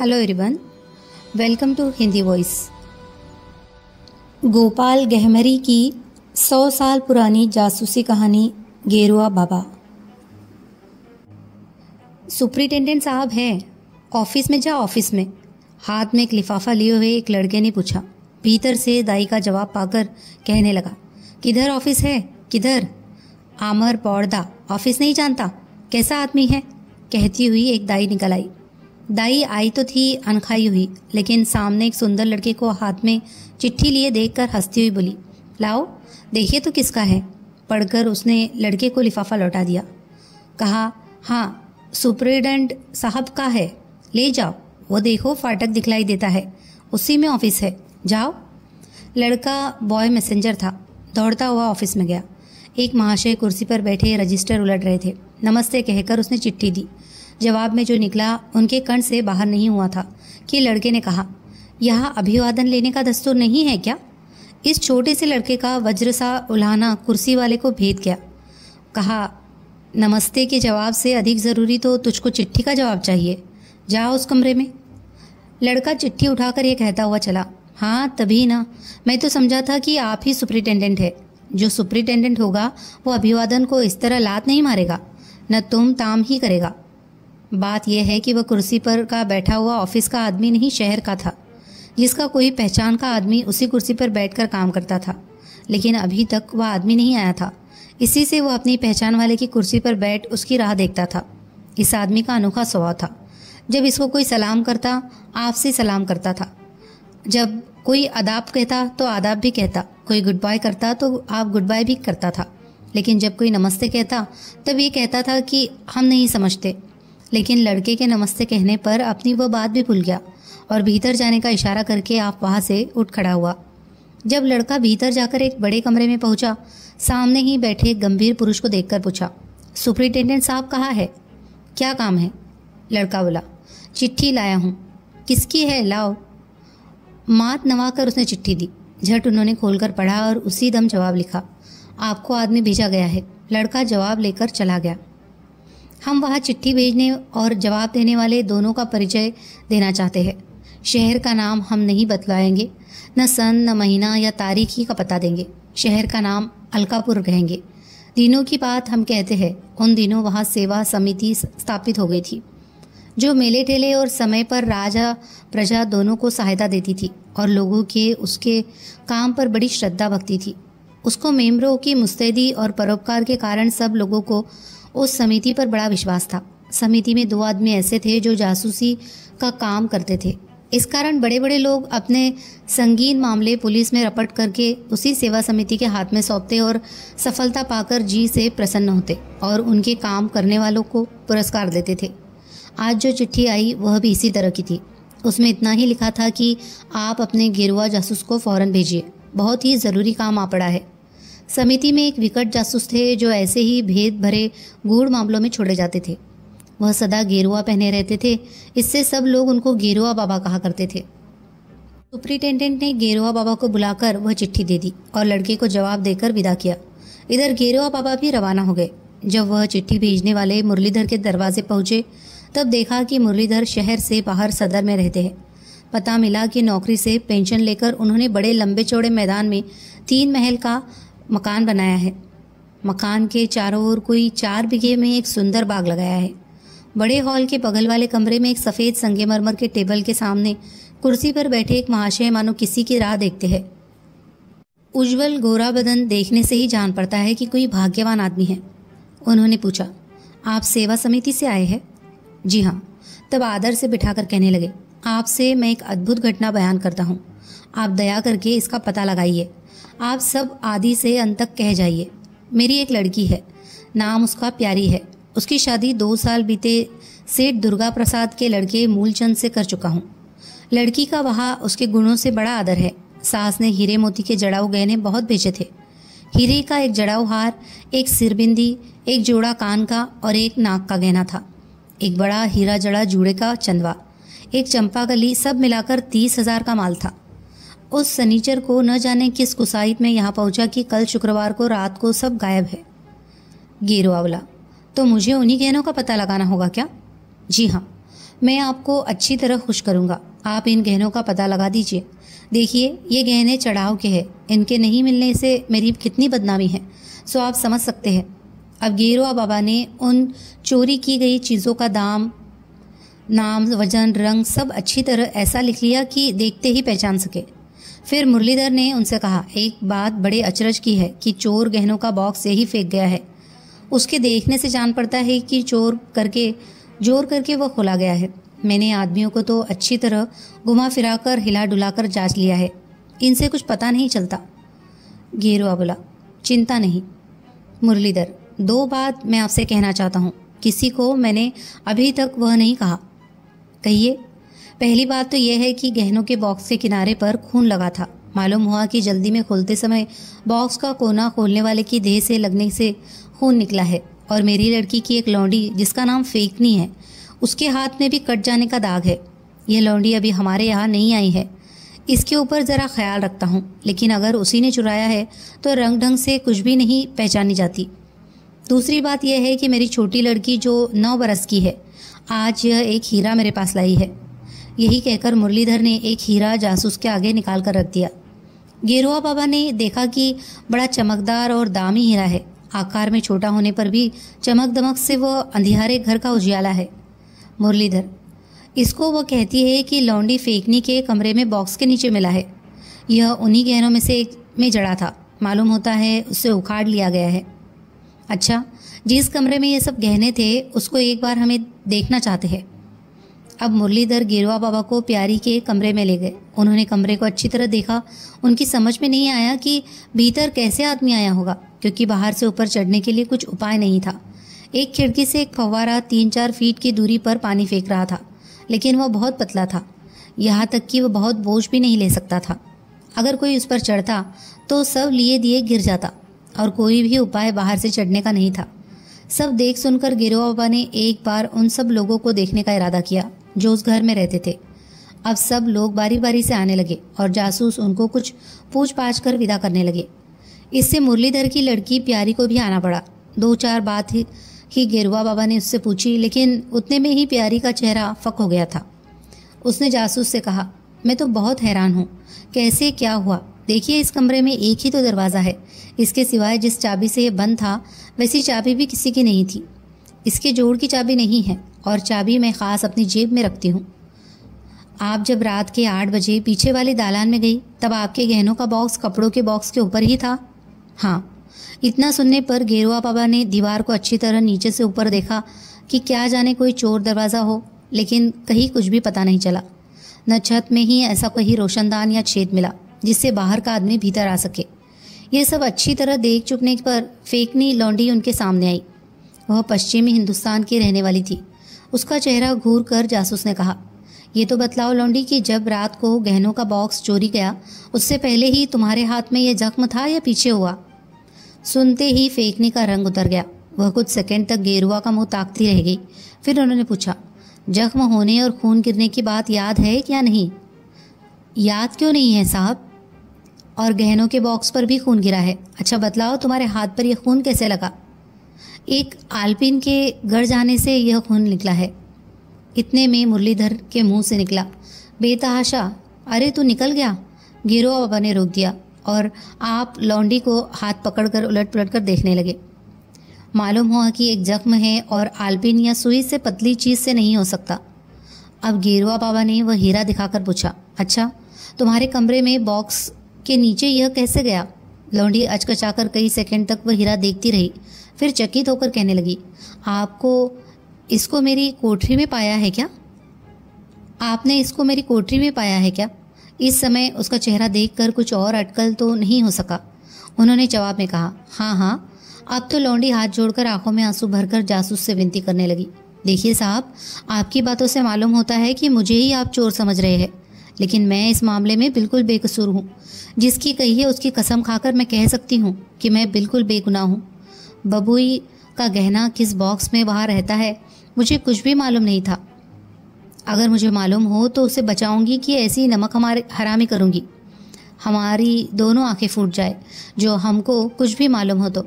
hello everyone welcome to Hindi voice Gopal Gahmari की सौ साल पुरानी जासूसी कहानी गेरुआ बाबा सुप्रिटेंडेंट साहब हैं ऑफिस में जा ऑफिस में हाथ में एक लिफाफा लिए हुए एक लड़के ने पूछा भीतर से दाई का जवाब पाकर कहने लगा किधर ऑफिस है किधर आमर पौड़दा ऑफिस नहीं जानता कैसा आदमी है कहती हुई एक दाई निकल आई दाई आई तो थी अनखाई हुई लेकिन सामने एक सुंदर लड़के को हाथ में चिट्ठी लिए देखकर हंसती हुई बोली लाओ देखिए तो किसका है पढ़कर उसने लड़के को लिफाफा लौटा दिया कहा हाँ सुप्रिटेंडेंट साहब का है ले जाओ वो देखो फाटक दिखलाई देता है उसी में ऑफिस है जाओ लड़का बॉय मैसेंजर था दौड़ता हुआ ऑफिस में गया एक महाशय कुर्सी पर बैठे रजिस्टर उलट रहे थे नमस्ते कहकर उसने चिट्ठी दी जवाब में जो निकला उनके कण से बाहर नहीं हुआ था कि लड़के ने कहा यहाँ अभिवादन लेने का दस्तूर नहीं है क्या इस छोटे से लड़के का वज्र सा उल्हाना कुर्सी वाले को भेद गया कहा नमस्ते के जवाब से अधिक ज़रूरी तो तुझको चिट्ठी का जवाब चाहिए जाओ उस कमरे में लड़का चिट्ठी उठाकर ये कहता हुआ चला हाँ तभी ना मैं तो समझा था कि आप ही सुपरिटेंडेंट है जो सुप्रिटेंडेंट होगा वो अभिवादन को इस तरह लात नहीं मारेगा न तुम ताम ही करेगा बात यह है कि वह कुर्सी पर का बैठा हुआ ऑफिस का आदमी नहीं शहर का था जिसका कोई पहचान का आदमी उसी कुर्सी पर बैठकर काम करता था लेकिन अभी तक वह आदमी नहीं आया था इसी से वह अपनी पहचान वाले की कुर्सी पर बैठ उसकी राह देखता था इस आदमी का अनोखा स्वभाव था जब इसको कोई सलाम करता आपसे सलाम करता था जब कोई आदाब कहता तो आदाब भी कहता कोई गुड बाय करता तो आप गुड बाय भी करता था लेकिन जब कोई नमस्ते कहता तब ये कहता था कि हम नहीं समझते लेकिन लड़के के नमस्ते कहने पर अपनी वह बात भी भूल गया और भीतर जाने का इशारा करके आप वहाँ से उठ खड़ा हुआ जब लड़का भीतर जाकर एक बड़े कमरे में पहुंचा सामने ही बैठे एक गंभीर पुरुष को देखकर पूछा सुपरिटेंडेंट साहब कहाँ है क्या काम है लड़का बोला चिट्ठी लाया हूँ किसकी है लाओ मात नवाकर उसने चिट्ठी दी झट उन्होंने खोलकर पढ़ा और उसी दम जवाब लिखा आपको आदमी भेजा गया है लड़का जवाब लेकर चला गया हम वहाँ चिट्ठी भेजने और जवाब देने वाले दोनों का परिचय देना चाहते हैं शहर का नाम हम नहीं बतलाएंगे न सन न महीना या तारीख ही का पता देंगे शहर का नाम अलकापुर कहेंगे दिनों की बात हम कहते हैं उन दिनों वहाँ सेवा समिति स्थापित हो गई थी जो मेले ठेले और समय पर राजा प्रजा दोनों को सहायता देती थी और लोगों के उसके काम पर बड़ी श्रद्धा भक्ति थी उसको मेमरों की मुस्तैदी और परोपकार के कारण सब लोगों को उस समिति पर बड़ा विश्वास था समिति में दो आदमी ऐसे थे जो जासूसी का काम करते थे इस कारण बड़े बड़े लोग अपने संगीन मामले पुलिस में रपट करके उसी सेवा समिति के हाथ में सौंपते और सफलता पाकर जी से प्रसन्न होते और उनके काम करने वालों को पुरस्कार देते थे आज जो चिट्ठी आई वह भी इसी तरह की थी उसमें इतना ही लिखा था कि आप अपने गिरुआ जासूस को फौरन भेजिए बहुत ही ज़रूरी काम आ पड़ा है समिति में एक विकट जासूस थे जो ऐसे ही भेद भरे गूढ़ मामलों में छोड़े जाते थे वह सदा गेरुआ पहने रहते थे इससे सब लोग उनको गेरुआ बाबा कहा करते थे सुप्रिंटेंडेंट ने गेरुआ बाबा को बुलाकर वह चिट्ठी दे दी और लड़के को जवाब देकर विदा किया इधर गेरुआ बाबा भी रवाना हो गए जब वह चिट्ठी भेजने वाले मुरलीधर के दरवाजे पहुंचे तब देखा कि मुरलीधर शहर से बाहर सदर में रहते हैं पता मिला कि नौकरी से पेंशन लेकर उन्होंने बड़े लंबे चौड़े मैदान में तीन महल का मकान बनाया है मकान के चारों ओर कोई चार बीघे में एक सुंदर बाग लगाया है बड़े हॉल के बगल वाले कमरे में एक सफ़ेद संगमरमर के टेबल के सामने कुर्सी पर बैठे एक महाशय मानो किसी की राह देखते हैं उज्जवल गोरा बदन देखने से ही जान पड़ता है कि कोई भाग्यवान आदमी है उन्होंने पूछा आप सेवा समिति से आए हैं जी हाँ तब आदर से बिठाकर कहने लगे आपसे मैं एक अद्भुत घटना बयान करता हूँ आप दया करके इसका पता लगाइए आप सब आदि से अंत तक कह जाइए मेरी एक लड़की है नाम उसका प्यारी है उसकी शादी दो साल बीते सेठ दुर्गा प्रसाद के लड़के मूलचंद से कर चुका हूँ लड़की का वहाँ उसके गुणों से बड़ा आदर है सास ने हीरे मोती के जड़ाऊ गहने बहुत भेजे थे हीरे का एक जड़ाऊ हार एक सिरबिंदी एक जोड़ा कान का और एक नाक का गहना था एक बड़ा हीरा जड़ा जूड़े का चंदवा एक चंपा गली सब मिलाकर तीस हजार का माल था उस सनीचर को न जाने किस कुसाइत में यहाँ पहुँचा कि कल शुक्रवार को रात को सब गायब है गीरो तो मुझे उन्हीं गहनों का पता लगाना होगा क्या जी हाँ मैं आपको अच्छी तरह खुश करूँगा आप इन गहनों का पता लगा दीजिए देखिए ये गहने चढ़ाव के हैं इनके नहीं मिलने से मेरी कितनी बदनामी है सो आप समझ सकते हैं अब गेरुआ बाबा ने उन चोरी की गई चीज़ों का दाम नाम वजन रंग सब अच्छी तरह ऐसा लिख लिया कि देखते ही पहचान सके फिर मुरलीधर ने उनसे कहा एक बात बड़े अचरज की है कि चोर गहनों का बॉक्स यही फेंक गया है उसके देखने से जान पड़ता है कि चोर करके जोर करके वह खोला गया है मैंने आदमियों को तो अच्छी तरह घुमा फिरा कर हिला डुला कर जांच लिया है इनसे कुछ पता नहीं चलता गेरुआ बोला चिंता नहीं मुरलीधर दो बात मैं आपसे कहना चाहता हूँ किसी को मैंने अभी तक वह नहीं कहा कहिए पहली बात तो यह है कि गहनों के बॉक्स के किनारे पर खून लगा था मालूम हुआ कि जल्दी में खोलते समय बॉक्स का कोना खोलने वाले की देह से लगने से खून निकला है और मेरी लड़की की एक लौंडी जिसका नाम फेकनी है उसके हाथ में भी कट जाने का दाग है यह लौंडी अभी हमारे यहाँ नहीं आई है इसके ऊपर ज़रा ख्याल रखता हूँ लेकिन अगर उसी ने चुराया है तो रंग ढंग से कुछ भी नहीं पहचानी जाती दूसरी बात यह है कि मेरी छोटी लड़की जो नौ बरस की है आज यह एक हीरा मेरे पास लाई है यही कहकर मुरलीधर ने एक हीरा जासूस के आगे निकाल कर रख दिया गेरुआ बाबा ने देखा कि बड़ा चमकदार और दामी हीरा है आकार में छोटा होने पर भी चमक दमक से वह अंधियारे घर का उजियाला है मुरलीधर इसको वह कहती है कि लौंडी फेंकनी के कमरे में बॉक्स के नीचे मिला है यह उन्हीं गहनों में से एक में जड़ा था मालूम होता है उसे उखाड़ लिया गया है अच्छा जिस कमरे में ये सब गहने थे उसको एक बार हमें देखना चाहते हैं अब मुरलीधर गेरुआ बाबा को प्यारी के कमरे में ले गए उन्होंने कमरे को अच्छी तरह देखा उनकी समझ में नहीं आया कि भीतर कैसे आदमी आया होगा क्योंकि बाहर से ऊपर चढ़ने के लिए कुछ उपाय नहीं था एक खिड़की से एक फव्वारा तीन चार फीट की दूरी पर पानी फेंक रहा था लेकिन वह बहुत पतला था यहाँ तक कि वह बहुत बोझ भी नहीं ले सकता था अगर कोई उस पर चढ़ता तो सब लिए दिए गिर जाता और कोई भी उपाय बाहर से चढ़ने का नहीं था सब देख सुनकर गिरुआ बाबा ने एक बार उन सब लोगों को देखने का इरादा किया जो उस घर में रहते थे अब सब लोग बारी बारी से आने लगे और जासूस उनको कुछ पूछ पाछ कर विदा करने लगे इससे मुरलीधर की लड़की प्यारी को भी आना पड़ा दो चार बात ही, ही गेरुआ बाबा ने उससे पूछी लेकिन उतने में ही प्यारी का चेहरा फक हो गया था उसने जासूस से कहा मैं तो बहुत हैरान हूँ कैसे क्या हुआ देखिए इस कमरे में एक ही तो दरवाज़ा है इसके सिवाय जिस चाबी से यह बंद था वैसी चाबी भी किसी की नहीं थी इसके जोड़ की चाबी नहीं है और चाबी मैं ख़ास अपनी जेब में रखती हूँ आप जब रात के आठ बजे पीछे वाली दालान में गई तब आपके गहनों का बॉक्स कपड़ों के बॉक्स के ऊपर ही था हाँ इतना सुनने पर गेरुआ बाबा ने दीवार को अच्छी तरह नीचे से ऊपर देखा कि क्या जाने कोई चोर दरवाज़ा हो लेकिन कहीं कुछ भी पता नहीं चला न छत में ही ऐसा कोई रोशनदान या छेद मिला जिससे बाहर का आदमी भीतर आ सके ये सब अच्छी तरह देख चुकने पर फेकनी लौंडी उनके सामने आई वह पश्चिमी हिंदुस्तान की रहने वाली थी उसका चेहरा घूर कर जासूस ने कहा ये तो बतलाओ लौंडी कि जब रात को गहनों का बॉक्स चोरी गया उससे पहले ही तुम्हारे हाथ में यह जख्म था या पीछे हुआ सुनते ही फेंकने का रंग उतर गया वह कुछ सेकंड तक गेरुआ का मुंह ताकती रह गई फिर उन्होंने पूछा जख्म होने और खून गिरने की बात याद है या नहीं याद क्यों नहीं है साहब और गहनों के बॉक्स पर भी खून गिरा है अच्छा बतलाओ तुम्हारे हाथ पर यह खून कैसे लगा एक आलपिन के घर जाने से यह खून निकला है इतने में मुरलीधर के मुंह से निकला बेतहाशा अरे तू निकल गया गिरो बाबा ने रोक दिया और आप लौंडी को हाथ पकड़कर उलट पुलट कर देखने लगे मालूम हुआ कि एक जख्म है और आलपिन या सुई से पतली चीज़ से नहीं हो सकता अब गेरुआ बाबा ने वह हीरा दिखाकर पूछा अच्छा तुम्हारे कमरे में बॉक्स के नीचे यह कैसे गया लौंडी अचकचाकर कई सेकंड तक वह हीरा देखती रही फिर चकित होकर कहने लगी आपको इसको मेरी कोठरी में पाया है क्या आपने इसको मेरी कोठरी में पाया है क्या इस समय उसका चेहरा देखकर कुछ और अटकल तो नहीं हो सका उन्होंने जवाब में कहा हाँ हाँ अब तो लौंडी हाथ जोड़कर आंखों में आंसू भरकर जासूस से विनती करने लगी देखिए साहब आपकी बातों से मालूम होता है कि मुझे ही आप चोर समझ रहे हैं लेकिन मैं इस मामले में बिल्कुल बेकसूर हूँ जिसकी कही है उसकी कसम खाकर मैं कह सकती हूँ कि मैं बिल्कुल बेगुनाह हूँ बबुई का गहना किस बॉक्स में वहाँ रहता है मुझे कुछ भी मालूम नहीं था अगर मुझे मालूम हो तो उसे बचाऊंगी कि ऐसी नमक हमारे हरामी करूंगी हमारी दोनों आंखें फूट जाए जो हमको कुछ भी मालूम हो तो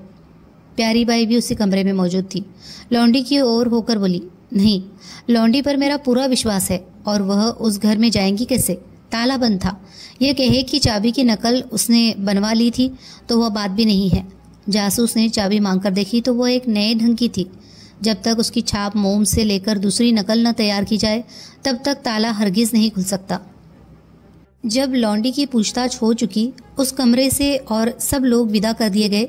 प्यारी बाई भी उसी कमरे में मौजूद थी लौंडी की ओर होकर बोली नहीं लौंडी पर मेरा पूरा विश्वास है और वह उस घर में जाएंगी कैसे ताला बंद था यह कहे कि चाबी की नकल उसने बनवा ली थी तो वह बात भी नहीं है जासूस ने चाबी मांगकर देखी तो वह एक नए ढंग की थी जब तक उसकी छाप मोम से लेकर दूसरी नकल न तैयार की जाए तब तक ताला हरगिज नहीं खुल सकता जब लॉन्डी की पूछताछ हो चुकी उस कमरे से और सब लोग विदा कर दिए गए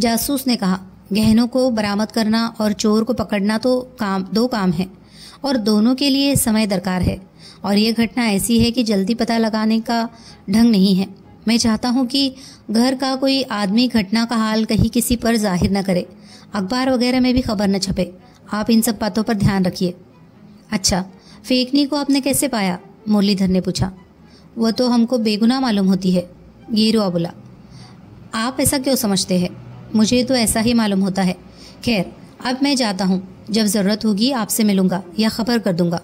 जासूस ने कहा गहनों को बरामद करना और चोर को पकड़ना तो काम दो काम है और दोनों के लिए समय दरकार है और यह घटना ऐसी है कि जल्दी पता लगाने का ढंग नहीं है मैं चाहता हूँ कि घर का कोई आदमी घटना का हाल कहीं किसी पर जाहिर न करे अखबार वगैरह में भी खबर न छपे आप इन सब बातों पर ध्यान रखिए अच्छा फेंकनी को आपने कैसे पाया मुरलीधर ने पूछा वह तो हमको बेगुनाह मालूम होती है गिरुआ बोला आप ऐसा क्यों समझते हैं मुझे तो ऐसा ही मालूम होता है खैर अब मैं जाता हूँ जब ज़रूरत होगी आपसे मिलूंगा या खबर कर दूंगा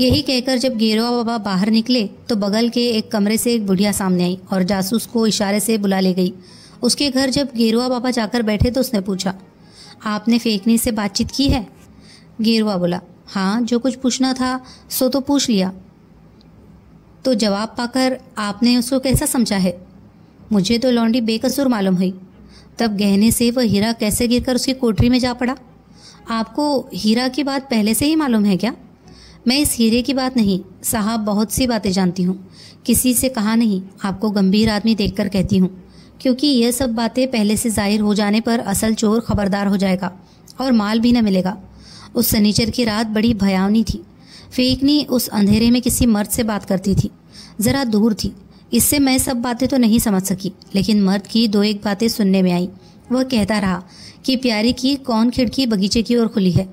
यही कहकर जब गेरुआ बाबा बाहर निकले तो बगल के एक कमरे से एक बुढ़िया सामने आई और जासूस को इशारे से बुला ले गई उसके घर जब गेरुआ बाबा जाकर बैठे तो उसने पूछा आपने फेंकनी से बातचीत की है गेरुआ बोला हाँ जो कुछ पूछना था सो तो पूछ लिया तो जवाब पाकर आपने उसको कैसा समझा है मुझे तो लौंडी बेकसूर मालूम हुई तब गहने से वह हीरा कैसे गिरकर उसकी कोठरी में जा पड़ा आपको हीरा की बात पहले से ही मालूम है क्या मैं इस हीरे की बात नहीं साहब बहुत सी बातें जानती हूँ किसी से कहा नहीं आपको गंभीर आदमी देखकर कहती हूँ क्योंकि यह सब बातें पहले से जाहिर हो जाने पर असल चोर खबरदार हो जाएगा और माल भी न मिलेगा उस सनीचर की रात बड़ी भयावनी थी फेकनी उस अंधेरे में किसी मर्द से बात करती थी ज़रा दूर थी इससे मैं सब बातें तो नहीं समझ सकी लेकिन मर्द की दो एक बातें सुनने में आई वह कहता रहा कि प्यारी की कौन खिड़की बगीचे की ओर खुली है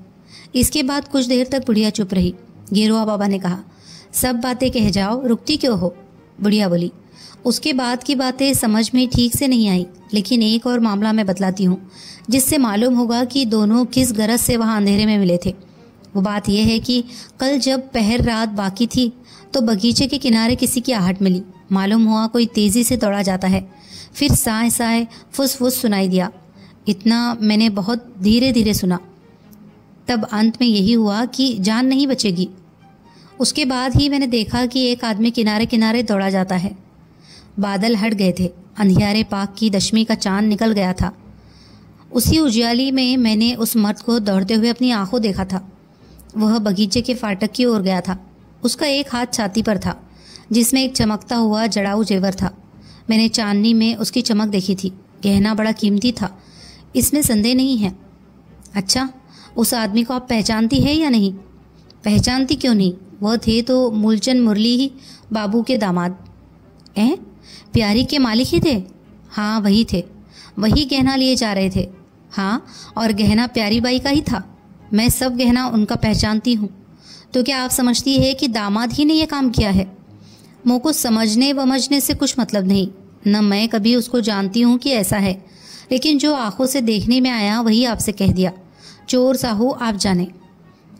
इसके बाद कुछ देर तक बुढ़िया चुप रही गेरुआ बाबा ने कहा सब बातें कह जाओ रुकती क्यों हो बुढ़िया बोली उसके बाद की बातें समझ में ठीक से नहीं आई लेकिन एक और मामला मैं बतलाती हूँ जिससे मालूम होगा कि दोनों किस गरज से वहाँ अंधेरे में मिले थे वो बात यह है कि कल जब पहर रात बाकी थी तो बगीचे के किनारे किसी की आहट मिली मालूम हुआ कोई तेज़ी से दौड़ा जाता है फिर साय साय फुस फुस सुनाई दिया इतना मैंने बहुत धीरे धीरे सुना तब अंत में यही हुआ कि जान नहीं बचेगी उसके बाद ही मैंने देखा कि एक आदमी किनारे किनारे दौड़ा जाता है बादल हट गए थे अंधियारे पाक की दशमी का चांद निकल गया था उसी उजियाली में मैंने उस मर्द को दौड़ते हुए अपनी आंखों देखा था वह बगीचे के फाटक की ओर गया था उसका एक हाथ छाती पर था जिसमें एक चमकता हुआ जड़ाऊ जेवर था मैंने चांदनी में उसकी चमक देखी थी गहना बड़ा कीमती था इसमें संदेह नहीं है अच्छा उस आदमी को आप पहचानती है या नहीं पहचानती क्यों नहीं वह थे तो मूलचंद मुरली ही बाबू के दामाद ऐ प्यारी के मालिक ही थे हाँ वही थे वही गहना लिए जा रहे थे हाँ और गहना प्यारी बाई का ही था मैं सब गहना उनका पहचानती हूँ तो क्या आप समझती है कि दामाद ही ने यह काम किया है मुँह को समझने वमझने से कुछ मतलब नहीं न मैं कभी उसको जानती हूँ कि ऐसा है लेकिन जो आंखों से देखने में आया वही आपसे कह दिया चोर साहू आप जाने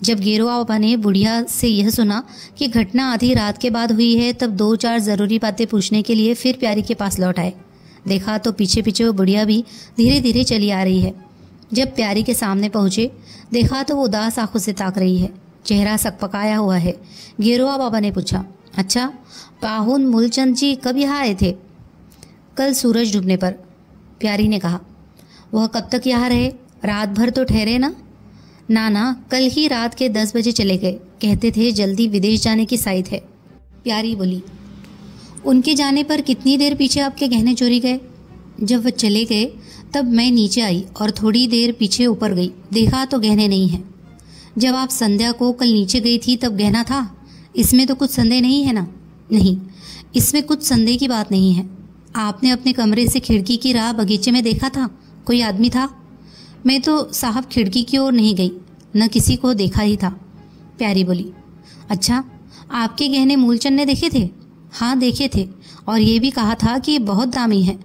जब गेरुआ ने बुढ़िया से यह सुना कि घटना आधी रात के बाद हुई है तब दो चार ज़रूरी बातें पूछने के लिए फिर प्यारी के पास लौट आए देखा तो पीछे पीछे वो बुढ़िया भी धीरे धीरे चली आ रही है जब प्यारी के सामने पहुंचे देखा तो वो उदास आंखों से ताक रही है चेहरा सकपकाया हुआ है गेरुआ बाबा ने पूछा अच्छा पाहुन मूलचंद जी कब यहाँ आए थे कल सूरज डूबने पर प्यारी ने कहा वह कब तक यहाँ रहे रात भर तो ठहरे ना नाना कल ही रात के दस बजे चले गए कहते थे जल्दी विदेश जाने की साइद है प्यारी बोली उनके जाने पर कितनी देर पीछे आपके गहने चोरी गए जब वह चले गए तब मैं नीचे आई और थोड़ी देर पीछे ऊपर गई देखा तो गहने नहीं हैं जब आप संध्या को कल नीचे गई थी तब गहना था इसमें तो कुछ संदेह नहीं है ना नहीं इसमें कुछ संदेह की बात नहीं है आपने अपने कमरे से खिड़की की राह बगीचे में देखा था कोई आदमी था मैं तो साहब खिड़की की ओर नहीं गई न किसी को देखा ही था प्यारी बोली अच्छा आपके गहने मूलचंद ने देखे थे हाँ देखे थे और ये भी कहा था कि बहुत दामी है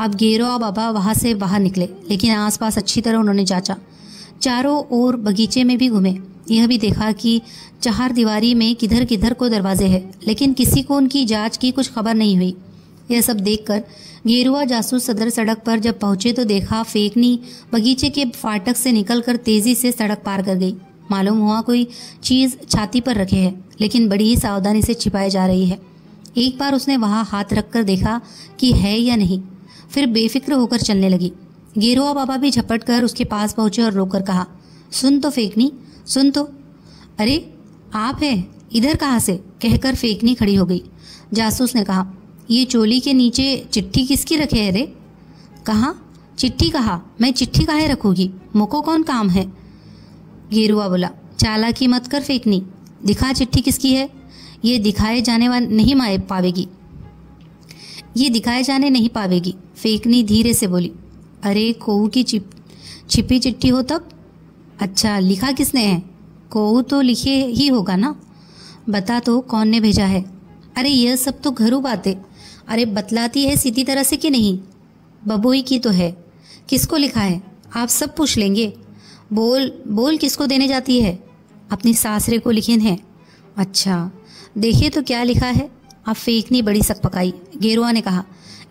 अब गेरो और बाबा वहाँ से बाहर निकले लेकिन आसपास अच्छी तरह उन्होंने जाँचा चारों ओर बगीचे में भी घूमे यह भी देखा कि चार दीवारी में किधर किधर को दरवाजे हैं लेकिन किसी को उनकी जांच की कुछ खबर नहीं हुई यह सब देखकर गेरुआ जासूस सदर सड़क पर जब पहुंचे तो देखा फेकनी बगीचे के फाटक से निकलकर तेजी से सड़क पार कर गई मालूम हुआ कोई चीज छाती पर रखे है लेकिन बड़ी ही सावधानी से छिपाई जा रही है एक बार उसने वहां हाथ रखकर देखा कि है या नहीं फिर बेफिक्र होकर चलने लगी गेरुआ बाबा भी झपट कर उसके पास पहुंचे और रोकर कहा सुन तो फेकनी सुन तो अरे आप है इधर कहाँ से कहकर फेकनी खड़ी हो गई जासूस ने कहा ये चोली के नीचे चिट्ठी किसकी रखे है रे कहाँ चिट्ठी कहा मैं चिट्ठी काहे रखूँगी मुको कौन काम है गेरुआ बोला चालाकी मत कर फेंकनी दिखा चिट्ठी किसकी है ये दिखाए जाने वाले नहीं माए पावेगी ये दिखाए जाने नहीं पावेगी फेंकनी धीरे से बोली अरे कोहू की चिप छिपी चिट्ठी हो तब अच्छा लिखा किसने है कोहू तो लिखे ही होगा ना बता तो कौन ने भेजा है अरे यह सब तो घरू बातें अरे बतलाती है सीधी तरह से कि नहीं बबोई की तो है किसको लिखा है आप सब पूछ लेंगे बोल बोल किसको देने जाती है अपनी सासरे को लिखे है अच्छा देखिए तो क्या लिखा है आप फेंकनी बड़ी सक पकाई गेरुआ ने कहा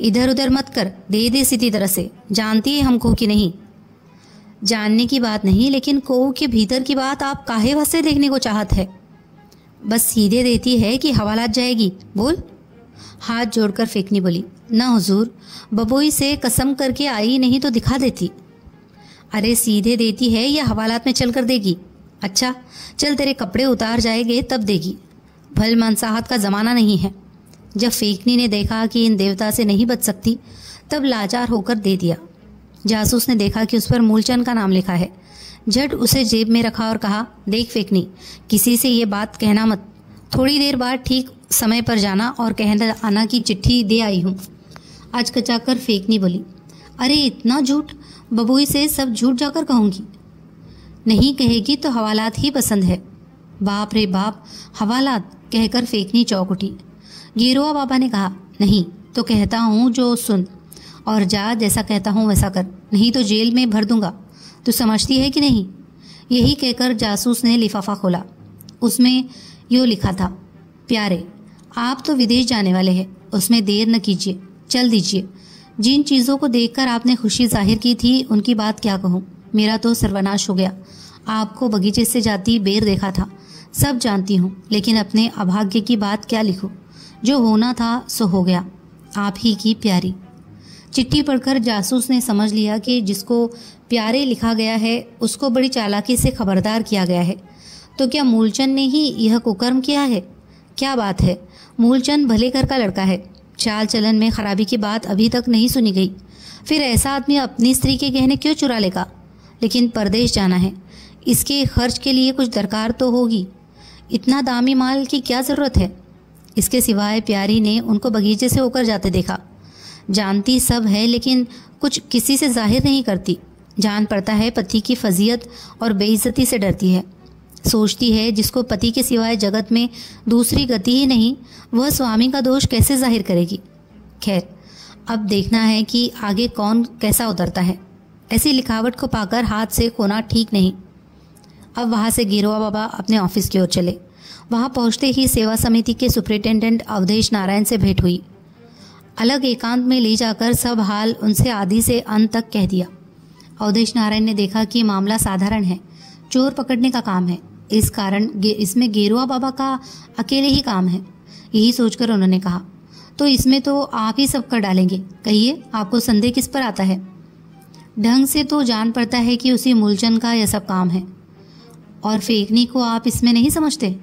इधर उधर मत कर दे दे सीधी तरह से जानती है हमको कि नहीं जानने की बात नहीं लेकिन कोह के भीतर की बात आप काहे वसे देखने को चाहत है बस सीधे देती है कि हवालात जाएगी बोल हाथ जोड़कर फेंकनी बोली ना हुजूर बबोई से कसम करके आई नहीं तो दिखा देती अरे सीधे देती है या हवालात में चलकर देगी अच्छा चल तेरे कपड़े उतार जाएंगे तब देगी भल मनसाहत का ज़माना नहीं है जब फेंकनी ने देखा कि इन देवता से नहीं बच सकती तब लाचार होकर दे दिया जासूस ने देखा कि उस पर मूलचंद का नाम लिखा है झट उसे जेब में रखा और कहा देख फेंकनी किसी से ये बात कहना मत थोड़ी देर बाद ठीक समय पर जाना और कहना आना की चिट्ठी दे आई हूँ आज कचाकर फेंकनी बोली अरे इतना झूठ बबुई से सब झूठ जाकर कहूँगी नहीं कहेगी तो हवालात ही पसंद है बाप रे बाप हवालात कहकर फेंकनी चौक उठी गेरुआ बाबा ने कहा नहीं तो कहता हूँ जो सुन और जा जैसा कहता हूँ वैसा कर नहीं तो जेल में भर दूंगा तो समझती है कि नहीं यही कहकर जासूस ने लिफाफा खोला उसमें यो लिखा था प्यारे आप तो विदेश जाने वाले हैं उसमें देर न कीजिए चल दीजिए जिन चीज़ों को देखकर आपने खुशी जाहिर की थी उनकी बात क्या कहूँ मेरा तो सर्वनाश हो गया आपको बगीचे से जाती बेर देखा था सब जानती हूँ लेकिन अपने अभाग्य की बात क्या लिखूँ जो होना था सो हो गया आप ही की प्यारी चिट्ठी पढ़कर जासूस ने समझ लिया कि जिसको प्यारे लिखा गया है उसको बड़ी चालाकी से खबरदार किया गया है तो क्या मूलचंद ने ही यह कुकर्म किया है क्या बात है मूलचंद भले घर का लड़का है चाल चलन में खराबी की बात अभी तक नहीं सुनी गई फिर ऐसा आदमी अपनी स्त्री के गहने क्यों चुरा लेगा लेकिन परदेश जाना है इसके खर्च के लिए कुछ दरकार तो होगी इतना दामी माल की क्या ज़रूरत है इसके सिवाय प्यारी ने उनको बगीचे से होकर जाते देखा जानती सब है लेकिन कुछ किसी से जाहिर नहीं करती जान पड़ता है पति की फजीयत और बेइज्जती से डरती है सोचती है जिसको पति के सिवाय जगत में दूसरी गति ही नहीं वह स्वामी का दोष कैसे जाहिर करेगी खैर अब देखना है कि आगे कौन कैसा उतरता है ऐसी लिखावट को पाकर हाथ से खोना ठीक नहीं अब वहाँ से गिरोआ बाबा अपने ऑफिस की ओर चले वहाँ पहुँचते ही सेवा समिति के सुप्रिंटेंडेंट अवधेश नारायण से भेंट हुई अलग एकांत में ले जाकर सब हाल उनसे आदि से अंत तक कह दिया अवधेश नारायण ने देखा कि मामला साधारण है चोर पकड़ने का काम है इस कारण इसमें गेरुआ बाबा का अकेले ही काम है यही सोचकर उन्होंने कहा तो इसमें तो आप ही सब कर डालेंगे कहिए आपको संदेह किस पर आता है ढंग से तो जान पड़ता है कि उसी मूलचंद का यह सब काम है और फेंकनी को आप इसमें नहीं समझते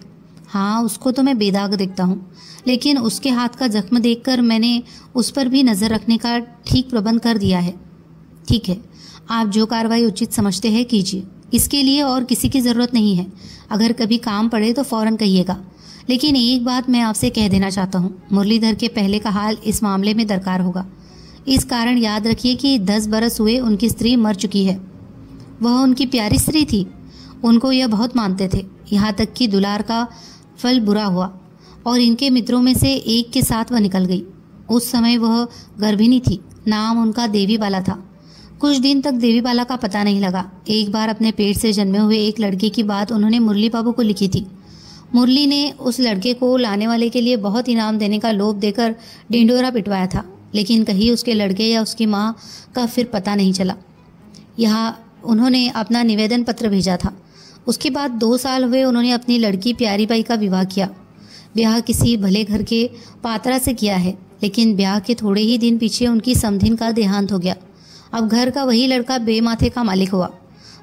हाँ उसको तो मैं बेदाग देखता हूँ लेकिन उसके हाथ का जख्म देखकर मैंने उस पर भी नज़र रखने का ठीक प्रबंध कर दिया है ठीक है आप जो कार्रवाई उचित समझते हैं कीजिए इसके लिए और किसी की ज़रूरत नहीं है अगर कभी काम पड़े तो फ़ौर कहिएगा लेकिन एक बात मैं आपसे कह देना चाहता हूँ मुरलीधर के पहले का हाल इस मामले में दरकार होगा इस कारण याद रखिए कि दस बरस हुए उनकी स्त्री मर चुकी है वह उनकी प्यारी स्त्री थी उनको यह बहुत मानते थे यहाँ तक कि दुलार का फल बुरा हुआ और इनके मित्रों में से एक के साथ वह निकल गई उस समय वह गर्भिणी थी नाम उनका देवी वाला था कुछ दिन तक देवीबाला का पता नहीं लगा एक बार अपने पेट से जन्मे हुए एक लड़के की बात उन्होंने मुरली बाबू को लिखी थी मुरली ने उस लड़के को लाने वाले के लिए बहुत इनाम देने का लोभ देकर डिंडोरा पिटवाया था लेकिन कहीं उसके लड़के या उसकी माँ का फिर पता नहीं चला यहाँ उन्होंने अपना निवेदन पत्र भेजा था उसके बाद दो साल हुए उन्होंने अपनी लड़की प्यारी बाई का विवाह किया ब्याह किसी भले घर के पात्रा से किया है लेकिन ब्याह के थोड़े ही दिन पीछे उनकी समधिन का देहांत हो गया अब घर का वही लड़का बेमाथे का मालिक हुआ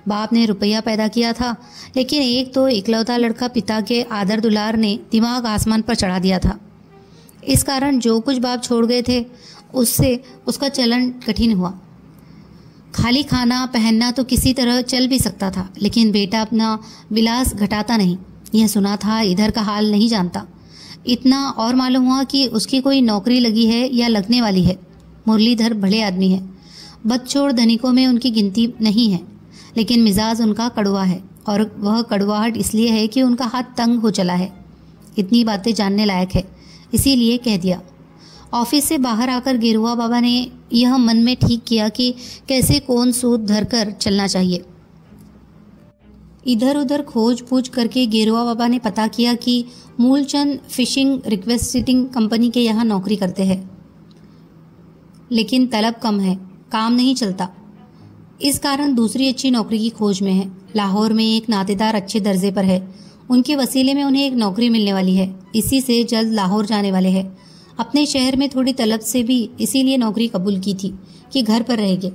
बाप ने रुपया पैदा किया था लेकिन एक तो इकलौता लड़का पिता के आदर दुलार ने दिमाग आसमान पर चढ़ा दिया था इस कारण जो कुछ बाप छोड़ गए थे उससे उसका चलन कठिन हुआ खाली खाना पहनना तो किसी तरह चल भी सकता था लेकिन बेटा अपना विलास घटाता नहीं यह सुना था इधर का हाल नहीं जानता इतना और मालूम हुआ कि उसकी कोई नौकरी लगी है या लगने वाली है मुरलीधर भले आदमी है बदछोड़ धनिकों में उनकी गिनती नहीं है लेकिन मिजाज उनका कड़वा है और वह कड़वाहट इसलिए है कि उनका हाथ तंग हो चला है इतनी बातें जानने लायक है इसीलिए कह दिया ऑफिस से बाहर आकर गिरुआ बाबा ने यह मन में ठीक किया कि कैसे कौन सूद धर कर चलना चाहिए इधर उधर खोज पूछ करके गेरुआ बाबा ने पता किया कि मूलचंद फिशिंग रिक्वेस्टिंग कंपनी के यहाँ नौकरी करते हैं लेकिन तलब कम है काम नहीं चलता इस कारण दूसरी अच्छी नौकरी की खोज में है लाहौर में एक नातेदार अच्छे दर्जे पर है उनके वसीले में उन्हें एक नौकरी मिलने वाली है इसी से जल्द लाहौर जाने वाले है अपने शहर में थोड़ी तलब से भी इसीलिए नौकरी कबूल की थी कि घर पर रहेंगे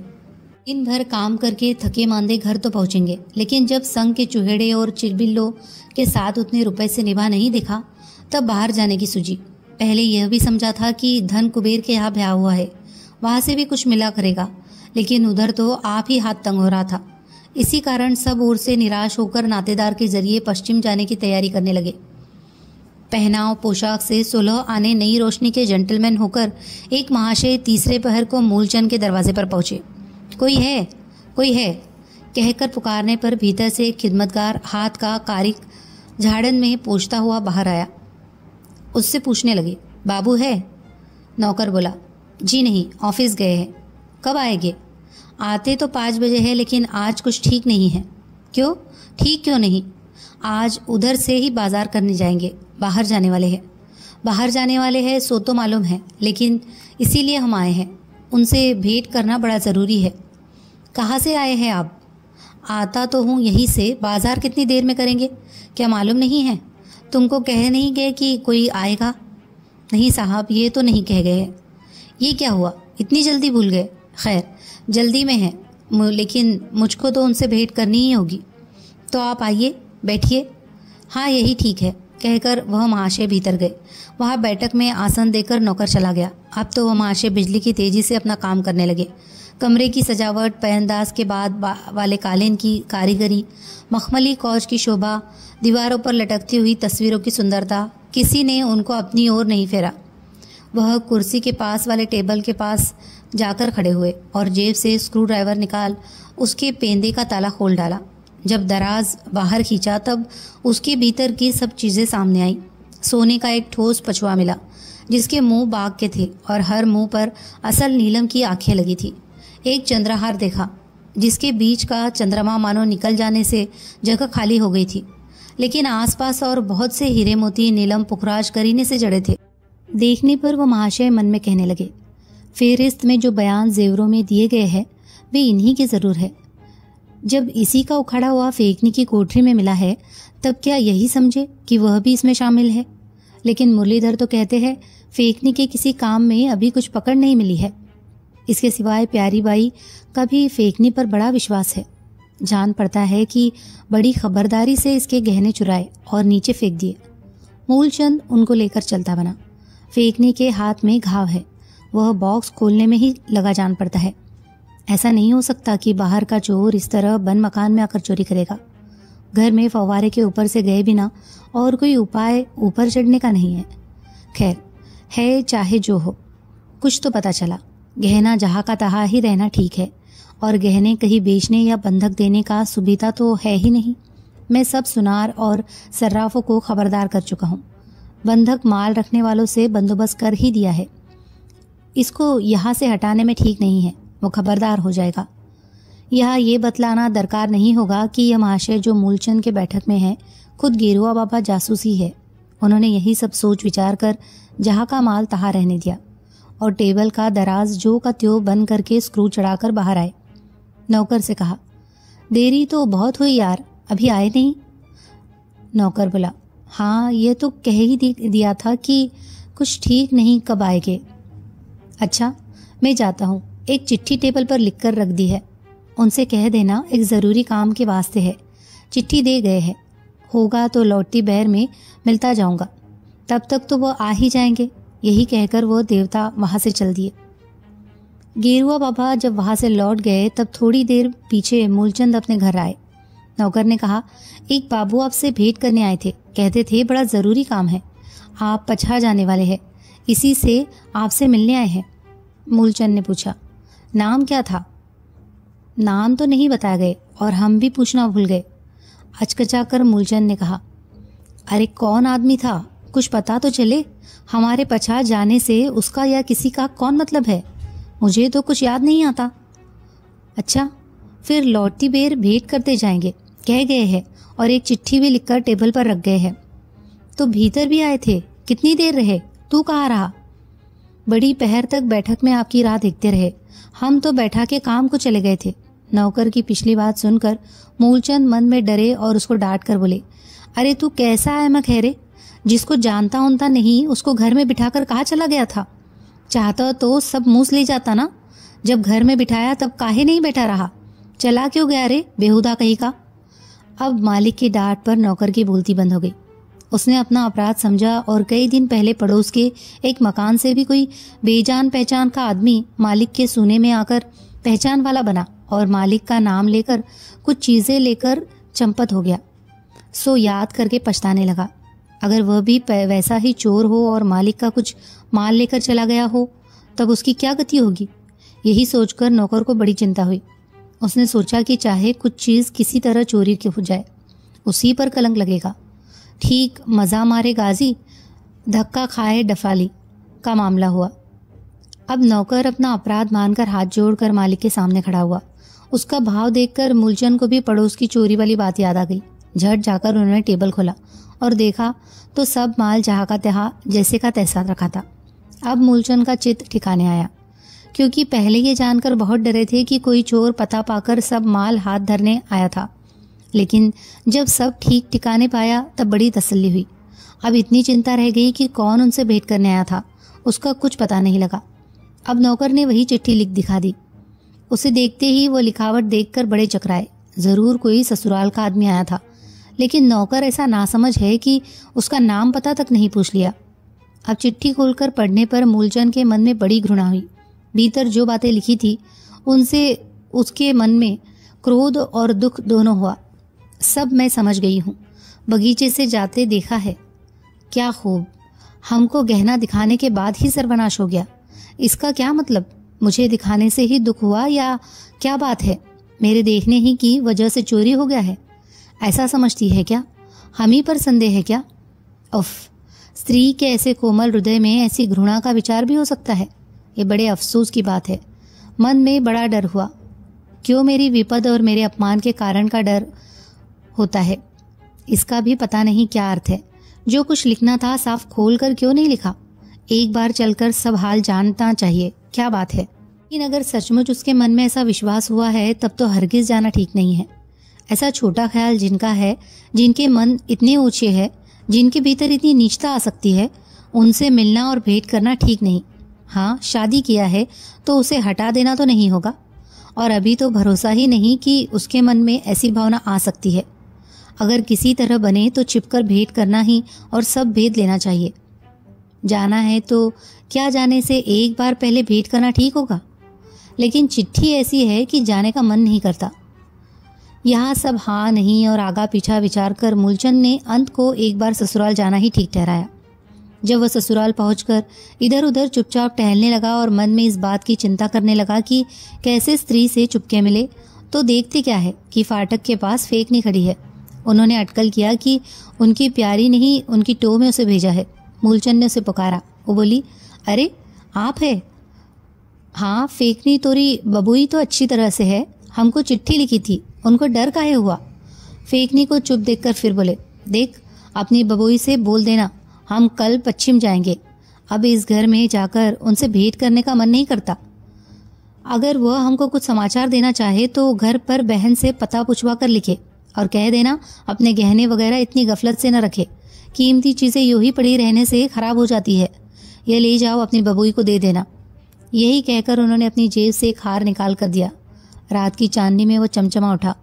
दिन भर काम करके थके मांदे घर तो पहुंचेंगे लेकिन जब संघ के चूहेड़े और चिरबिल्लों के साथ उतने रुपए से निभा नहीं देखा तब बाहर जाने की सूझी पहले यह भी समझा था कि धन कुबेर के यहाँ ब्याह हुआ है वहां से भी कुछ मिला करेगा लेकिन उधर तो आप ही हाथ तंग हो रहा था इसी कारण सब ओर से निराश होकर नातेदार के जरिए पश्चिम जाने की तैयारी करने लगे पहनाव पोशाक से सुलह आने नई रोशनी के जेंटलमैन होकर एक महाशय तीसरे पहर को मूलचंद के दरवाजे पर पहुंचे कोई है कोई है कहकर पुकारने पर भीतर से एक खिदमतगार हाथ का कारिक झाड़न में पोछता हुआ बाहर आया उससे पूछने लगे बाबू है नौकर बोला जी नहीं ऑफिस गए हैं कब आएंगे आते तो पाँच बजे है लेकिन आज कुछ ठीक नहीं है क्यों ठीक क्यों नहीं आज उधर से ही बाजार करने जाएंगे बाहर जाने वाले हैं बाहर जाने वाले हैं सो तो मालूम है लेकिन इसीलिए हम आए हैं उनसे भेंट करना बड़ा ज़रूरी है कहाँ से आए हैं आप आता तो हूँ यहीं से बाज़ार कितनी देर में करेंगे क्या मालूम नहीं है तुमको कह नहीं गए कि कोई आएगा नहीं साहब ये तो नहीं कह गए हैं ये क्या हुआ इतनी जल्दी भूल गए खैर जल्दी में है लेकिन मुझको तो उनसे भेंट करनी ही होगी तो आप आइए बैठिए हाँ यही ठीक है कहकर वह महाशय भीतर गए वहाँ बैठक में आसन देकर नौकर चला गया अब तो वह महाशय बिजली की तेज़ी से अपना काम करने लगे कमरे की सजावट पहनदास के बाद वाले कालीन की कारीगरी मखमली कौज की शोभा दीवारों पर लटकती हुई तस्वीरों की सुंदरता किसी ने उनको अपनी ओर नहीं फेरा वह कुर्सी के पास वाले टेबल के पास जाकर खड़े हुए और जेब से स्क्रू ड्राइवर निकाल उसके पेंदे का ताला खोल डाला जब दराज बाहर खींचा तब उसके भीतर की सब चीज़ें सामने आई सोने का एक ठोस पछुआ मिला जिसके मुंह बाग के थे और हर मुंह पर असल नीलम की आंखें लगी थी एक चंद्रहार देखा जिसके बीच का चंद्रमा मानो निकल जाने से जगह खाली हो गई थी लेकिन आसपास और बहुत से हीरे मोती नीलम पुखराज करीने से जड़े थे देखने पर वो महाशय मन में कहने लगे फेरिस्त में जो बयान जेवरों में दिए गए हैं वे इन्हीं के ज़रूर है जब इसी का उखाड़ा हुआ फेंकने की कोठरी में मिला है तब क्या यही समझे कि वह भी इसमें शामिल है लेकिन मुरलीधर तो कहते हैं फेंकने के किसी काम में अभी कुछ पकड़ नहीं मिली है इसके सिवाय प्यारी बाई का भी फेंकने पर बड़ा विश्वास है जान पड़ता है कि बड़ी खबरदारी से इसके गहने चुराए और नीचे फेंक दिए मूलचंद उनको लेकर चलता बना फेंकने के हाथ में घाव है वह बॉक्स खोलने में ही लगा जान पड़ता है ऐसा नहीं हो सकता कि बाहर का चोर इस तरह बन मकान में आकर चोरी करेगा घर में फवारे के ऊपर से गए बिना और कोई उपाय ऊपर चढ़ने का नहीं है खैर है चाहे जो हो कुछ तो पता चला गहना जहाँ का तहा ही रहना ठीक है और गहने कहीं बेचने या बंधक देने का सुविधा तो है ही नहीं मैं सब सुनार और सर्राफों को खबरदार कर चुका हूँ बंधक माल रखने वालों से बंदोबस्त कर ही दिया है इसको यहाँ से हटाने में ठीक नहीं है वो खबरदार हो जाएगा यह ये बतलाना दरकार नहीं होगा कि यह महाशय जो मूलचंद के बैठक में है खुद गेरुआ बाबा जासूसी है उन्होंने यही सब सोच विचार कर जहाँ का माल तहा रहने दिया और टेबल का दराज जो का त्यो बंद करके स्क्रू चढ़ाकर बाहर आए नौकर से कहा देरी तो बहुत हुई यार अभी आए नहीं नौकर बोला हाँ ये तो कह ही दिया था कि कुछ ठीक नहीं कब आएंगे अच्छा मैं जाता हूँ एक चिट्ठी टेबल पर लिख कर रख दी है उनसे कह देना एक ज़रूरी काम के वास्ते है चिट्ठी दे गए हैं होगा तो लौटती बैर में मिलता जाऊंगा तब तक तो वह आ ही जाएंगे यही कहकर वह देवता वहाँ से चल दिए गेरुआ बाबा जब वहाँ से लौट गए तब थोड़ी देर पीछे मूलचंद अपने घर आए नौकर ने कहा एक बाबू आपसे भेंट करने आए थे कहते थे बड़ा ज़रूरी काम है आप पछा जाने वाले हैं इसी से आपसे मिलने आए हैं मूलचंद ने पूछा नाम क्या था नाम तो नहीं बताया गए और हम भी पूछना भूल गए अचकचा कर मूलचंद ने कहा अरे कौन आदमी था कुछ पता तो चले हमारे पछा जाने से उसका या किसी का कौन मतलब है मुझे तो कुछ याद नहीं आता अच्छा फिर लौटती बेर भेंट करते जाएंगे कह गए हैं और एक चिट्ठी भी लिखकर टेबल पर रख गए हैं तो भीतर भी आए थे कितनी देर रहे तू कहाँ रहा बड़ी पहर तक बैठक में आपकी राह देखते रहे हम तो बैठा के काम को चले गए थे नौकर की पिछली बात सुनकर मूलचंद मन में डरे और उसको डांट कर बोले अरे तू कैसा है मैं खेरे जिसको जानता उनता नहीं उसको घर में बिठाकर कहाँ चला गया था चाहता तो सब मूस ले जाता ना जब घर में बिठाया तब काहे नहीं बैठा रहा चला क्यों गया रे बेहुदा कहीं का अब मालिक की डांट पर नौकर की बोलती बंद हो गई उसने अपना अपराध समझा और कई दिन पहले पड़ोस के एक मकान से भी कोई बेजान पहचान का आदमी मालिक के सुने में आकर पहचान वाला बना और मालिक का नाम लेकर कुछ चीज़ें लेकर चंपत हो गया सो याद करके पछताने लगा अगर वह भी वैसा ही चोर हो और मालिक का कुछ माल लेकर चला गया हो तब उसकी क्या गति होगी यही सोचकर नौकर को बड़ी चिंता हुई उसने सोचा कि चाहे कुछ चीज़ किसी तरह चोरी की हो जाए उसी पर कलंक लगेगा ठीक मज़ा मारे गाजी धक्का खाए डफाली का मामला हुआ अब नौकर अपना अपराध मानकर हाथ जोड़कर मालिक के सामने खड़ा हुआ उसका भाव देखकर मूलचंद को भी पड़ोस की चोरी वाली बात याद आ गई झट जाकर उन्होंने टेबल खोला और देखा तो सब माल जहाँ का तहा जैसे का तैसा रखा था अब मूलचंद का चित्त ठिकाने आया क्योंकि पहले ये जानकर बहुत डरे थे कि कोई चोर पता पाकर सब माल हाथ धरने आया था लेकिन जब सब ठीक ठिकाने पाया तब बड़ी तसल्ली हुई अब इतनी चिंता रह गई कि कौन उनसे भेंट करने आया था उसका कुछ पता नहीं लगा अब नौकर ने वही चिट्ठी लिख दिखा दी उसे देखते ही वो लिखावट देखकर बड़े चकराए ज़रूर कोई ससुराल का आदमी आया था लेकिन नौकर ऐसा नासमझ है कि उसका नाम पता तक नहीं पूछ लिया अब चिट्ठी खोलकर पढ़ने पर मूलचंद के मन में बड़ी घृणा हुई भीतर जो बातें लिखी थी उनसे उसके मन में क्रोध और दुख दोनों हुआ सब मैं समझ गई हूँ बगीचे से जाते देखा है क्या खूब हमको गहना दिखाने के बाद ही सर्वनाश हो गया इसका क्या मतलब मुझे दिखाने से ही दुख हुआ या क्या बात है मेरे देखने ही की वजह से चोरी हो गया है ऐसा समझती है क्या हम ही पर संदेह है क्या उफ स्त्री के ऐसे कोमल हृदय में ऐसी घृणा का विचार भी हो सकता है ये बड़े अफसोस की बात है मन में बड़ा डर हुआ क्यों मेरी विपद और मेरे अपमान के कारण का डर होता है इसका भी पता नहीं क्या अर्थ है जो कुछ लिखना था साफ खोल कर क्यों नहीं लिखा एक बार चलकर सब हाल जानना चाहिए क्या बात है लेकिन अगर सचमुच उसके मन में ऐसा विश्वास हुआ है तब तो हरगिज जाना ठीक नहीं है ऐसा छोटा ख्याल जिनका है जिनके मन इतने ऊंचे है जिनके भीतर इतनी नीचता आ सकती है उनसे मिलना और भेंट करना ठीक नहीं हाँ शादी किया है तो उसे हटा देना तो नहीं होगा और अभी तो भरोसा ही नहीं कि उसके मन में ऐसी भावना आ सकती है अगर किसी तरह बने तो छिपकर भेंट करना ही और सब भेद लेना चाहिए जाना है तो क्या जाने से एक बार पहले भेंट करना ठीक होगा लेकिन चिट्ठी ऐसी है कि जाने का मन नहीं करता यहाँ सब हाँ नहीं और आगा पीछा विचार कर मूलचंद ने अंत को एक बार ससुराल जाना ही ठीक ठहराया जब वह ससुराल पहुंचकर इधर उधर चुपचाप टहलने लगा और मन में इस बात की चिंता करने लगा कि कैसे स्त्री से चुपके मिले तो देखते क्या है कि फाटक के पास फेंकनी खड़ी है उन्होंने अटकल किया कि उनकी प्यारी नहीं उनकी टो में उसे भेजा है मूलचंद ने उसे पुकारा वो बोली अरे आप है हाँ फेंकनी तोरी बबुई तो अच्छी तरह से है हमको चिट्ठी लिखी थी उनको डर काहे हुआ फेंकनी को चुप देखकर फिर बोले देख अपनी बबुई से बोल देना हम कल पश्चिम जाएंगे अब इस घर में जाकर उनसे भेंट करने का मन नहीं करता अगर वह हमको कुछ समाचार देना चाहे तो घर पर बहन से पता पूछवा कर लिखे और कह देना अपने गहने वगैरह इतनी गफलत से न रखे कीमती चीज़ें यूं ही पड़ी रहने से ख़राब हो जाती है यह ले जाओ अपनी बबुई को दे देना यही कहकर उन्होंने अपनी जेब से एक हार निकाल कर दिया रात की चांदनी में वह चमचमा उठा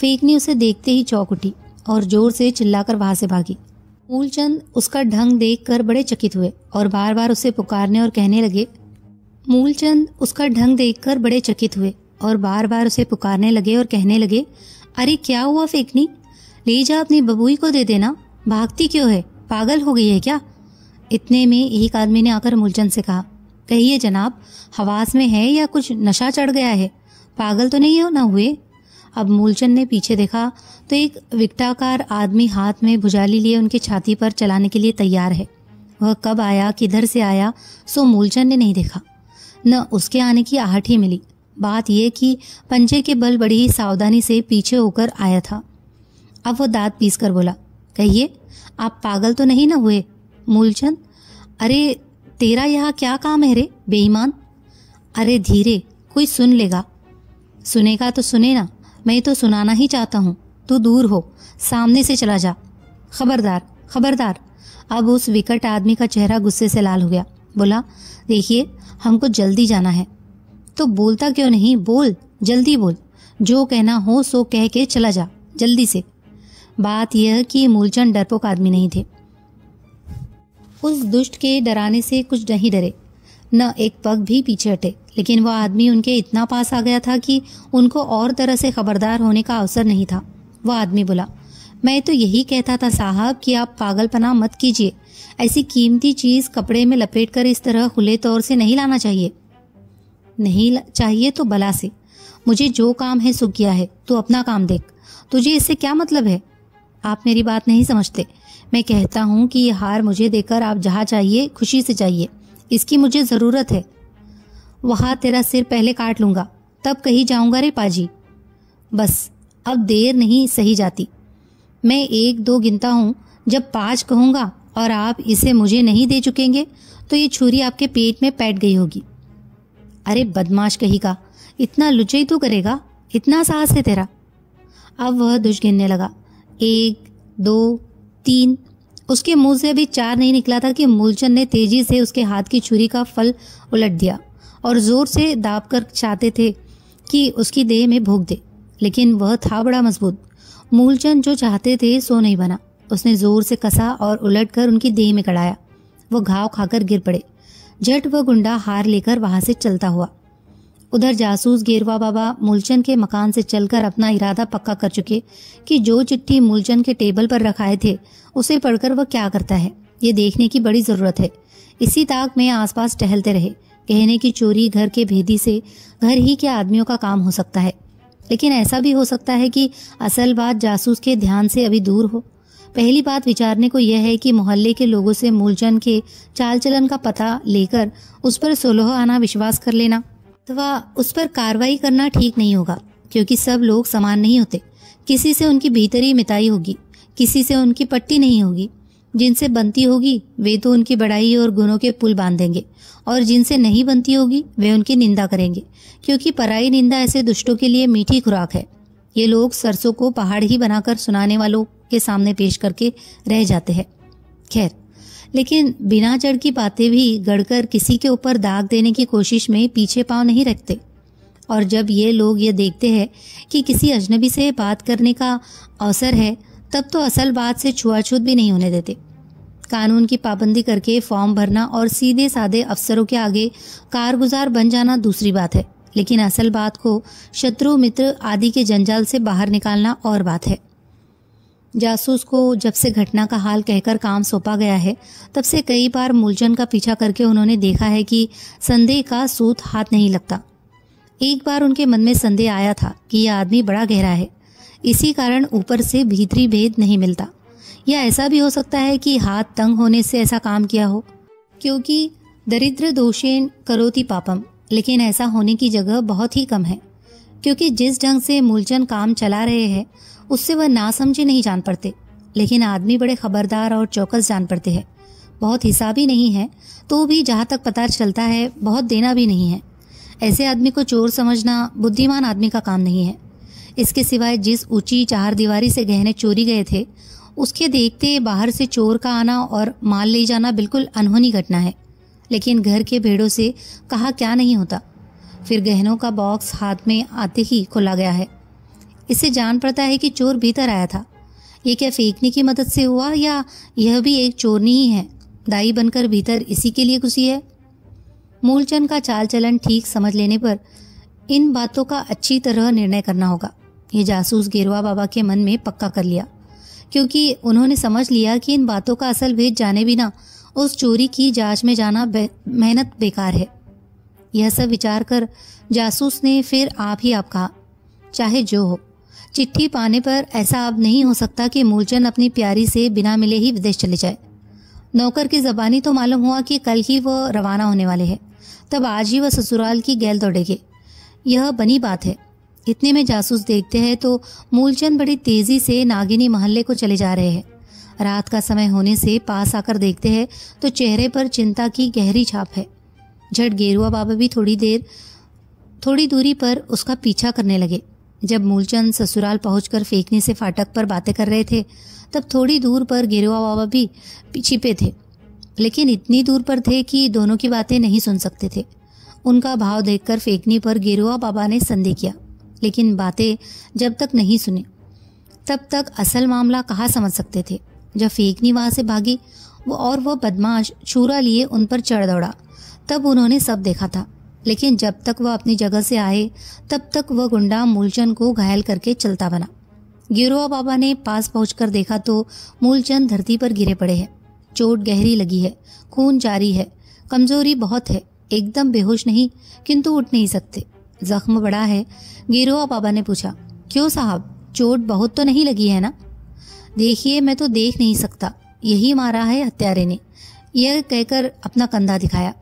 फेकनी उसे देखते ही चौक उठी और जोर से चिल्लाकर वहां से भागी मूलचंद उसका ढंग देखकर बड़े चकित हुए और बार बार उसे पुकारने और कहने लगे मूलचंद उसका ढंग देखकर बड़े चकित हुए और बार बार उसे पुकारने लगे और कहने लगे अरे क्या हुआ फेकनी ले जा अपनी बबुई को दे देना भागती क्यों है पागल हो गई है क्या इतने में एक आदमी ने आकर मूलचंद से कहा कहिए जनाब हवास में है या कुछ नशा चढ़ गया है पागल तो नहीं हो ना हुए अब मूलचंद ने पीछे देखा तो एक विकटाकार आदमी हाथ में भुजाली लिए उनके छाती पर चलाने के लिए तैयार है वह कब आया किधर से आया सो मूलचंद ने नहीं देखा न उसके आने की आहट ही मिली बात यह कि पंजे के बल बड़ी ही सावधानी से पीछे होकर आया था अब वो दांत पीस कर बोला कहिए आप पागल तो नहीं ना हुए मूलचंद अरे तेरा यहाँ क्या काम है रे बेईमान अरे धीरे कोई सुन लेगा सुनेगा तो सुने ना मैं तो सुनाना ही चाहता हूँ तू दूर हो सामने से चला जा खबरदार खबरदार अब उस विकट आदमी का चेहरा गुस्से से लाल हो गया बोला देखिए हमको जल्दी जाना है तो बोलता क्यों नहीं बोल जल्दी बोल जो कहना हो सो कह के चला जा जल्दी से बात यह कि मूलचंद डरपोक आदमी नहीं थे उस दुष्ट के डराने से कुछ नहीं डरे न एक पग भी पीछे हटे लेकिन वह आदमी उनके इतना पास आ गया था कि उनको और तरह से खबरदार होने का अवसर नहीं था वह आदमी बोला मैं तो यही कहता था साहब कि आप पागलपना मत कीजिए ऐसी कीमती चीज कपड़े में लपेट कर इस तरह खुले तौर से नहीं लाना चाहिए नहीं चाहिए तो बला से मुझे जो काम है सुख गया है तू अपना काम देख तुझे इससे क्या मतलब है आप मेरी बात नहीं समझते मैं कहता हूँ कि ये हार मुझे देकर आप जहाँ चाहिए खुशी से चाहिए इसकी मुझे ज़रूरत है वहां तेरा सिर पहले काट लूंगा तब कहीं जाऊंगा रे पाजी बस अब देर नहीं सही जाती मैं एक दो गिनता हूं जब पांच कहूंगा और आप इसे मुझे नहीं दे चुकेंगे तो ये छुरी आपके पेट में पैट गई होगी अरे बदमाश कहेगा इतना लुचई तो करेगा इतना साहस है तेरा अब वह दुष गिनने लगा एक दो तीन उसके मुंह से अभी चार नहीं निकला था कि मूलचंद ने तेजी से उसके हाथ की छुरी का फल उलट दिया और जोर से दाब कर चाहते थे कि उसकी देह में भोग दे लेकिन वह था बड़ा मजबूत मूलचंद जो चाहते थे सो नहीं बना उसने जोर से कसा और उलटकर उनकी देह में कड़ाया वो घाव खाकर गिर पड़े जट व गुंडा हार लेकर वहां से चलता हुआ उधर जासूस गेरवा बाबा मूलचंद के मकान से चलकर अपना इरादा पक्का कर चुके कि जो चिट्ठी मूलचंद के टेबल पर रखाए थे उसे पढ़कर वह क्या करता है ये देखने की बड़ी ज़रूरत है इसी ताक में आसपास टहलते रहे कहने की चोरी घर के भेदी से घर ही के आदमियों का काम हो सकता है लेकिन ऐसा भी हो सकता है कि असल बात जासूस के ध्यान से अभी दूर हो पहली बात विचारने को यह है कि मोहल्ले के लोगों से मूलचंद के चाल चलन का पता लेकर उस पर सोलह आना विश्वास कर लेना अथवा उस पर कार्रवाई करना ठीक नहीं होगा क्योंकि सब लोग समान नहीं होते किसी से उनकी भीतरी मिताई होगी किसी से उनकी पट्टी नहीं होगी जिनसे बनती होगी वे तो उनकी बड़ाई और गुणों के पुल बांध देंगे और जिनसे नहीं बनती होगी वे उनकी निंदा करेंगे क्योंकि पराई निंदा ऐसे दुष्टों के लिए मीठी खुराक है ये लोग सरसों को पहाड़ ही बनाकर सुनाने वालों के सामने पेश करके रह जाते हैं खैर लेकिन बिना जड़ की बातें भी गढ़कर किसी के ऊपर दाग देने की कोशिश में पीछे पाँव नहीं रखते और जब ये लोग ये देखते हैं कि किसी अजनबी से बात करने का अवसर है तब तो असल बात से छुआछूत भी नहीं होने देते कानून की पाबंदी करके फॉर्म भरना और सीधे साधे अफसरों के आगे कारगुजार बन जाना दूसरी बात है लेकिन असल बात को शत्रु मित्र आदि के जंजाल से बाहर निकालना और बात है जासूस को जब से घटना का हाल कहकर काम सौंपा गया है तब से कई बार मूलचंद का पीछा करके उन्होंने देखा है कि संदेह का सूत हाथ नहीं लगता एक बार उनके मन में संदेह आया था कि यह आदमी बड़ा गहरा है इसी कारण ऊपर से भीतरी भेद नहीं मिलता या ऐसा भी हो सकता है कि हाथ तंग होने से ऐसा काम किया हो क्योंकि दरिद्र दोषेन करोती पापम लेकिन ऐसा होने की जगह बहुत ही कम है क्योंकि जिस ढंग से मूलचंद काम चला रहे हैं उससे वह नासमझे नहीं जान पड़ते लेकिन आदमी बड़े खबरदार और चौकस जान पड़ते हैं बहुत हिसाबी नहीं है तो भी जहाँ तक पता चलता है बहुत देना भी नहीं है ऐसे आदमी को चोर समझना बुद्धिमान आदमी का काम नहीं है इसके सिवाय जिस ऊंची चार दीवारी से गहने चोरी गए थे उसके देखते बाहर से चोर का आना और माल ले जाना बिल्कुल अनहोनी घटना है लेकिन घर के भेड़ों से कहा क्या नहीं होता फिर गहनों का बॉक्स हाथ में आते ही खोला गया है इससे जान पड़ता है कि चोर भीतर आया था ये क्या फेंकने की मदद से हुआ या यह भी एक चोरनी नहीं है दाई बनकर भीतर इसी के लिए घुसी है मूलचंद का चाल चलन ठीक समझ लेने पर इन बातों का अच्छी तरह निर्णय करना होगा ये जासूस गेरुआ बाबा के मन में पक्का कर लिया क्योंकि उन्होंने समझ लिया कि इन बातों का असल भेद जाने बिना उस चोरी की जांच में जाना बे, मेहनत बेकार है यह सब विचार कर जासूस ने फिर आप ही आप कहा चाहे जो हो चिट्ठी पाने पर ऐसा अब नहीं हो सकता कि मूलचंद अपनी प्यारी से बिना मिले ही विदेश चले जाए नौकर की जबानी तो मालूम हुआ कि कल ही वह रवाना होने वाले हैं तब आज ही वह ससुराल की गैल दौड़ेंगे यह बनी बात है इतने में जासूस देखते हैं तो मूलचंद बड़ी तेजी से नागिनी मोहल्ले को चले जा रहे हैं रात का समय होने से पास आकर देखते हैं तो चेहरे पर चिंता की गहरी छाप है झट गेरुआ बाबा भी थोड़ी देर थोड़ी दूरी पर उसका पीछा करने लगे जब मूलचंद ससुराल पहुंचकर फेंकने से फाटक पर बातें कर रहे थे तब थोड़ी दूर पर गिरुआ बाबा भी छिपे थे लेकिन इतनी दूर पर थे कि दोनों की बातें नहीं सुन सकते थे उनका भाव देखकर फेंकनी पर गिरुआ बाबा ने संदेह किया लेकिन बातें जब तक नहीं सुने तब तक असल मामला कहाँ समझ सकते थे जब फेंकनी वहां से भागी वो और वह बदमाश छूरा लिए उन पर चढ़ दौड़ा तब उन्होंने सब देखा था लेकिन जब तक वह अपनी जगह से आए तब तक वह गुंडा मूलचंद को घायल करके चलता बना गिरुआ बाबा ने पास पहुंचकर देखा तो मूलचंद धरती पर गिरे पड़े हैं चोट गहरी लगी है खून जारी है कमजोरी बहुत है एकदम बेहोश नहीं किंतु उठ नहीं सकते जख्म बड़ा है गिरुआ बाबा ने पूछा क्यों साहब चोट बहुत तो नहीं लगी है ना देखिए मैं तो देख नहीं सकता यही मारा है हत्यारे ने यह कहकर अपना कंधा दिखाया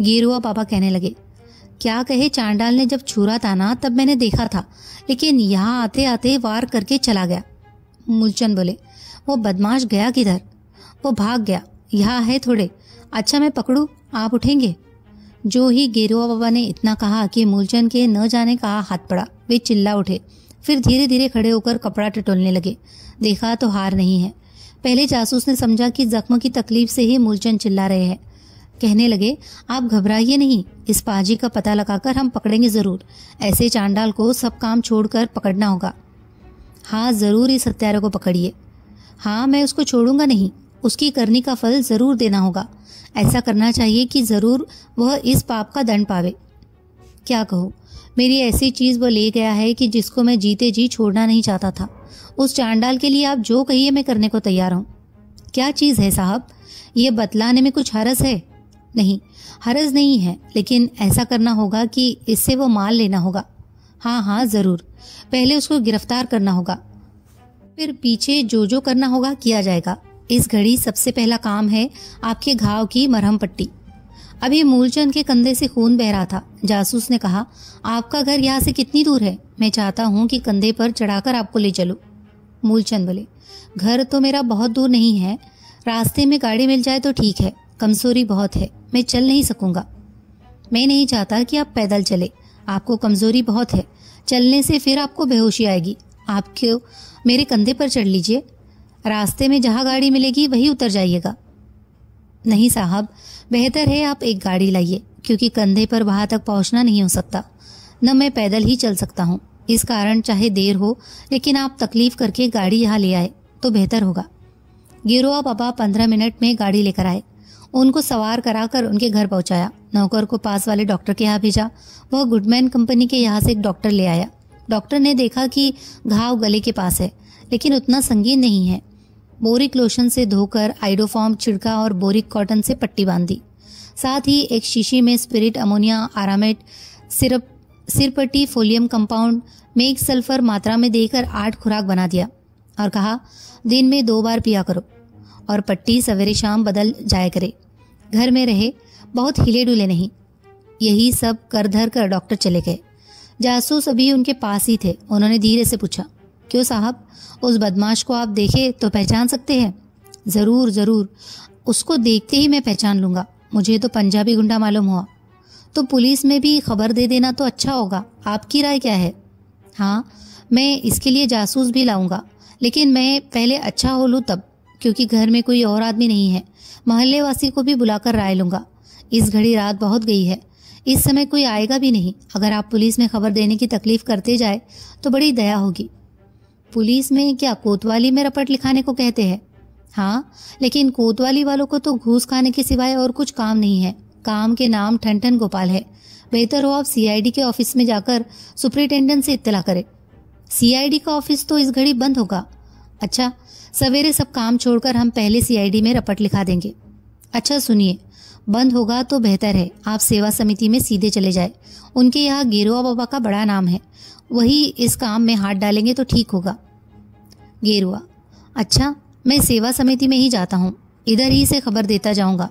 गिरुआ बाबा कहने लगे क्या कहे चांडाल ने जब छुरा था ना तब मैंने देखा था लेकिन यहाँ आते आते वार करके चला गया मूलचंद बोले वो बदमाश गया किधर वो भाग गया यहाँ है थोड़े अच्छा मैं पकड़ू आप उठेंगे जो ही गेरुआ बाबा ने इतना कहा कि मूलचंद के न जाने का हाथ पड़ा वे चिल्ला उठे फिर धीरे धीरे खड़े होकर कपड़ा टटोलने लगे देखा तो हार नहीं है पहले जासूस ने समझा कि जख्म की तकलीफ से ही मूलचंद चिल्ला रहे हैं कहने लगे आप घबराइए नहीं इस पाजी का पता लगाकर हम पकड़ेंगे जरूर ऐसे चांडाल को सब काम छोड़कर पकड़ना होगा हाँ जरूर इस हत्यारे को पकड़िए हाँ मैं उसको छोड़ूंगा नहीं उसकी करनी का फल जरूर देना होगा ऐसा करना चाहिए कि जरूर वह इस पाप का दंड पावे क्या कहो मेरी ऐसी चीज वह ले गया है कि जिसको मैं जीते जी छोड़ना नहीं चाहता था उस चांडाल के लिए आप जो कहिए मैं करने को तैयार हूँ क्या चीज है साहब ये बतलाने में कुछ हरस है नहीं हरज नहीं है लेकिन ऐसा करना होगा कि इससे वो माल लेना होगा हाँ हाँ ज़रूर पहले उसको गिरफ्तार करना होगा फिर पीछे जो जो करना होगा किया जाएगा इस घड़ी सबसे पहला काम है आपके घाव की मरहम पट्टी अभी मूलचंद के कंधे से खून बह रहा था जासूस ने कहा आपका घर यहाँ से कितनी दूर है मैं चाहता हूँ कि कंधे पर चढ़ाकर आपको ले चलूँ मूलचंद बोले घर तो मेरा बहुत दूर नहीं है रास्ते में गाड़ी मिल जाए तो ठीक है कमजोरी बहुत है मैं चल नहीं सकूंगा मैं नहीं चाहता कि आप पैदल चले आपको कमजोरी बहुत है चलने से फिर आपको बेहोशी आएगी आप क्यों मेरे कंधे पर चढ़ लीजिए रास्ते में जहाँ गाड़ी मिलेगी वही उतर जाइएगा नहीं साहब बेहतर है आप एक गाड़ी लाइए क्योंकि कंधे पर वहाँ तक पहुंचना नहीं हो सकता न मैं पैदल ही चल सकता हूँ इस कारण चाहे देर हो लेकिन आप तकलीफ करके गाड़ी यहाँ ले आए तो बेहतर होगा गिरो आप अबा पंद्रह मिनट में गाड़ी लेकर आए उनको सवार कराकर उनके घर पहुंचाया नौकर को पास वाले डॉक्टर के यहाँ भेजा वह गुडमैन कंपनी के यहाँ से एक डॉक्टर ले आया डॉक्टर ने देखा कि घाव गले के पास है लेकिन उतना संगीन नहीं है बोरिक लोशन से धोकर आइडोफॉर्म छिड़का और बोरिक कॉटन से पट्टी बांध दी साथ ही एक शीशी में स्पिरिट अमोनिया आरामेट सिरप सिरपट्टी फोलियम कंपाउंड मेक सल्फर मात्रा में देकर आठ खुराक बना दिया और कहा दिन में दो बार पिया करो और पट्टी सवेरे शाम बदल जाया करे घर में रहे बहुत हिले डुले नहीं यही सब कर धर कर डॉक्टर चले गए जासूस अभी उनके पास ही थे उन्होंने धीरे से पूछा क्यों साहब उस बदमाश को आप देखे तो पहचान सकते हैं ज़रूर ज़रूर उसको देखते ही मैं पहचान लूँगा मुझे तो पंजाबी गुंडा मालूम हुआ तो पुलिस में भी खबर दे देना तो अच्छा होगा आपकी राय क्या है हाँ मैं इसके लिए जासूस भी लाऊंगा लेकिन मैं पहले अच्छा हो लूँ तब क्योंकि घर में कोई और आदमी नहीं है मोहल्लेवासी को भी बुलाकर राय लूंगा इस घड़ी रात बहुत गई है इस समय कोई आएगा भी नहीं अगर आप पुलिस में खबर देने की तकलीफ करते जाए तो बड़ी दया होगी पुलिस में क्या कोतवाली में रपट लिखाने को कहते हैं हाँ लेकिन कोतवाली वालों को तो घूस खाने के सिवाय और कुछ काम नहीं है काम के नाम ठन ठन गोपाल है बेहतर हो आप सीआईडी के ऑफिस में जाकर सुपरिटेंडेंट से इत्तला करें सीआईडी का ऑफिस तो इस घड़ी बंद होगा अच्छा सवेरे सब काम छोड़कर हम पहले सीआईडी में रपट लिखा देंगे अच्छा सुनिए बंद होगा तो बेहतर है आप सेवा समिति में सीधे चले जाए उनके यहाँ गेरुआ बाबा का बड़ा नाम है वही इस काम में हाथ डालेंगे तो ठीक होगा गेरुआ अच्छा मैं सेवा समिति में ही जाता हूँ इधर ही से खबर देता जाऊंगा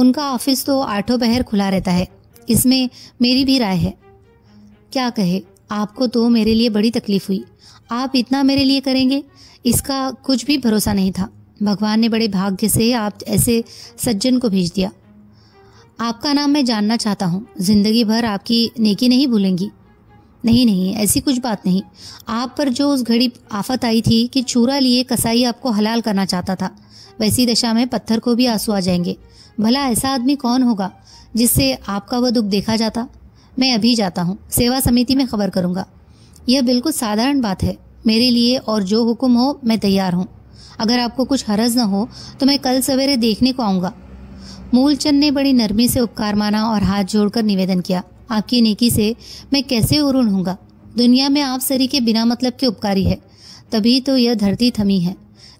उनका ऑफिस तो आठों बहर खुला रहता है इसमें मेरी भी राय है क्या कहे आपको तो मेरे लिए बड़ी तकलीफ हुई आप इतना मेरे लिए करेंगे इसका कुछ भी भरोसा नहीं था भगवान ने बड़े भाग्य से आप ऐसे सज्जन को भेज दिया आपका नाम मैं जानना चाहता हूँ जिंदगी भर आपकी नेकी नहीं भूलेंगी नहीं नहीं ऐसी कुछ बात नहीं आप पर जो उस घड़ी आफत आई थी कि चूरा लिए कसाई आपको हलाल करना चाहता था वैसी दशा में पत्थर को भी आंसू आ जाएंगे भला ऐसा आदमी कौन होगा जिससे आपका वह दुख देखा जाता मैं अभी जाता हूँ सेवा समिति में खबर करूँगा यह बिल्कुल साधारण बात है मेरे लिए और जो हुक्म हो मैं तैयार हूँ अगर आपको कुछ हरज न हो तो मैं कल सवेरे देखने को आऊँगा मूलचंद ने बड़ी नरमी से उपकार माना और हाथ जोड़कर निवेदन किया आपकी नेकी से मैं कैसे उरुण हूँगा दुनिया में आप सरी के बिना मतलब के उपकारी है तभी तो यह धरती थमी है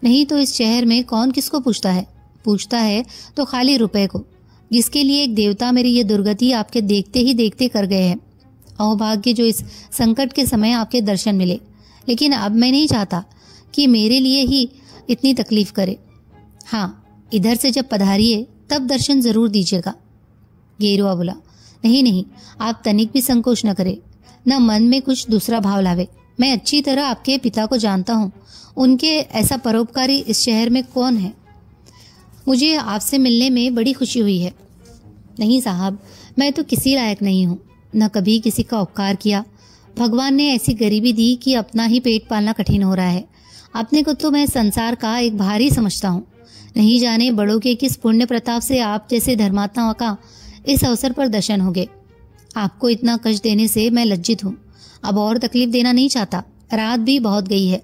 नहीं तो इस शहर में कौन किसको पूछता है पूछता है तो खाली रुपए को जिसके लिए एक देवता मेरी ये दुर्गति आपके देखते ही देखते कर गए हैं अहोभाग्य जो इस संकट के समय आपके दर्शन मिले लेकिन अब मैं नहीं चाहता कि मेरे लिए ही इतनी तकलीफ करे हाँ इधर से जब पधारिए तब दर्शन जरूर दीजिएगा गेरुआ बोला नहीं नहीं आप तनिक भी संकोच न करें न मन में कुछ दूसरा भाव लावे मैं अच्छी तरह आपके पिता को जानता हूँ उनके ऐसा परोपकारी इस शहर में कौन है मुझे आपसे मिलने में बड़ी खुशी हुई है नहीं साहब मैं तो किसी लायक नहीं हूँ न कभी किसी का उपकार किया भगवान ने ऐसी गरीबी दी कि अपना ही पेट पालना कठिन हो रहा है अपने को तो मैं संसार का एक भारी समझता हूँ नहीं जाने बड़ों के किस पुण्य प्रताप से आप जैसे धर्मात्माओं का इस अवसर पर दर्शन हो गए आपको इतना कष्ट देने से मैं लज्जित हूँ अब और तकलीफ देना नहीं चाहता रात भी बहुत गई है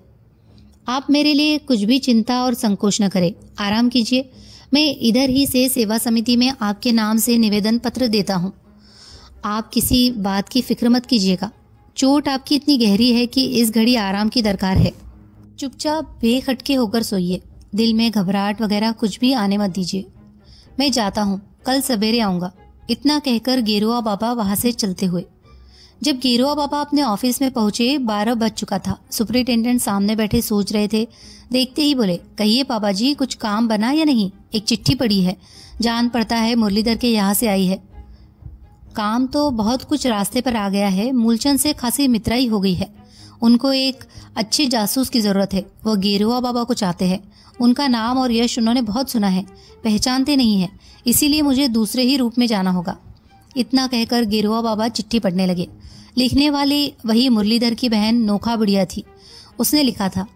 आप मेरे लिए कुछ भी चिंता और संकोच न करें आराम कीजिए मैं इधर ही से सेवा समिति में आपके नाम से निवेदन पत्र देता हूँ आप किसी बात की फिक्र मत कीजिएगा चोट आपकी इतनी गहरी है कि इस घड़ी आराम की दरकार है चुपचाप बेखटके होकर सोइए दिल में घबराहट वगैरह कुछ भी आने मत दीजिए मैं जाता हूँ कल सवेरे आऊंगा इतना कहकर गेरुआ बाबा वहां से चलते हुए जब गेरुआ बाबा अपने ऑफिस में पहुंचे बारह बज चुका था सुपरिटेंडेंट सामने बैठे सोच रहे थे देखते ही बोले कहिए बाबा जी कुछ काम बना या नहीं एक चिट्ठी पड़ी है जान पड़ता है मुरलीधर के यहाँ से आई है काम तो बहुत कुछ रास्ते पर आ गया है मूलचंद से खासी मित्राई हो गई है उनको एक अच्छी जासूस की ज़रूरत है वो गेरुआ बाबा को चाहते हैं उनका नाम और यश उन्होंने बहुत सुना है पहचानते नहीं है इसीलिए मुझे दूसरे ही रूप में जाना होगा इतना कहकर गेरुआ बाबा चिट्ठी पढ़ने लगे लिखने वाली वही मुरलीधर की बहन नोखा बुढ़िया थी उसने लिखा था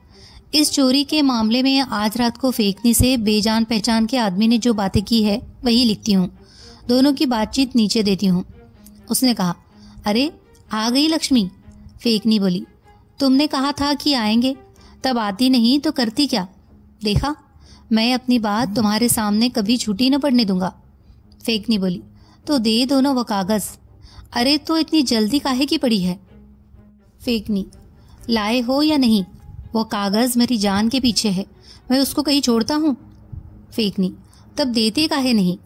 इस चोरी के मामले में आज रात को फेंकने से बेजान पहचान के आदमी ने जो बातें की है वही लिखती हूँ दोनों की बातचीत नीचे देती हूँ उसने कहा अरे आ गई लक्ष्मी फेकनी बोली तुमने कहा था कि आएंगे तब आती नहीं तो करती क्या देखा मैं अपनी बात तुम्हारे सामने कभी छूटी न पड़ने दूंगा फेकनी बोली तो दे दोनों वो कागज़ अरे तो इतनी जल्दी काहे की पड़ी है फेकनी लाए हो या नहीं वो कागज़ मेरी जान के पीछे है मैं उसको कहीं छोड़ता हूँ फेकनी तब देते काहे नहीं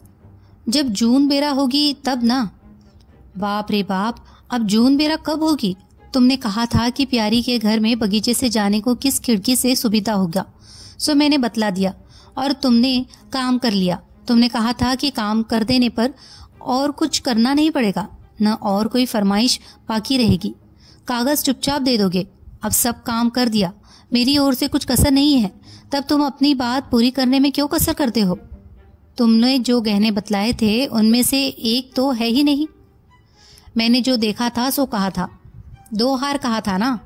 जब जून बेरा होगी तब ना बाप रे बाप अब जून बेरा कब होगी तुमने कहा था कि प्यारी के घर में बगीचे से जाने को किस खिड़की से सुविधा होगा सो मैंने बतला दिया और तुमने काम कर लिया तुमने कहा था कि काम कर देने पर और कुछ करना नहीं पड़ेगा न और कोई फरमाइश बाकी रहेगी कागज चुपचाप दे दोगे अब सब काम कर दिया मेरी ओर से कुछ कसर नहीं है तब तुम अपनी बात पूरी करने में क्यों कसर करते हो तुमने जो गहने बतलाए थे उनमें से एक तो है ही नहीं मैंने जो देखा था सो कहा था दो हार कहा था ना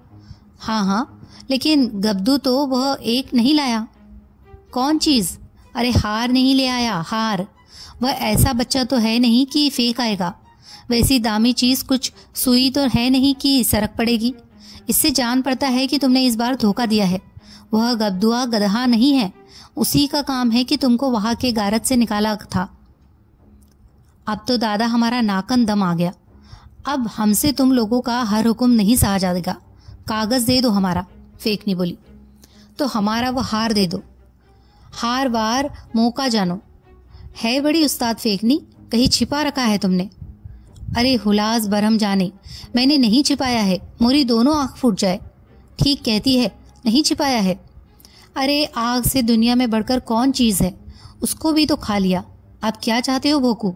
हाँ हाँ लेकिन गब्दू तो वह एक नहीं लाया कौन चीज़ अरे हार नहीं ले आया हार वह ऐसा बच्चा तो है नहीं कि फेंक आएगा वैसी दामी चीज़ कुछ सुई तो है नहीं कि सरक पड़ेगी इससे जान पड़ता है कि तुमने इस बार धोखा दिया है वह गबदुआ गदहा नहीं है उसी का काम है कि तुमको वहां के गारत से निकाला था अब तो दादा हमारा नाकन दम आ गया अब हमसे तुम लोगों का हर हुक्म नहीं सहा जाएगा कागज़ दे दो हमारा फेंकनी बोली तो हमारा वो हार दे दो हार बार मौका जानो है बड़ी उस्ताद फेंकनी कहीं छिपा रखा है तुमने अरे हुलास बरम जाने मैंने नहीं छिपाया है मोरी दोनों आंख फूट जाए ठीक कहती है नहीं छिपाया है अरे आग से दुनिया में बढ़कर कौन चीज़ है उसको भी तो खा लिया आप क्या चाहते हो भोकू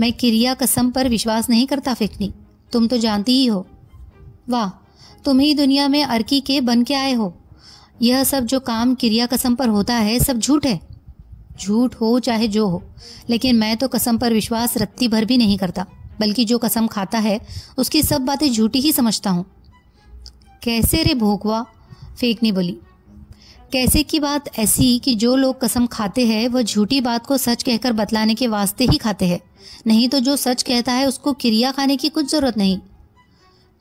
मैं क्रिया कसम पर विश्वास नहीं करता फेंकनी तुम तो जानती ही हो वाह तुम ही दुनिया में अर्की के बन के आए हो यह सब जो काम क्रिया कसम पर होता है सब झूठ है झूठ हो चाहे जो हो लेकिन मैं तो कसम पर विश्वास रत्ती भर भी नहीं करता बल्कि जो कसम खाता है उसकी सब बातें झूठी ही समझता हूँ कैसे रे भोकवा फेंकनी बोली कैसे की बात ऐसी कि जो लोग कसम खाते हैं वह झूठी बात को सच कहकर बतलाने के वास्ते ही खाते हैं नहीं तो जो सच कहता है उसको क्रिया खाने की कुछ जरूरत नहीं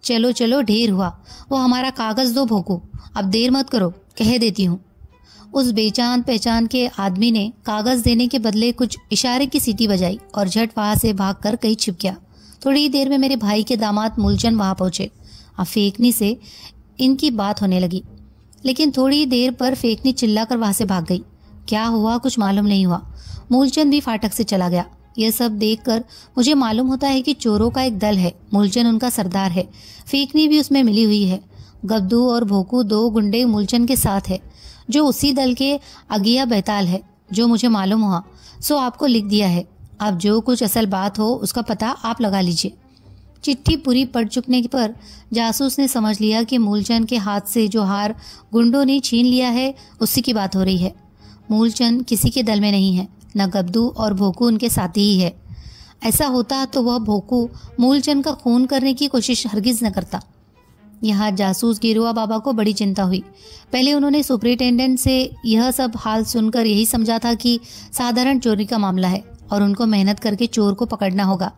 चलो चलो ढेर हुआ वो हमारा कागज दो भोको अब देर मत करो कह देती हूँ उस बेचान पहचान के आदमी ने कागज देने के बदले कुछ इशारे की सीटी बजाई और झट वहां से भाग कर कहीं छिप गया थोड़ी ही देर में मेरे भाई के दामाद मूलचंद वहां पहुंचे अफेकनी से इनकी बात होने लगी लेकिन थोड़ी देर पर फेकनी चिल्ला कर वहां से भाग गई क्या हुआ कुछ मालूम नहीं हुआ मूलचंद भी फाटक से चला गया यह सब देखकर मुझे मालूम होता है कि चोरों का एक दल है मूलचंद उनका सरदार है फेकनी भी उसमें मिली हुई है गब्दू और भोकू दो गुंडे मूलचंद के साथ है जो उसी दल के अगिया बैताल है जो मुझे मालूम हुआ सो आपको लिख दिया है अब जो कुछ असल बात हो उसका पता आप लगा लीजिए चिट्ठी पूरी पड़ चुकने पर जासूस ने समझ लिया कि मूलचंद के हाथ से जो हार गुंडों ने छीन लिया है उसी की बात हो रही है मूलचंद किसी के दल में नहीं है न गब्दू और भोकू उनके साथी ही है ऐसा होता तो वह भोकू मूलचंद का खून करने की कोशिश हरगिज न करता यहाँ जासूस गिरुआ बाबा को बड़ी चिंता हुई पहले उन्होंने सुपरिटेंडेंट से यह सब हाल सुनकर यही समझा था कि साधारण चोरी का मामला है और उनको मेहनत करके चोर को पकड़ना होगा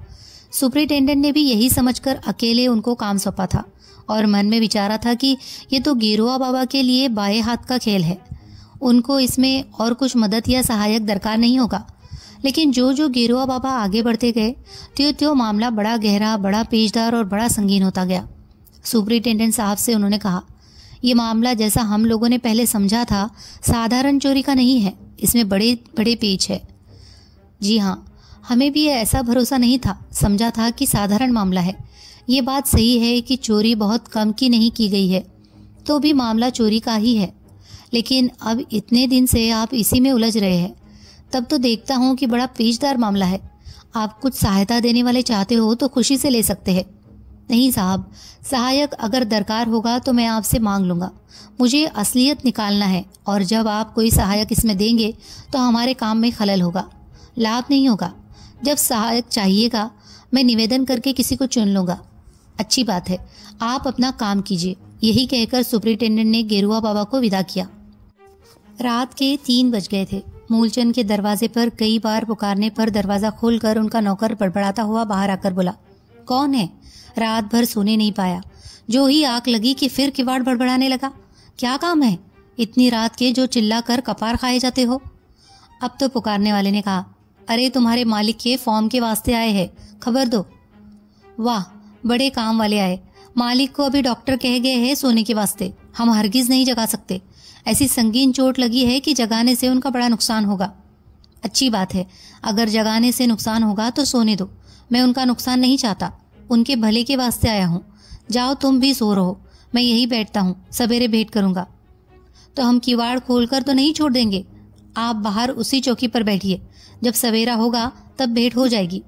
सुपरिटेंडेंट ने भी यही समझकर अकेले उनको काम सौंपा था और मन में विचारा था कि ये तो गेरुआ बाबा के लिए बाएं हाथ का खेल है उनको इसमें और कुछ मदद या सहायक दरकार नहीं होगा लेकिन जो जो गेरुआ बाबा आगे बढ़ते गए त्यों त्यों मामला बड़ा गहरा बड़ा पेचदार और बड़ा संगीन होता गया सुपरिटेंडेंट साहब से उन्होंने कहा यह मामला जैसा हम लोगों ने पहले समझा था साधारण चोरी का नहीं है इसमें बड़े बड़े पेच है जी हाँ हमें भी ऐसा भरोसा नहीं था समझा था कि साधारण मामला है ये बात सही है कि चोरी बहुत कम की नहीं की गई है तो भी मामला चोरी का ही है लेकिन अब इतने दिन से आप इसी में उलझ रहे हैं तब तो देखता हूँ कि बड़ा पेचदार मामला है आप कुछ सहायता देने वाले चाहते हो तो खुशी से ले सकते हैं नहीं साहब सहायक अगर दरकार होगा तो मैं आपसे मांग लूँगा मुझे असलियत निकालना है और जब आप कोई सहायक इसमें देंगे तो हमारे काम में खलल होगा लाभ नहीं होगा जब सहायक चाहिएगा मैं निवेदन करके किसी को चुन लूंगा अच्छी बात है आप अपना काम कीजिए यही कहकर सुपरिटेंडेंट ने गेरुआ बाबा को विदा किया रात के तीन बज गए थे मूलचंद के दरवाजे पर कई बार पुकारने पर दरवाजा खोलकर उनका नौकर बड़बड़ाता हुआ बाहर आकर बोला कौन है रात भर सोने नहीं पाया जो ही आग लगी कि फिर किवाड़ बड़बड़ाने लगा क्या काम है इतनी रात के जो चिल्ला कर कपार खाए जाते हो अब तो पुकारने वाले ने कहा अरे तुम्हारे मालिक के फॉर्म के वास्ते आए हैं खबर दो वाह बड़े काम वाले आए मालिक को अभी डॉक्टर कह गए हैं सोने के वास्ते हम हरगिज नहीं जगा सकते ऐसी संगीन चोट लगी है कि जगाने से उनका बड़ा नुकसान होगा अच्छी बात है अगर जगाने से नुकसान होगा तो सोने दो मैं उनका नुकसान नहीं चाहता उनके भले के वास्ते आया हूँ जाओ तुम भी सो रहो मैं यही बैठता हूँ सवेरे भेंट करूंगा तो हम किवाड़ खोलकर तो नहीं छोड़ देंगे आप बाहर उसी चौकी पर बैठिए जब सवेरा होगा तब भेंट हो जाएगी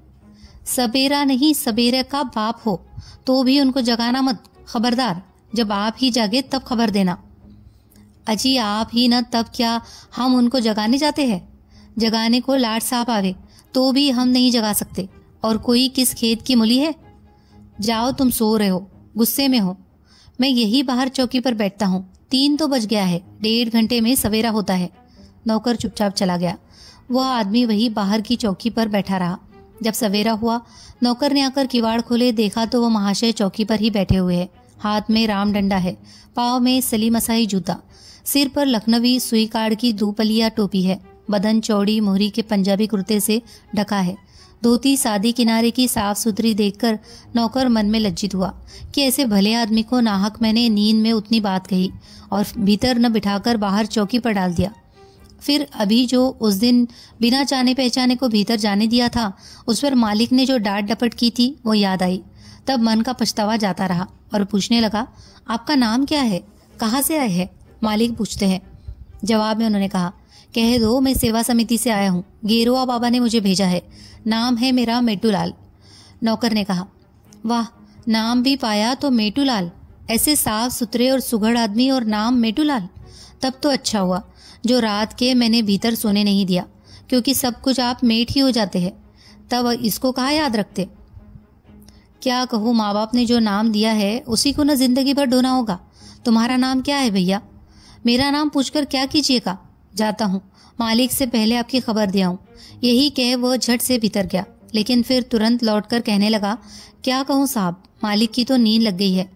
सवेरा नहीं सवेरे का बाप हो तो भी उनको जगाना मत खबरदार जब आप ही जागे तब खबर देना अजी आप ही न तब क्या हम उनको जगाने जाते हैं जगाने को लाट साहब आवे तो भी हम नहीं जगा सकते और कोई किस खेत की मुली है जाओ तुम सो रहे हो गुस्से में हो मैं यही बाहर चौकी पर बैठता हूँ तीन तो बज गया है डेढ़ घंटे में सवेरा होता है नौकर चुपचाप चला गया वह आदमी वही बाहर की चौकी पर बैठा रहा जब सवेरा हुआ नौकर ने आकर किवाड़ खोले देखा तो वह महाशय चौकी पर ही बैठे हुए है हाथ में राम डंडा है पाव में सलीम जूता सिर पर लखनवी सुई कार्ड की दूपलिया टोपी है बदन चौड़ी मोहरी के पंजाबी कुर्ते से ढका है धोती सादी किनारे की साफ सुथरी देखकर नौकर मन में लज्जित हुआ कि ऐसे भले आदमी को नाहक मैंने नींद में उतनी बात कही और भीतर न बिठाकर बाहर चौकी पर डाल दिया फिर अभी जो उस दिन बिना जाने पहचाने को भीतर जाने दिया था उस पर मालिक ने जो डांट डपट की थी वो याद आई तब मन का पछतावा जाता रहा और पूछने लगा आपका नाम क्या है कहाँ से आए हैं मालिक पूछते हैं जवाब में उन्होंने कहा कह दो मैं सेवा समिति से आया हूँ गेरुआ बाबा ने मुझे भेजा है नाम है मेरा मेटूलाल नौकर ने कहा वाह नाम भी पाया तो मेटूलाल ऐसे साफ सुथरे और सुघड़ आदमी और नाम मेटूलाल तब तो अच्छा हुआ जो रात के मैंने भीतर सोने नहीं दिया क्योंकि सब कुछ आप मेट ही हो जाते हैं तब इसको कहाँ याद रखते क्या कहूँ माँ बाप ने जो नाम दिया है उसी को ना जिंदगी भर ढोना होगा तुम्हारा नाम क्या है भैया मेरा नाम पूछकर क्या कीजिएगा जाता हूँ मालिक से पहले आपकी खबर दिया हूँ यही कह वह झट से भीतर गया लेकिन फिर तुरंत लौटकर कहने लगा क्या कहूँ साहब मालिक की तो नींद लग गई है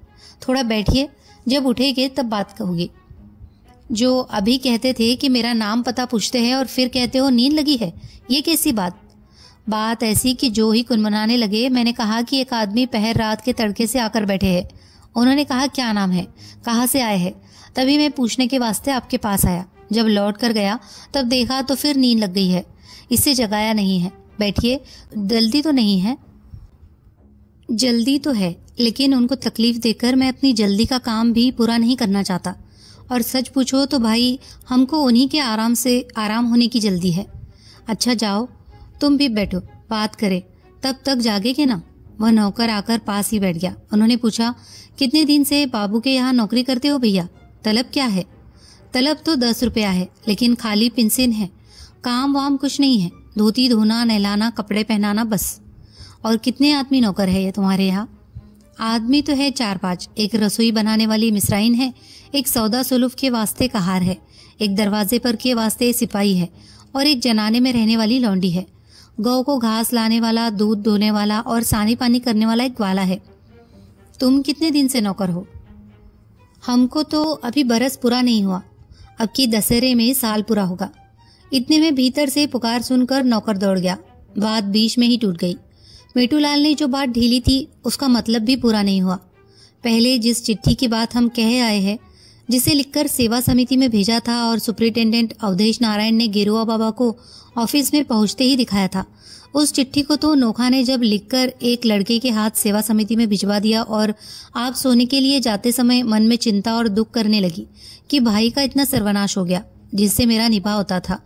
थोड़ा बैठिए जब उठेंगे तब बात कहोगे जो अभी कहते थे कि मेरा नाम पता पूछते हैं और फिर कहते हो नींद लगी है ये कैसी बात बात ऐसी कि जो ही कुनमनाने लगे मैंने कहा कि एक आदमी पहर रात के तड़के से आकर बैठे है उन्होंने कहा क्या नाम है कहाँ से आए है तभी मैं पूछने के वास्ते आपके पास आया जब लौट कर गया तब देखा तो फिर नींद लग गई है इससे जगाया नहीं है बैठिए जल्दी तो नहीं है जल्दी तो है लेकिन उनको तकलीफ देकर मैं अपनी जल्दी का काम भी पूरा नहीं करना चाहता और सच पूछो तो भाई हमको उन्हीं के आराम से आराम होने की जल्दी है अच्छा जाओ तुम भी बैठो बात करें तब तक जागेगे ना वह नौकर आकर पास ही बैठ गया उन्होंने पूछा कितने दिन से बाबू के यहाँ नौकरी करते हो भैया तलब क्या है तलब तो दस रुपया है लेकिन खाली पिंसिन है काम वाम कुछ नहीं है धोती धोना नहलाना कपड़े पहनाना बस और कितने आदमी नौकर है ये तुम्हारे यहाँ आदमी तो है चार पांच एक रसोई बनाने वाली मिसराइन है एक सौदा सुलूफ के वास्ते कहार है एक दरवाजे पर के वास्ते सिपाही है और एक जनाने में रहने वाली लौंडी है गौ को घास लाने वाला दूध धोने वाला और सानी पानी करने वाला एक ग्वाला है तुम कितने दिन से नौकर हो हमको तो अभी बरस पूरा नहीं हुआ अब की दशहरे में साल पूरा होगा इतने में भीतर से पुकार सुनकर नौकर दौड़ गया बात बीच में ही टूट गई मेटूलाल ने जो बात ढीली थी उसका मतलब भी पूरा नहीं हुआ पहले जिस चिट्ठी की बात हम कह आए हैं जिसे लिखकर सेवा समिति में भेजा था और सुप्रिंटेंडेंट अवधेश नारायण ने गेरुआ बाबा को ऑफिस में पहुंचते ही दिखाया था उस चिट्ठी को तो नोखा ने जब लिखकर एक लड़के के हाथ सेवा समिति में भिजवा दिया और आप सोने के लिए जाते समय मन में चिंता और दुख करने लगी कि भाई का इतना सर्वनाश हो गया जिससे मेरा निभा होता था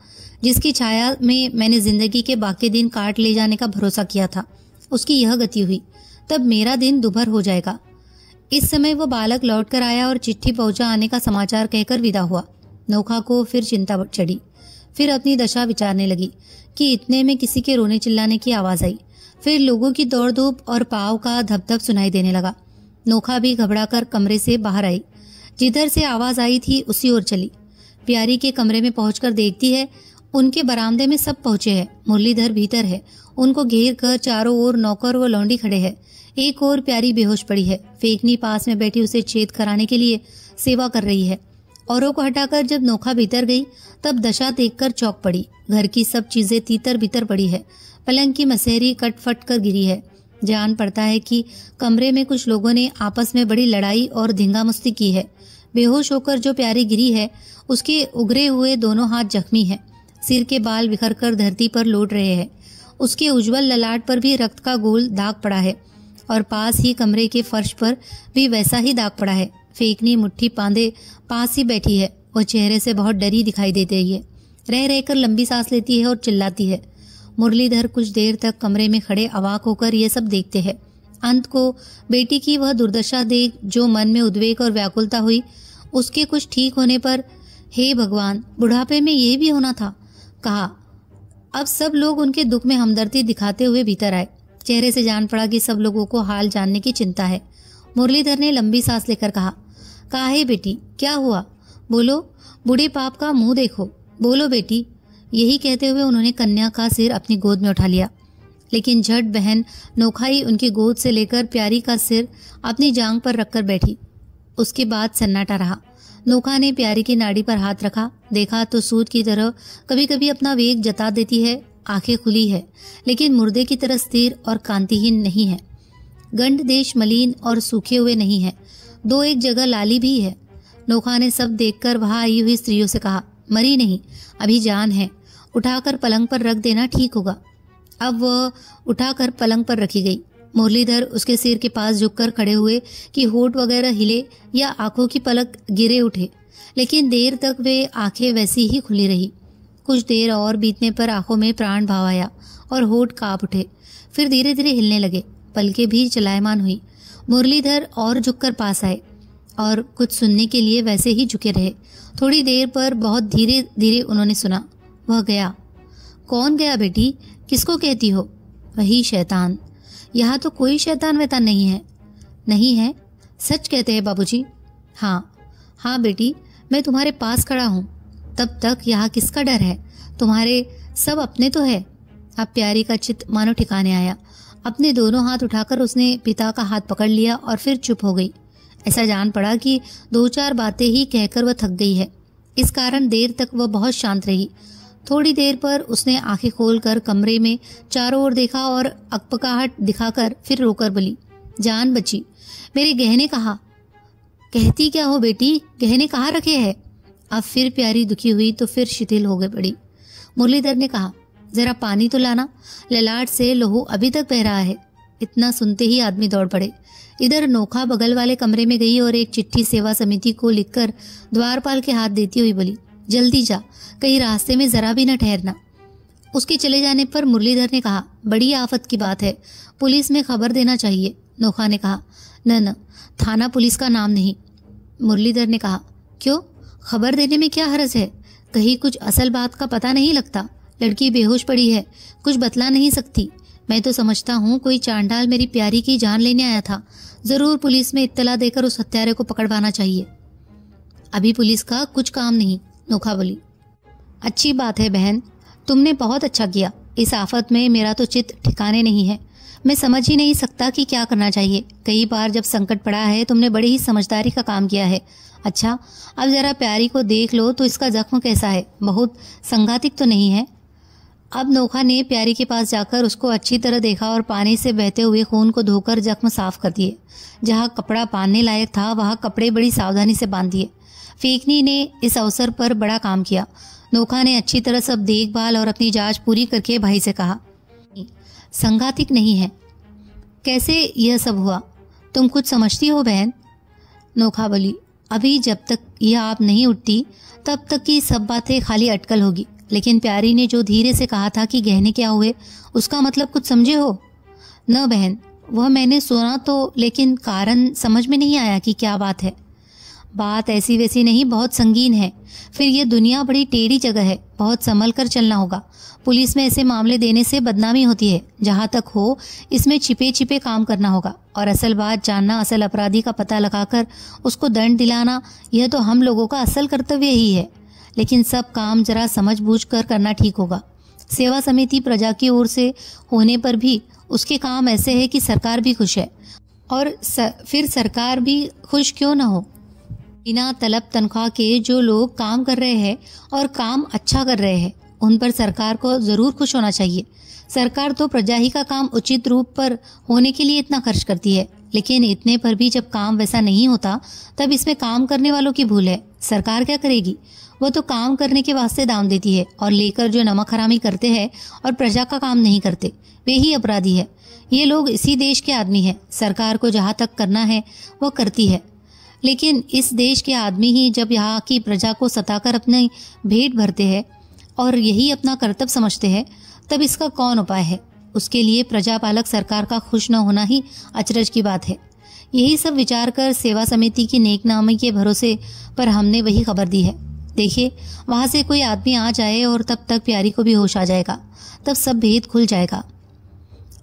जिसकी छाया में मैंने जिंदगी के बाकी दिन काट ले जाने का भरोसा किया था उसकी यह गति हुई तब मेरा दिन दुभर हो जाएगा इस समय वह बालक लौट कर आया और चिट्ठी पहुंचा आने का समाचार कहकर विदा हुआ नौखा को फिर चिंता चढ़ी फिर अपनी दशा विचारने लगी कि इतने में किसी के रोने चिल्लाने की आवाज आई फिर लोगों की दौड़ धूप और पाव का धपधप सुनाई देने लगा नोखा भी घबराकर कमरे से बाहर आई जिधर से आवाज आई थी उसी ओर चली प्यारी के कमरे में पहुंचकर देखती है उनके बरामदे में सब पहुंचे हैं मुरलीधर भीतर है उनको घेर कर चारों ओर नौकर व लौंडी खड़े है एक और प्यारी बेहोश पड़ी है फेकनी पास में बैठी उसे छेद कराने के लिए सेवा कर रही है औरों को हटाकर जब नोखा भीतर गई तब दशा देखकर चौक पड़ी घर की सब चीजें तीतर भीतर पड़ी है पलंग की मसेरी कटफट कर गिरी है जान पड़ता है कि कमरे में कुछ लोगों ने आपस में बड़ी लड़ाई और धिंगामस्ती की है बेहोश होकर जो प्यारी गिरी है उसके उगरे हुए दोनों हाथ जख्मी है सिर के बाल बिखर कर धरती पर लौट रहे हैं उसके उज्जवल ललाट पर भी रक्त का गोल दाग पड़ा है और पास ही कमरे के फर्श पर भी वैसा ही दाग पड़ा है फेंकनी मुट्ठी पांधे पास ही बैठी है और चेहरे से बहुत डरी दिखाई देती है रह रहकर लंबी सांस लेती है और चिल्लाती है मुरलीधर कुछ देर तक कमरे में खड़े अवाक होकर यह सब देखते हैं अंत को बेटी की वह दुर्दशा देख जो मन में उद्वेग और व्याकुलता हुई उसके कुछ ठीक होने पर हे भगवान बुढ़ापे में यह भी होना था कहा अब सब लोग उनके दुख में हमदर्दी दिखाते हुए भीतर आए चेहरे से जान पड़ा कि सब लोगों को हाल जानने की चिंता है मुरलीधर ने लंबी सांस लेकर कहा काहे बेटी क्या हुआ बोलो बूढ़े पाप का मुंह देखो बोलो बेटी यही कहते हुए उन्होंने कन्या का सिर अपनी गोद में उठा लिया लेकिन झट बहन नोखाई उनकी गोद से लेकर प्यारी का सिर अपनी जांग पर रखकर बैठी उसके बाद सन्नाटा रहा लोखा ने प्यारी की नाड़ी पर हाथ रखा देखा तो सूद की तरह कभी कभी अपना वेग जता देती है आंखें खुली है लेकिन मुर्दे की तरह स्थिर और कांतिहीन नहीं है गंड देश मलिन और सूखे हुए नहीं है दो एक जगह लाली भी है नोखा ने सब देखकर वहां आई हुई स्त्रियों से कहा मरी नहीं अभी जान है उठाकर पलंग पर रख देना ठीक होगा अब वह उठाकर पलंग पर रखी गई मुरलीधर उसके सिर के पास झुककर खड़े हुए कि होठ वगैरह हिले या आंखों की पलक गिरे उठे लेकिन देर तक वे आंखें वैसी ही खुली रही कुछ देर और बीतने पर आंखों में प्राण भाव आया और होठ काप उठे फिर धीरे धीरे हिलने लगे पलके भी चलायमान हुई मुरलीधर और झुककर पास आए और कुछ सुनने के लिए वैसे ही झुके रहे थोड़ी देर पर बहुत धीरे धीरे उन्होंने सुना वह गया कौन गया बेटी किसको कहती हो वही शैतान यहाँ तो कोई शैतान वैतान नहीं है नहीं है सच कहते हैं बाबूजी हाँ हाँ बेटी मैं तुम्हारे पास खड़ा हूँ तब तक यहाँ किसका डर है तुम्हारे सब अपने तो है अब प्यारी का चित्त मानो ठिकाने आया अपने दोनों हाथ उठाकर उसने पिता का हाथ पकड़ लिया और फिर चुप हो गई ऐसा जान पड़ा कि दो चार बातें ही कहकर वह थक गई है इस कारण देर तक वह बहुत शांत रही थोड़ी देर पर उसने आंखें खोलकर कमरे में चारों ओर देखा और अकपकाहट दिखाकर फिर रोकर बोली जान बची मेरे गहने कहा कहती क्या हो बेटी गहने कहा रखे हैं अब फिर प्यारी दुखी हुई तो फिर शिथिल हो गई पड़ी मुरलीधर ने कहा जरा पानी तो लाना ललाट से लोहू अभी तक बह रहा है इतना सुनते ही आदमी दौड़ पड़े इधर नोखा बगल वाले कमरे में गई और एक चिट्ठी सेवा समिति को लिखकर द्वारपाल के हाथ देती हुई बोली जल्दी जा कहीं रास्ते में ज़रा भी न ठहरना उसके चले जाने पर मुरलीधर ने कहा बड़ी आफत की बात है पुलिस में खबर देना चाहिए नोखा ने कहा न न थाना पुलिस का नाम नहीं मुरलीधर ने कहा क्यों खबर देने में क्या हर्ज है कहीं कुछ असल बात का पता नहीं लगता लड़की बेहोश पड़ी है कुछ बतला नहीं सकती मैं तो समझता हूँ कोई चांडाल मेरी प्यारी की जान लेने आया था ज़रूर पुलिस में इत्तला देकर उस हत्यारे को पकड़वाना चाहिए अभी पुलिस का कुछ काम नहीं नोखा बोली अच्छी बात है बहन तुमने बहुत अच्छा किया इस आफत में मेरा तो चित ठिकाने नहीं है मैं समझ ही नहीं सकता कि क्या करना चाहिए कई बार जब संकट पड़ा है तुमने बड़ी ही समझदारी का काम किया है अच्छा अब जरा प्यारी को देख लो तो इसका जख्म कैसा है बहुत संघातिक तो नहीं है अब नोखा ने प्यारी के पास जाकर उसको अच्छी तरह देखा और पानी से बहते हुए खून को धोकर जख्म साफ कर दिए जहाँ कपड़ा बांधने लायक था वहाँ कपड़े बड़ी सावधानी से बांध दिए फेकनी ने इस अवसर पर बड़ा काम किया नोखा ने अच्छी तरह सब देखभाल और अपनी जांच पूरी करके भाई से कहा संघातिक नहीं है कैसे यह सब हुआ तुम कुछ समझती हो बहन नोखा बोली अभी जब तक यह आप नहीं उठती तब तक की सब बातें खाली अटकल होगी लेकिन प्यारी ने जो धीरे से कहा था कि गहने क्या हुए उसका मतलब कुछ समझे हो न बहन वह मैंने सुना तो लेकिन कारण समझ में नहीं आया कि क्या बात है बात ऐसी वैसी नहीं बहुत संगीन है फिर ये दुनिया बड़ी टेढ़ी जगह है बहुत संभल कर चलना होगा पुलिस में ऐसे मामले देने से बदनामी होती है जहाँ तक हो इसमें छिपे छिपे काम करना होगा और असल बात जानना असल अपराधी का पता लगाकर उसको दंड दिलाना यह तो हम लोगों का असल कर्तव्य ही है लेकिन सब काम जरा समझ बूझ कर करना ठीक होगा सेवा समिति प्रजा की ओर से होने पर भी उसके काम ऐसे है कि सरकार भी खुश है और स, फिर सरकार भी खुश क्यों ना हो बिना तलब तनख्वाह के जो लोग काम कर रहे हैं और काम अच्छा कर रहे हैं उन पर सरकार को जरूर खुश होना चाहिए सरकार तो प्रजा ही का काम उचित रूप पर होने के लिए इतना खर्च करती है लेकिन इतने पर भी जब काम वैसा नहीं होता तब इसमें काम करने वालों की भूल है सरकार क्या करेगी वो तो काम करने के वास्ते दाम देती है और लेकर जो नमक हरामी करते हैं और प्रजा का काम नहीं करते वे ही अपराधी है ये लोग इसी देश के आदमी है सरकार को जहाँ तक करना है वो करती है लेकिन इस देश के आदमी ही जब यहाँ की प्रजा को सताकर अपने भेंट भरते हैं और यही अपना कर्तव्य समझते हैं तब इसका कौन उपाय है उसके लिए प्रजापालक सरकार का खुश न होना ही अचरज की बात है यही सब विचार कर सेवा समिति की नेकनामी के भरोसे पर हमने वही खबर दी है देखिए वहां से कोई आदमी आ जाए और तब तक प्यारी को भी होश आ जाएगा तब सब भेद खुल जाएगा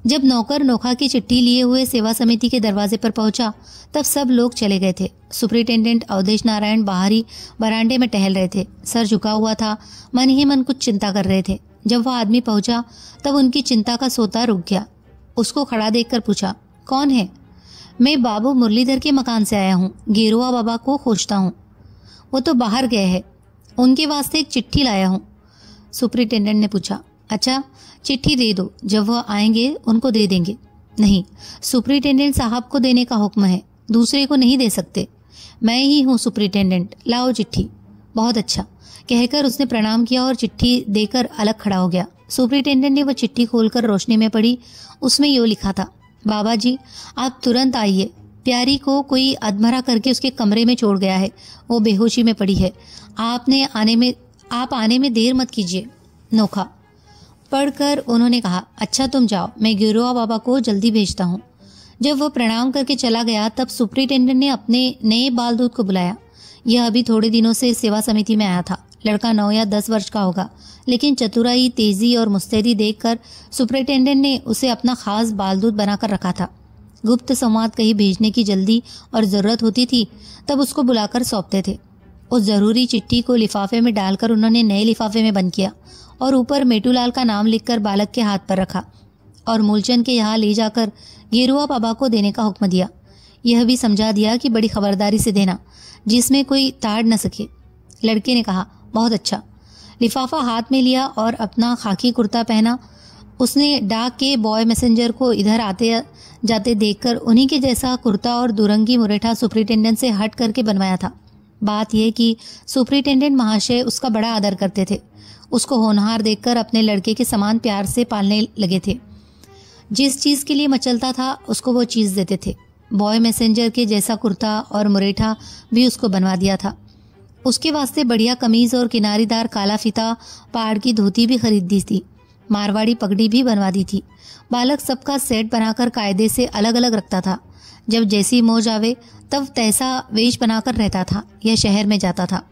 जब नौकर नोखा की चिट्ठी लिए हुए सेवा समिति के दरवाजे पर पहुंचा तब सब लोग चले गए थे सुप्रिंटेंडेंट अवधेश नारायण बाहरी बरांडे में टहल रहे थे सर झुका हुआ था मन ही मन कुछ चिंता कर रहे थे जब वह आदमी पहुंचा तब उनकी चिंता का सोता रुक गया उसको खड़ा देखकर पूछा कौन है मैं बाबू मुरलीधर के मकान से आया हूँ गेरुआ बाबा को खोजता हूँ वो तो बाहर गए हैं उनके वास्ते एक चिट्ठी लाया हूँ सुप्रिंटेंडेंट ने पूछा अच्छा चिट्ठी दे दो जब वह आएंगे उनको दे देंगे नहीं सुपरिटेंडेंट साहब को देने का हुक्म है दूसरे को नहीं दे सकते मैं ही हूँ सुपरिटेंडेंट लाओ चिट्ठी बहुत अच्छा कहकर उसने प्रणाम किया और चिट्ठी देकर अलग खड़ा हो गया सुपरिटेंडेंट ने वह चिट्ठी खोलकर रोशनी में पड़ी उसमें यो लिखा था बाबा जी आप तुरंत आइए प्यारी को कोई अधमरा करके उसके कमरे में छोड़ गया है वो बेहोशी में पड़ी है आपने आने में आप आने में देर मत कीजिए नोखा पढ़कर उन्होंने कहा अच्छा तुम जाओ मैं गिरुआ बाबा को जल्दी भेजता हूँ जब वो प्रणाम करके चला गया तब सुप्रिंटेंडेंट ने अपने नए बाल दूत को बुलाया यह अभी थोड़े दिनों से सेवा समिति में आया था लड़का नौ या दस वर्ष का होगा लेकिन चतुराई तेजी और मुस्तैदी देखकर सुप्रिंटेंडेंट ने उसे अपना खास बालदूत बनाकर रखा था गुप्त संवाद कहीं भेजने की जल्दी और ज़रूरत होती थी तब उसको बुलाकर सौंपते थे उस ज़रूरी चिट्ठी को लिफाफे में डालकर उन्होंने नए लिफाफे में बंद किया और ऊपर मेटूलाल का नाम लिखकर बालक के हाथ पर रखा और मूलचंद के यहाँ ले जाकर गेरुआ बाबा को देने का हुक्म दिया यह भी समझा दिया कि बड़ी खबरदारी से देना जिसमें कोई ताड़ न सके लड़के ने कहा बहुत अच्छा लिफाफा हाथ में लिया और अपना खाकी कुर्ता पहना उसने डाक के बॉय मैसेंजर को इधर आते जाते देखकर उन्हीं के जैसा कुर्ता और दुरंगी मुरेठा सुप्रिंटेंडेंट से हट करके बनवाया था बात यह कि सुप्रिंटेंडेंट महाशय उसका बड़ा आदर करते थे उसको होनहार देखकर अपने लड़के के समान प्यार से पालने लगे थे जिस चीज़ के लिए मचलता था उसको वो चीज़ देते थे बॉय मैसेंजर के जैसा कुर्ता और मुरेठा भी उसको बनवा दिया था उसके वास्ते बढ़िया कमीज और किनारीदार काला फीता पहाड़ की धोती भी खरीद दी थी मारवाड़ी पगड़ी भी बनवा दी थी बालक सबका सेट बनाकर कायदे से अलग अलग रखता था जब जैसी मौज आवे तब तैसा वेश बनाकर रहता था यह शहर में जाता था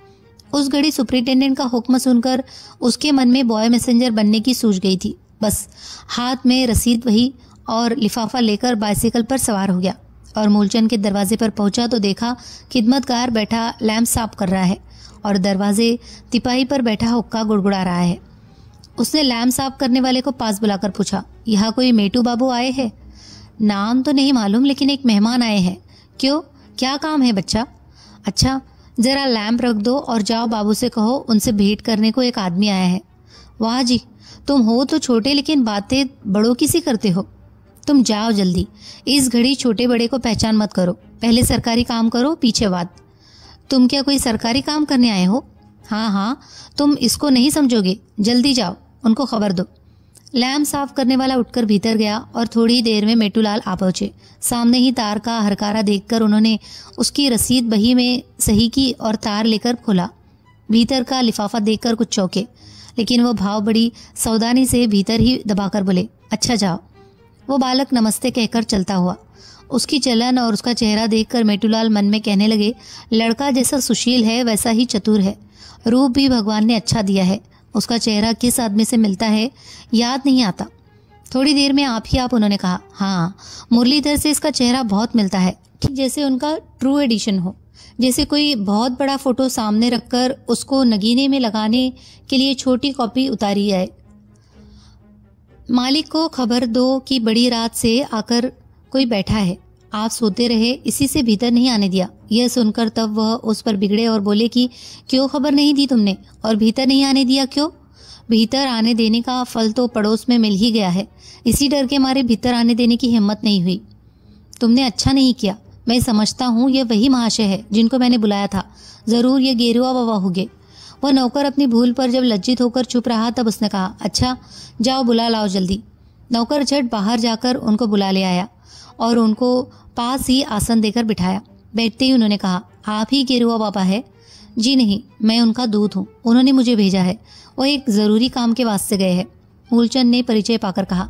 उस घड़ी सुपरिटेंडेंट का हुक्म सुनकर उसके मन में बॉय मैसेंजर बनने की सूझ गई थी बस हाथ में रसीद वही और लिफाफा लेकर बाइसिकल पर सवार हो गया और मूलचंद के दरवाजे पर पहुंचा तो देखा खिदमतकार बैठा लैम्प साफ कर रहा है और दरवाजे तिपाही पर बैठा हुक्का गुड़गुड़ा रहा है उसने लैम्प साफ करने वाले को पास बुलाकर पूछा यहाँ कोई मेटू बाबू आए हैं नाम तो नहीं मालूम लेकिन एक मेहमान आए हैं क्यों क्या काम है बच्चा अच्छा जरा लैम्प रख दो और जाओ बाबू से कहो उनसे भेंट करने को एक आदमी आया है वाह जी तुम हो तो छोटे लेकिन बातें बड़ों की सी करते हो तुम जाओ जल्दी इस घड़ी छोटे बड़े को पहचान मत करो पहले सरकारी काम करो पीछे बात तुम क्या कोई सरकारी काम करने आए हो हाँ हाँ तुम इसको नहीं समझोगे जल्दी जाओ उनको खबर दो लैम्प साफ करने वाला उठकर भीतर गया और थोड़ी देर में मेटूलाल आ पहुंचे सामने ही तार का हरकारा देखकर उन्होंने उसकी रसीद बही में सही की और तार लेकर खोला भीतर का लिफाफा देखकर कुछ चौके लेकिन वो भाव बड़ी सावधानी से भीतर ही दबाकर बोले अच्छा जाओ वो बालक नमस्ते कहकर चलता हुआ उसकी चलन और उसका चेहरा देखकर मेटूलाल मन में कहने लगे लड़का जैसा सुशील है वैसा ही चतुर है रूप भी भगवान ने अच्छा दिया है उसका चेहरा किस आदमी से मिलता है याद नहीं आता थोड़ी देर में आप ही आप उन्होंने कहा हाँ मुरलीधर से इसका चेहरा बहुत मिलता है ठीक जैसे उनका ट्रू एडिशन हो जैसे कोई बहुत बड़ा फोटो सामने रखकर उसको नगीने में लगाने के लिए छोटी कॉपी उतारी जाए मालिक को खबर दो कि बड़ी रात से आकर कोई बैठा है आप सोते रहे इसी से भीतर नहीं आने दिया यह सुनकर तब वह उस पर बिगड़े और बोले कि क्यों खबर नहीं दी तुमने और भीतर नहीं आने दिया क्यों भीतर आने देने का फल तो पड़ोस में मिल ही गया है इसी डर के मारे भीतर आने देने की हिम्मत नहीं हुई तुमने अच्छा नहीं किया मैं समझता हूँ यह वही महाशय है जिनको मैंने बुलाया था ज़रूर ये गेरुआ बाबा होंगे वह नौकर अपनी भूल पर जब लज्जित होकर चुप रहा तब उसने कहा अच्छा जाओ बुला लाओ जल्दी नौकर झट बाहर जाकर उनको बुला ले आया और उनको पास ही आसन देकर बिठाया बैठते ही उन्होंने कहा आप ही गेरुआ बाबा है जी नहीं मैं उनका दूत हूँ उन्होंने मुझे भेजा है वो एक ज़रूरी काम के वास्ते गए हैं मूलचंद ने परिचय पाकर कहा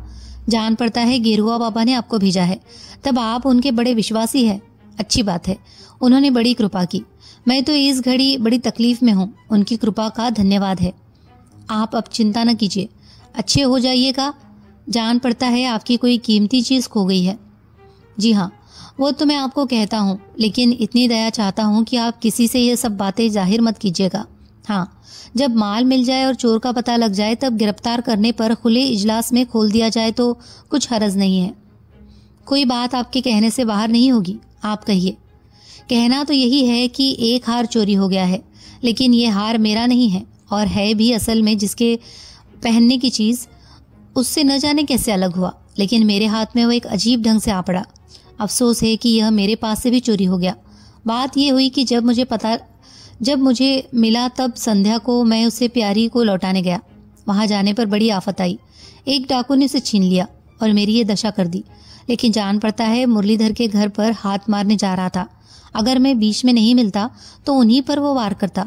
जान पड़ता है गेरुआ बाबा ने आपको भेजा है तब आप उनके बड़े विश्वासी है अच्छी बात है उन्होंने बड़ी कृपा की मैं तो इस घड़ी बड़ी तकलीफ में हूँ उनकी कृपा का धन्यवाद है आप अब चिंता न कीजिए अच्छे हो जाइएगा जान पड़ता है आपकी कोई कीमती चीज़ खो गई है जी हाँ वो तो मैं आपको कहता हूँ लेकिन इतनी दया चाहता हूँ कि आप किसी से ये सब बातें जाहिर मत कीजिएगा हाँ जब माल मिल जाए और चोर का पता लग जाए तब गिरफ्तार करने पर खुले इजलास में खोल दिया जाए तो कुछ हरज नहीं है कोई बात आपके कहने से बाहर नहीं होगी आप कहिए कहना तो यही है कि एक हार चोरी हो गया है लेकिन ये हार मेरा नहीं है और है भी असल में जिसके पहनने की चीज़ उससे न जाने कैसे अलग हुआ लेकिन मेरे हाथ में वो एक अजीब ढंग से आ पड़ा अफसोस है कि यह मेरे पास से भी चोरी हो गया बात यह हुई कि जब मुझे पता जब मुझे मिला तब संध्या को मैं उसे प्यारी को लौटाने गया वहां जाने पर बड़ी आफत आई एक डाकू ने उसे छीन लिया और मेरी ये दशा कर दी लेकिन जान पड़ता है मुरलीधर के घर पर हाथ मारने जा रहा था अगर मैं बीच में नहीं मिलता तो उन्हीं पर वो वार करता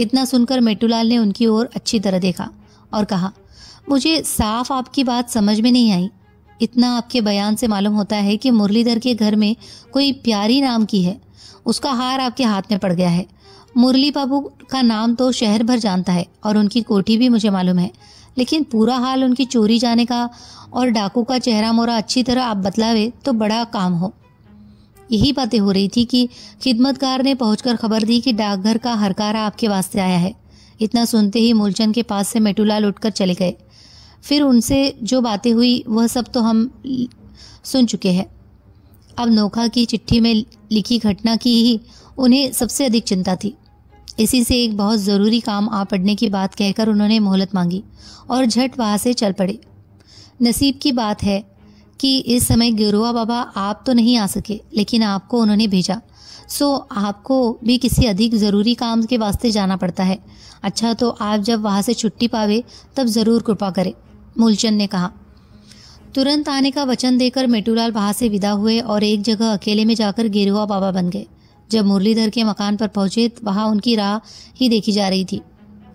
इतना सुनकर मेटूलाल ने उनकी ओर अच्छी तरह देखा और कहा मुझे साफ आपकी बात समझ में नहीं आई इतना आपके बयान से मालूम होता है कि मुरलीधर के घर में कोई प्यारी नाम की है उसका हार आपके हाथ में पड़ गया है मुरली बाबू का नाम तो शहर भर जानता है और उनकी कोठी भी मुझे मालूम है लेकिन पूरा हाल उनकी चोरी जाने का और डाकू का चेहरा मोरा अच्छी तरह आप बतलावे तो बड़ा काम हो यही बातें हो रही थी कि खिदमतकार ने पहुंचकर खबर दी कि डाकघर का हरकारा आपके वास्ते आया है इतना सुनते ही मूलचंद के पास से मेटूलाल उठकर चले गए फिर उनसे जो बातें हुई वह सब तो हम सुन चुके हैं अब नोखा की चिट्ठी में लिखी घटना की ही उन्हें सबसे अधिक चिंता थी इसी से एक बहुत ज़रूरी काम आ पड़ने की बात कहकर उन्होंने मोहलत मांगी और झट वहाँ से चल पड़े नसीब की बात है कि इस समय गिरुआ बाबा आप तो नहीं आ सके लेकिन आपको उन्होंने भेजा सो आपको भी किसी अधिक ज़रूरी काम के वास्ते जाना पड़ता है अच्छा तो आप जब वहाँ से छुट्टी पावे तब ज़रूर कृपा करें मूलचंद ने कहा तुरंत आने का वचन देकर मेटूलाल वहां से विदा हुए और एक जगह अकेले में जाकर गेरुआ बाबा बन गए जब मुरलीधर के मकान पर पहुंचे वहां उनकी राह ही देखी जा रही थी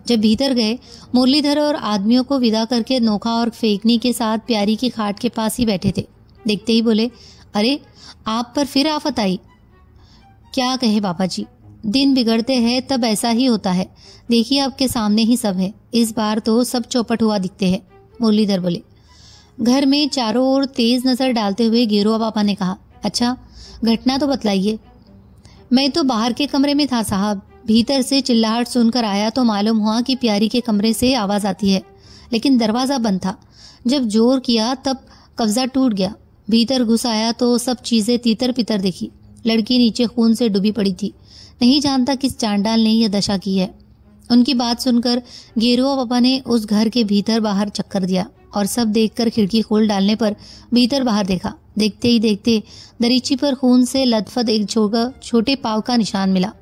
जब भीतर गए मुरलीधर और आदमियों को विदा करके नोखा और फेंकनी के साथ प्यारी की खाट के पास ही बैठे थे देखते ही बोले अरे आप पर फिर आफत आई क्या कहे बाबा जी दिन बिगड़ते हैं तब ऐसा ही होता है देखिए आपके सामने ही सब है इस बार तो सब चौपट हुआ दिखते हैं मुरलीधर बोले घर में चारों ओर तेज नजर डालते हुए गेरुआ पापा ने कहा अच्छा घटना तो बतलाइए मैं तो बाहर के कमरे में था साहब भीतर से चिल्लाहट सुनकर आया तो मालूम हुआ कि प्यारी के कमरे से आवाज आती है लेकिन दरवाजा बंद था जब जोर किया तब कब्जा टूट गया भीतर घुस आया तो सब चीजें तीतर पितर देखी लड़की नीचे खून से डूबी पड़ी थी नहीं जानता किस चांडाल ने यह दशा की है उनकी बात सुनकर गेरुआ पापा ने उस घर के भीतर बाहर चक्कर दिया और सब देखकर खिड़की खोल डालने पर भीतर बाहर देखा देखते ही देखते दरीची पर खून से लतफत एक छोटे पाव का निशान मिला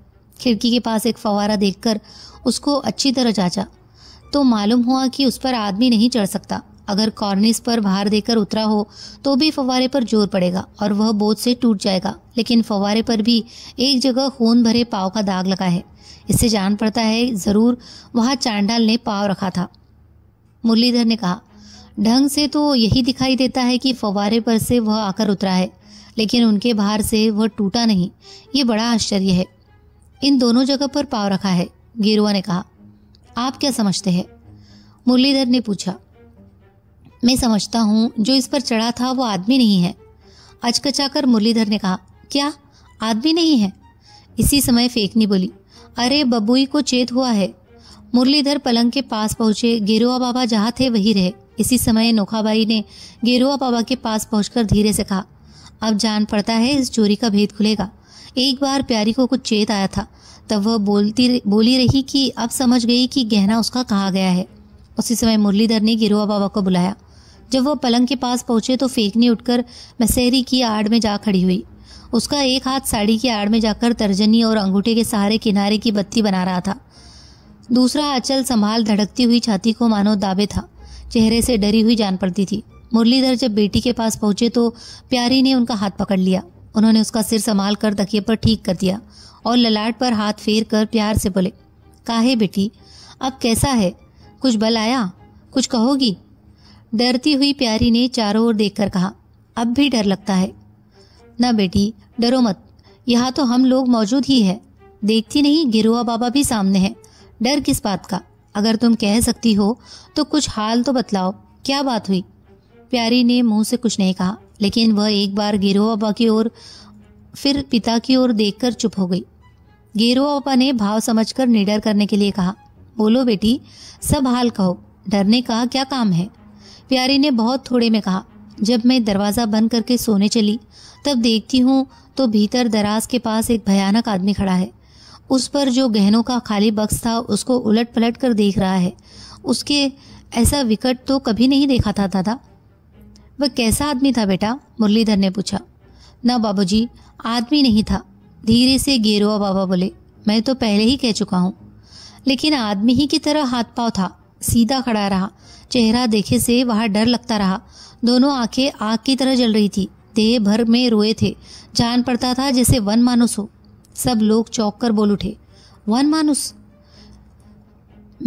खिड़की के पास एक फवारा देखकर उसको अच्छी तरह जांचा तो मालूम हुआ कि उस पर आदमी नहीं चढ़ सकता अगर कॉर्निस पर भार देकर उतरा हो तो भी फवारे पर जोर पड़ेगा और वह बोझ से टूट जाएगा लेकिन फवारे पर भी एक जगह खून भरे पाव का दाग लगा है इससे जान पड़ता है ज़रूर वहां चांडाल ने पाव रखा था मुरलीधर ने कहा ढंग से तो यही दिखाई देता है कि फवारे पर से वह आकर उतरा है लेकिन उनके भार से वह टूटा नहीं ये बड़ा आश्चर्य है इन दोनों जगह पर पाव रखा है गेरुआ ने कहा आप क्या समझते हैं मुरलीधर ने पूछा मैं समझता हूँ जो इस पर चढ़ा था वो आदमी नहीं है अचकचाकर मुरलीधर ने कहा क्या आदमी नहीं है इसी समय फेंकनी बोली अरे बबुई को चेत हुआ है मुरलीधर पलंग के पास पहुंचे गेरुआ बाबा जहाँ थे वही रहे इसी समय नोखाबाई ने गेरुआ बाबा के पास पहुंचकर धीरे से कहा अब जान पड़ता है इस चोरी का भेद खुलेगा एक बार प्यारी को कुछ चेत आया था तब वह बोलती बोली रही कि अब समझ गई कि गहना उसका कहा गया है उसी समय मुरलीधर ने गिरुआ बाबा को बुलाया जब वह पलंग के पास पहुंचे तो फेंकनी उठकर मसहरी की आड़ में जा खड़ी हुई उसका एक हाथ साड़ी की आड़ में जाकर तर्जनी और अंगूठे के सहारे किनारे की बत्ती बना रहा था दूसरा अचल संभाल धड़कती हुई छाती को मानो दाबे था चेहरे से डरी हुई जान पड़ती थी मुरलीधर जब बेटी के पास पहुंचे तो प्यारी ने उनका हाथ पकड़ लिया उन्होंने उसका सिर संभाल कर तकिए पर ठीक कर दिया और ललाट पर हाथ फेर कर प्यार से बोले काहे बेटी अब कैसा है कुछ बल आया कुछ कहोगी डरती हुई प्यारी ने चारों ओर देखकर कहा अब भी डर लगता है ना बेटी डरो मत यहाँ तो हम लोग मौजूद ही है देखती नहीं गिरुआ बाबा भी सामने है डर किस बात का अगर तुम कह सकती हो तो कुछ हाल तो बतलाओ क्या बात हुई प्यारी ने मुंह से कुछ नहीं कहा लेकिन वह एक बार गिरुआ बाबा की ओर फिर पिता की ओर देखकर चुप हो गई गेरुआ बाबा ने भाव समझकर निडर करने के लिए कहा बोलो बेटी सब हाल कहो डरने का क्या काम है प्यारे ने बहुत थोड़े में कहा जब मैं दरवाज़ा बंद करके सोने चली तब देखती हूँ तो भीतर दराज के पास एक भयानक आदमी खड़ा है उस पर जो गहनों का खाली बक्स था उसको उलट पलट कर देख रहा है उसके ऐसा विकट तो कभी नहीं देखा था दादा वह कैसा आदमी था बेटा मुरलीधर ने पूछा ना बाबूजी आदमी नहीं था धीरे से गेरुआ बाबा बोले मैं तो पहले ही कह चुका हूँ लेकिन आदमी ही की तरह हाथ पाव था सीधा खड़ा रहा चेहरा देखे से वहाँ डर लगता रहा दोनों आंखें आग की तरह जल रही थी देह भर में रोए थे जान पड़ता था जैसे वन मानुस हो सब लोग चौंक कर बोल उठे वन मानुस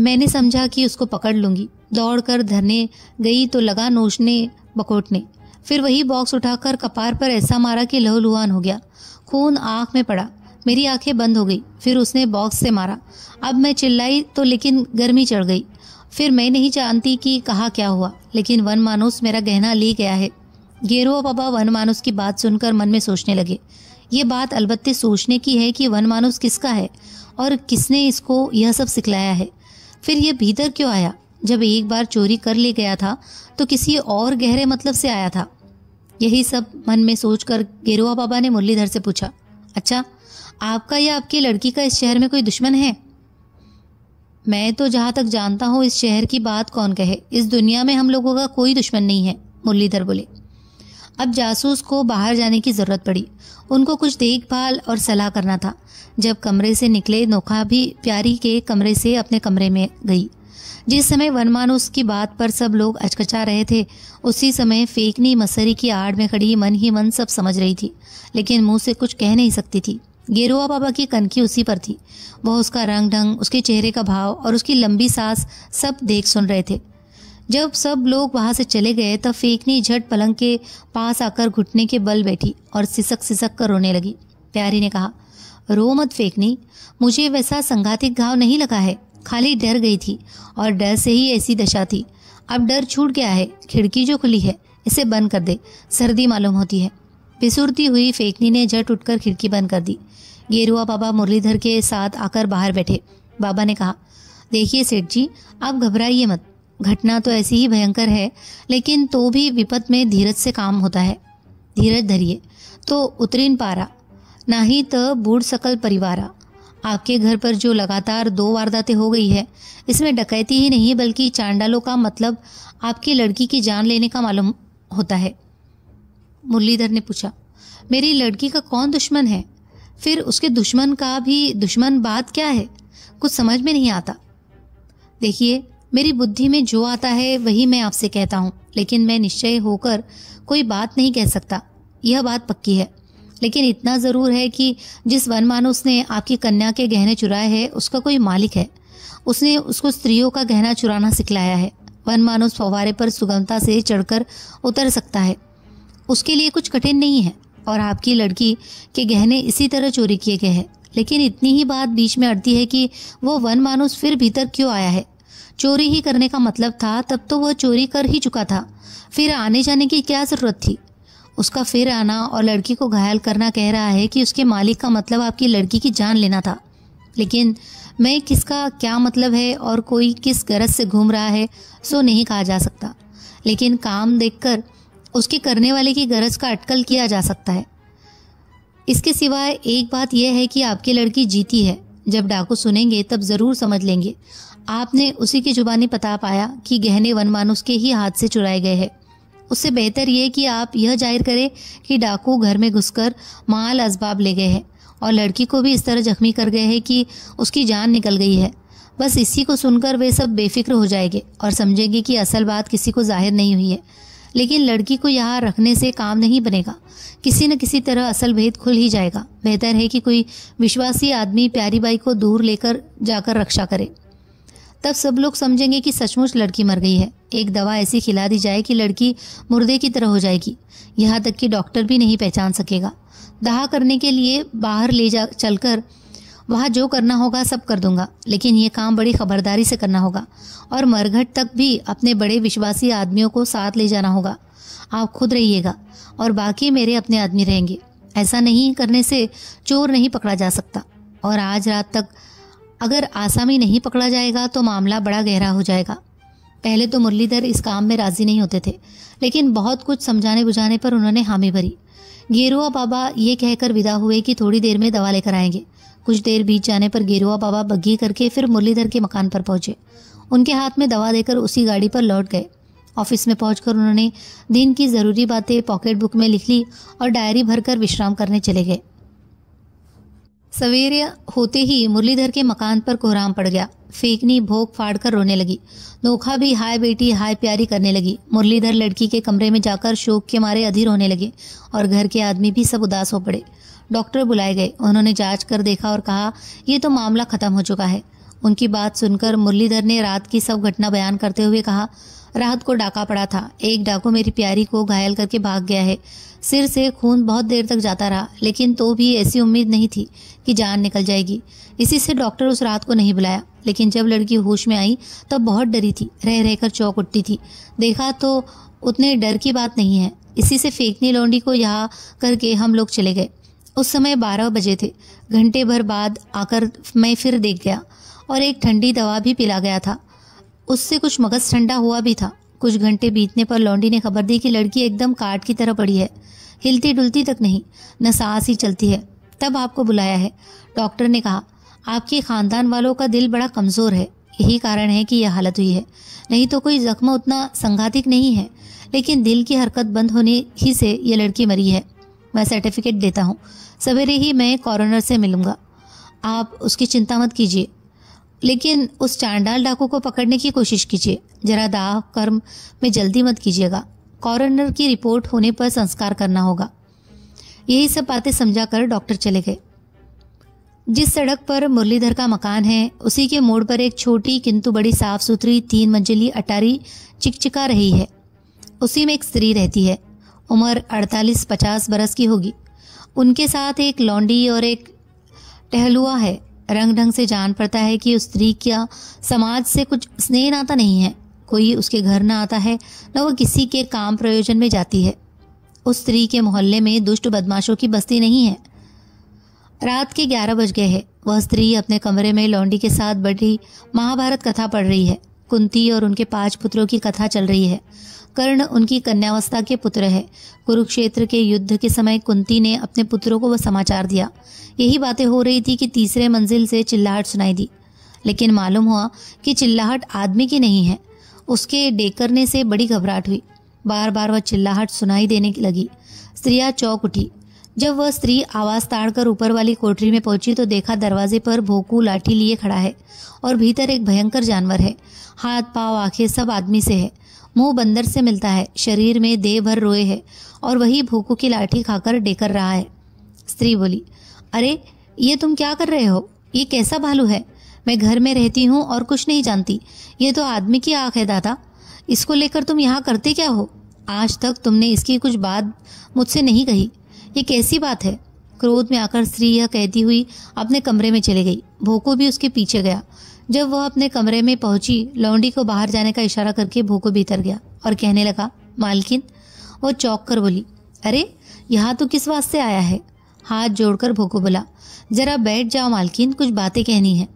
मैंने समझा कि उसको पकड़ लूंगी दौड़कर धरने गई तो लगा नोचने बकोटने फिर वही बॉक्स उठाकर कपार पर ऐसा मारा कि लहूलुहान हो गया खून आंख में पड़ा मेरी आंखें बंद हो गई फिर उसने बॉक्स से मारा अब मैं चिल्लाई तो लेकिन गर्मी चढ़ गई फिर मैं नहीं जानती कि कहा क्या हुआ लेकिन वन मानुस मेरा गहना ले गया है गेरुआ बाबा वन मानुस की बात सुनकर मन में सोचने लगे ये बात अलबत्ते सोचने की है कि वन मानुस किसका है और किसने इसको यह सब सिखलाया है फिर यह भीतर क्यों आया जब एक बार चोरी कर ले गया था तो किसी और गहरे मतलब से आया था यही सब मन में सोचकर गेरुआ बाबा ने मुरलीधर से पूछा अच्छा आपका या आपकी लड़की का इस शहर में कोई दुश्मन है मैं तो जहाँ तक जानता हूँ इस शहर की बात कौन कहे इस दुनिया में हम लोगों का कोई दुश्मन नहीं है मुरलीधर बोले अब जासूस को बाहर जाने की ज़रूरत पड़ी उनको कुछ देखभाल और सलाह करना था जब कमरे से निकले नोखा भी प्यारी के कमरे से अपने कमरे में गई जिस समय वनमान उसकी बात पर सब लोग अचकचा रहे थे उसी समय फेकनी मसरी की आड़ में खड़ी मन ही मन सब समझ रही थी लेकिन मुंह से कुछ कह नहीं सकती थी गेरुआ बाबा की कनखी उसी पर थी वह उसका रंग ढंग उसके चेहरे का भाव और उसकी लंबी सांस सब देख सुन रहे थे जब सब लोग वहां से चले गए तब फेकनी झट पलंग के पास आकर घुटने के बल बैठी और सिसक सिसक कर रोने लगी प्यारी ने कहा रो मत फेकनी मुझे वैसा संघातिक घाव नहीं लगा है खाली डर गई थी और डर से ही ऐसी दशा थी अब डर छूट गया है खिड़की जो खुली है इसे बंद कर दे सर्दी मालूम होती है पिसुरती हुई फेंकनी ने झट उठकर खिड़की बंद कर दी गेरुआ बाबा मुरलीधर के साथ आकर बाहर बैठे बाबा ने कहा देखिए सेठ जी आप घबराइए मत घटना तो ऐसी ही भयंकर है लेकिन तो भी विपत में धीरज से काम होता है धीरज धरिए तो उतरीन पारा ना ही तो बूढ़ सकल परिवारा आपके घर पर जो लगातार दो वारदातें हो गई है इसमें डकैती ही नहीं बल्कि चांडालों का मतलब आपकी लड़की की जान लेने का मालूम होता है मुरलीधर ने पूछा मेरी लड़की का कौन दुश्मन है फिर उसके दुश्मन का भी दुश्मन बात क्या है कुछ समझ में नहीं आता देखिए मेरी बुद्धि में जो आता है वही मैं आपसे कहता हूँ लेकिन मैं निश्चय होकर कोई बात नहीं कह सकता यह बात पक्की है लेकिन इतना ज़रूर है कि जिस वनमानुस ने आपकी कन्या के गहने चुराए हैं उसका कोई मालिक है उसने उसको स्त्रियों का गहना चुराना सिखलाया है वन वनमानुस फवारे पर सुगमता से चढ़कर उतर सकता है उसके लिए कुछ कठिन नहीं है और आपकी लड़की के गहने इसी तरह चोरी किए गए हैं लेकिन इतनी ही बात बीच में अड़ती है कि वो वन मानुस फिर भीतर क्यों आया है चोरी ही करने का मतलब था तब तो वह चोरी कर ही चुका था फिर आने जाने की क्या ज़रूरत थी उसका फिर आना और लड़की को घायल करना कह रहा है कि उसके मालिक का मतलब आपकी लड़की की जान लेना था लेकिन मैं किसका क्या मतलब है और कोई किस गरज से घूम रहा है सो नहीं कहा जा सकता लेकिन काम देखकर उसके करने वाले की गरज का अटकल किया जा सकता है इसके सिवाय एक बात यह है कि आपकी लड़की जीती है जब डाकू सुनेंगे तब ज़रूर समझ लेंगे आपने उसी की जुबानी पता पाया कि गहने वनमान के ही हाथ से चुराए गए हैं उससे बेहतर यह कि आप यह जाहिर करें कि डाकू घर में घुसकर माल असबाब ले गए हैं और लड़की को भी इस तरह जख्मी कर गए हैं कि उसकी जान निकल गई है बस इसी को सुनकर वे सब बेफिक्र हो जाएंगे और समझेंगे कि असल बात किसी को जाहिर नहीं हुई है लेकिन लड़की को यहाँ रखने से काम नहीं बनेगा किसी न किसी तरह असल भेद खुल ही जाएगा बेहतर है कि कोई विश्वासी आदमी प्यारी बाई को दूर लेकर जाकर रक्षा करे तब सब लोग समझेंगे कि सचमुच लड़की मर गई है एक दवा ऐसी खिला दी जाए कि लड़की मुर्दे की तरह हो जाएगी यहाँ तक कि डॉक्टर भी नहीं पहचान सकेगा दहा करने के लिए बाहर ले जा चलकर वहाँ जो करना होगा सब कर दूंगा लेकिन ये काम बड़ी खबरदारी से करना होगा और मरघट तक भी अपने बड़े विश्वासी आदमियों को साथ ले जाना होगा आप खुद रहिएगा और बाकी मेरे अपने आदमी रहेंगे ऐसा नहीं करने से चोर नहीं पकड़ा जा सकता और आज रात तक अगर आसामी नहीं पकड़ा जाएगा तो मामला बड़ा गहरा हो जाएगा पहले तो मुरलीधर इस काम में राजी नहीं होते थे लेकिन बहुत कुछ समझाने बुझाने पर उन्होंने हामी भरी गेरुआ बाबा ये कहकर विदा हुए कि थोड़ी देर में दवा लेकर आएंगे कुछ देर बीत जाने पर गेरुआ बाबा बग्घी करके फिर मुरलीधर के मकान पर पहुंचे उनके हाथ में दवा देकर उसी गाड़ी पर लौट गए ऑफिस में पहुंचकर उन्होंने दिन की ज़रूरी बातें पॉकेट बुक में लिख ली और डायरी भरकर विश्राम करने चले गए सवेरे होते ही मुरलीधर के मकान पर कोहराम पड़ गया फेंकनी भोग फाड़ कर रोने लगी नोखा भी हाय बेटी हाय प्यारी करने लगी मुरलीधर लड़की के कमरे में जाकर शोक के मारे अधीर होने लगे और घर के आदमी भी सब उदास हो पड़े डॉक्टर बुलाए गए उन्होंने जांच कर देखा और कहा यह तो मामला खत्म हो चुका है उनकी बात सुनकर मुरलीधर ने रात की सब घटना बयान करते हुए कहा राहत को डाका पड़ा था एक डाकू मेरी प्यारी को घायल करके भाग गया है सिर से खून बहुत देर तक जाता रहा लेकिन तो भी ऐसी उम्मीद नहीं थी कि जान निकल जाएगी इसी से डॉक्टर उस रात को नहीं बुलाया लेकिन जब लड़की होश में आई तब बहुत डरी थी रह रहकर चौक उठती थी देखा तो उतने डर की बात नहीं है इसी से फेंकनी लौंडी को यहाँ करके हम लोग चले गए उस समय बारह बजे थे घंटे भर बाद आकर मैं फिर देख गया और एक ठंडी दवा भी पिला गया था उससे कुछ मगज ठंडा हुआ भी था कुछ घंटे बीतने पर लौंडी ने खबर दी कि लड़की एकदम काट की तरह पड़ी है हिलती डुलती तक नहीं न सांस ही चलती है तब आपको बुलाया है डॉक्टर ने कहा आपके खानदान वालों का दिल बड़ा कमज़ोर है यही कारण है कि यह हालत हुई है नहीं तो कोई जख्म उतना संघातिक नहीं है लेकिन दिल की हरकत बंद होने ही से यह लड़की मरी है मैं सर्टिफिकेट देता हूँ सवेरे ही मैं कॉरनर से मिलूंगा आप उसकी चिंता मत कीजिए लेकिन उस चांडाल डाकू को पकड़ने की कोशिश कीजिए जरा दाह कर्म में जल्दी मत कीजिएगा कॉरनर की रिपोर्ट होने पर संस्कार करना होगा यही सब बातें समझा कर डॉक्टर चले गए जिस सड़क पर मुरलीधर का मकान है उसी के मोड़ पर एक छोटी किंतु बड़ी साफ सुथरी तीन मंजिली अटारी चिकचिका रही है उसी में एक स्त्री रहती है उम्र 48-50 बरस की होगी उनके साथ एक लौंडी और एक टहलुआ है रंग ढंग से जान पड़ता है कि उस स्त्री का समाज से कुछ स्नेह नाता नहीं है कोई उसके घर ना आता है न वह किसी के काम प्रयोजन में जाती है उस स्त्री के मोहल्ले में दुष्ट बदमाशों की बस्ती नहीं है रात के ग्यारह बज गए हैं वह स्त्री अपने कमरे में लौंडी के साथ बड़ी महाभारत कथा पढ़ रही है कुंती और उनके पांच पुत्रों की कथा चल रही है कर्ण उनकी कन्यावस्था के पुत्र है कुरुक्षेत्र के युद्ध के समय कुंती ने अपने पुत्रों को वह समाचार दिया यही बातें हो रही थी कि तीसरे मंजिल से चिल्लाहट सुनाई दी लेकिन मालूम हुआ कि चिल्लाहट आदमी की नहीं है उसके डेकरने से बड़ी घबराहट हुई बार बार वह चिल्लाहट सुनाई देने लगी स्त्रिया चौक उठी जब वह स्त्री आवाज ताड़कर ऊपर वाली कोठरी में पहुंची तो देखा दरवाजे पर भोकू लाठी लिए खड़ा है और भीतर एक भयंकर जानवर है हाथ पाव आंखें सब आदमी से है मुंह बंदर से मिलता है शरीर में देह भर रोए है और वही भूखों की लाठी खाकर डेकर रहा है स्त्री बोली अरे ये तुम क्या कर रहे हो ये कैसा भालू है मैं घर में रहती हूँ और कुछ नहीं जानती ये तो आदमी की आँख है दादा इसको लेकर तुम यहाँ करते क्या हो आज तक तुमने इसकी कुछ बात मुझसे नहीं कही ये कैसी बात है क्रोध में आकर स्त्री यह कहती हुई अपने कमरे में चले गई भोको भी उसके पीछे गया जब वह अपने कमरे में पहुंची लौंडी को बाहर जाने का इशारा करके भूको भीतर गया और कहने लगा मालकिन वो चौक कर बोली अरे यहाँ तो किस वास्ते आया है हाथ जोड़कर भूकू बोला जरा बैठ जाओ मालकिन कुछ बातें कहनी है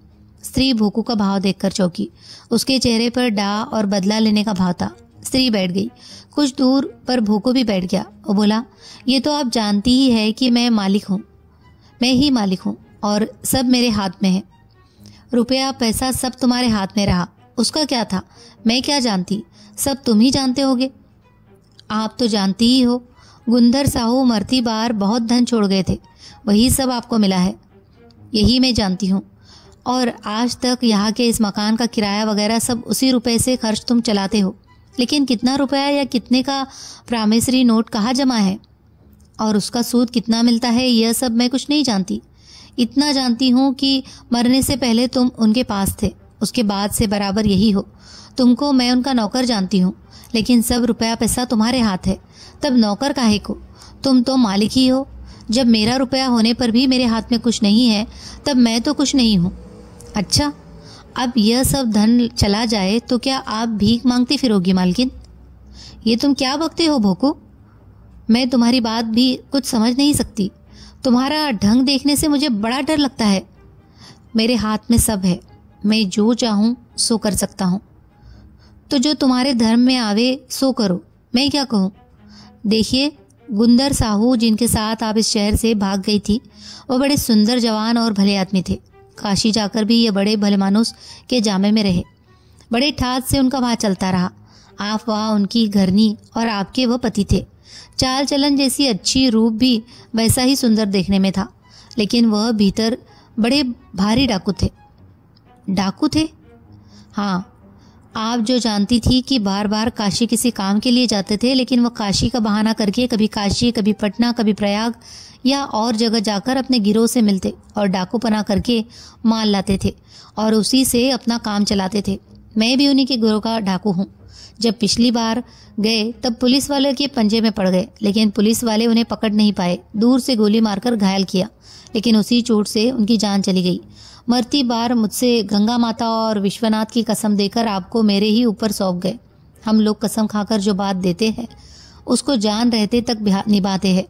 स्त्री भूकू का भाव देखकर चौकी उसके चेहरे पर डा और बदला लेने का भाव था स्त्री बैठ गई कुछ दूर पर भोको भी बैठ गया और बोला ये तो आप जानती ही है कि मैं मालिक हूँ मैं ही मालिक हूँ और सब मेरे हाथ में है रुपया पैसा सब तुम्हारे हाथ में रहा उसका क्या था मैं क्या जानती सब तुम ही जानते होगे आप तो जानती ही हो गुंधर साहू मरती बार बहुत धन छोड़ गए थे वही सब आपको मिला है यही मैं जानती हूँ और आज तक यहाँ के इस मकान का किराया वगैरह सब उसी रुपए से खर्च तुम चलाते हो लेकिन कितना रुपया या कितने का प्रामिसरी नोट कहाँ जमा है और उसका सूद कितना मिलता है यह सब मैं कुछ नहीं जानती इतना जानती हूँ कि मरने से पहले तुम उनके पास थे उसके बाद से बराबर यही हो तुमको मैं उनका नौकर जानती हूँ लेकिन सब रुपया पैसा तुम्हारे हाथ है तब नौकर काहे को तुम तो मालिक ही हो जब मेरा रुपया होने पर भी मेरे हाथ में कुछ नहीं है तब मैं तो कुछ नहीं हूँ अच्छा अब यह सब धन चला जाए तो क्या आप भीख मांगती फिरोगी मालकिन ये तुम क्या बकते हो भोको मैं तुम्हारी बात भी कुछ समझ नहीं सकती तुम्हारा ढंग देखने से मुझे बड़ा डर लगता है मेरे हाथ में सब है मैं जो चाहूँ सो कर सकता हूँ तो जो तुम्हारे धर्म में आवे सो करो मैं क्या कहूँ देखिए गुंदर साहू जिनके साथ आप इस शहर से भाग गई थी वो बड़े सुंदर जवान और भले आदमी थे काशी जाकर भी ये बड़े भले मानुस के जामे में रहे बड़े ठाट से उनका वहां चलता रहा आप वहां उनकी घरनी और आपके वह पति थे चाल चलन जैसी अच्छी रूप भी वैसा ही सुंदर देखने में था लेकिन वह भीतर बड़े भारी डाकू थे डाकू थे हाँ आप जो जानती थी कि बार बार काशी किसी काम के लिए जाते थे लेकिन वह काशी का बहाना करके कभी काशी कभी पटना कभी प्रयाग या और जगह जाकर अपने गिरोह से मिलते और डाकू पना करके माल लाते थे और उसी से अपना काम चलाते थे मैं भी उन्हीं के गिरोह का डाकू हूँ जब पिछली बार गए तब पुलिस वाले के पंजे में पड़ गए लेकिन पुलिस वाले उन्हें पकड़ नहीं पाए दूर से गोली मारकर घायल किया लेकिन उसी चोट से उनकी जान चली गई मरती बार मुझसे गंगा माता और विश्वनाथ की कसम देकर आपको मेरे ही ऊपर सौंप गए हम लोग कसम खाकर जो बात देते हैं उसको जान रहते तक निभाते हैं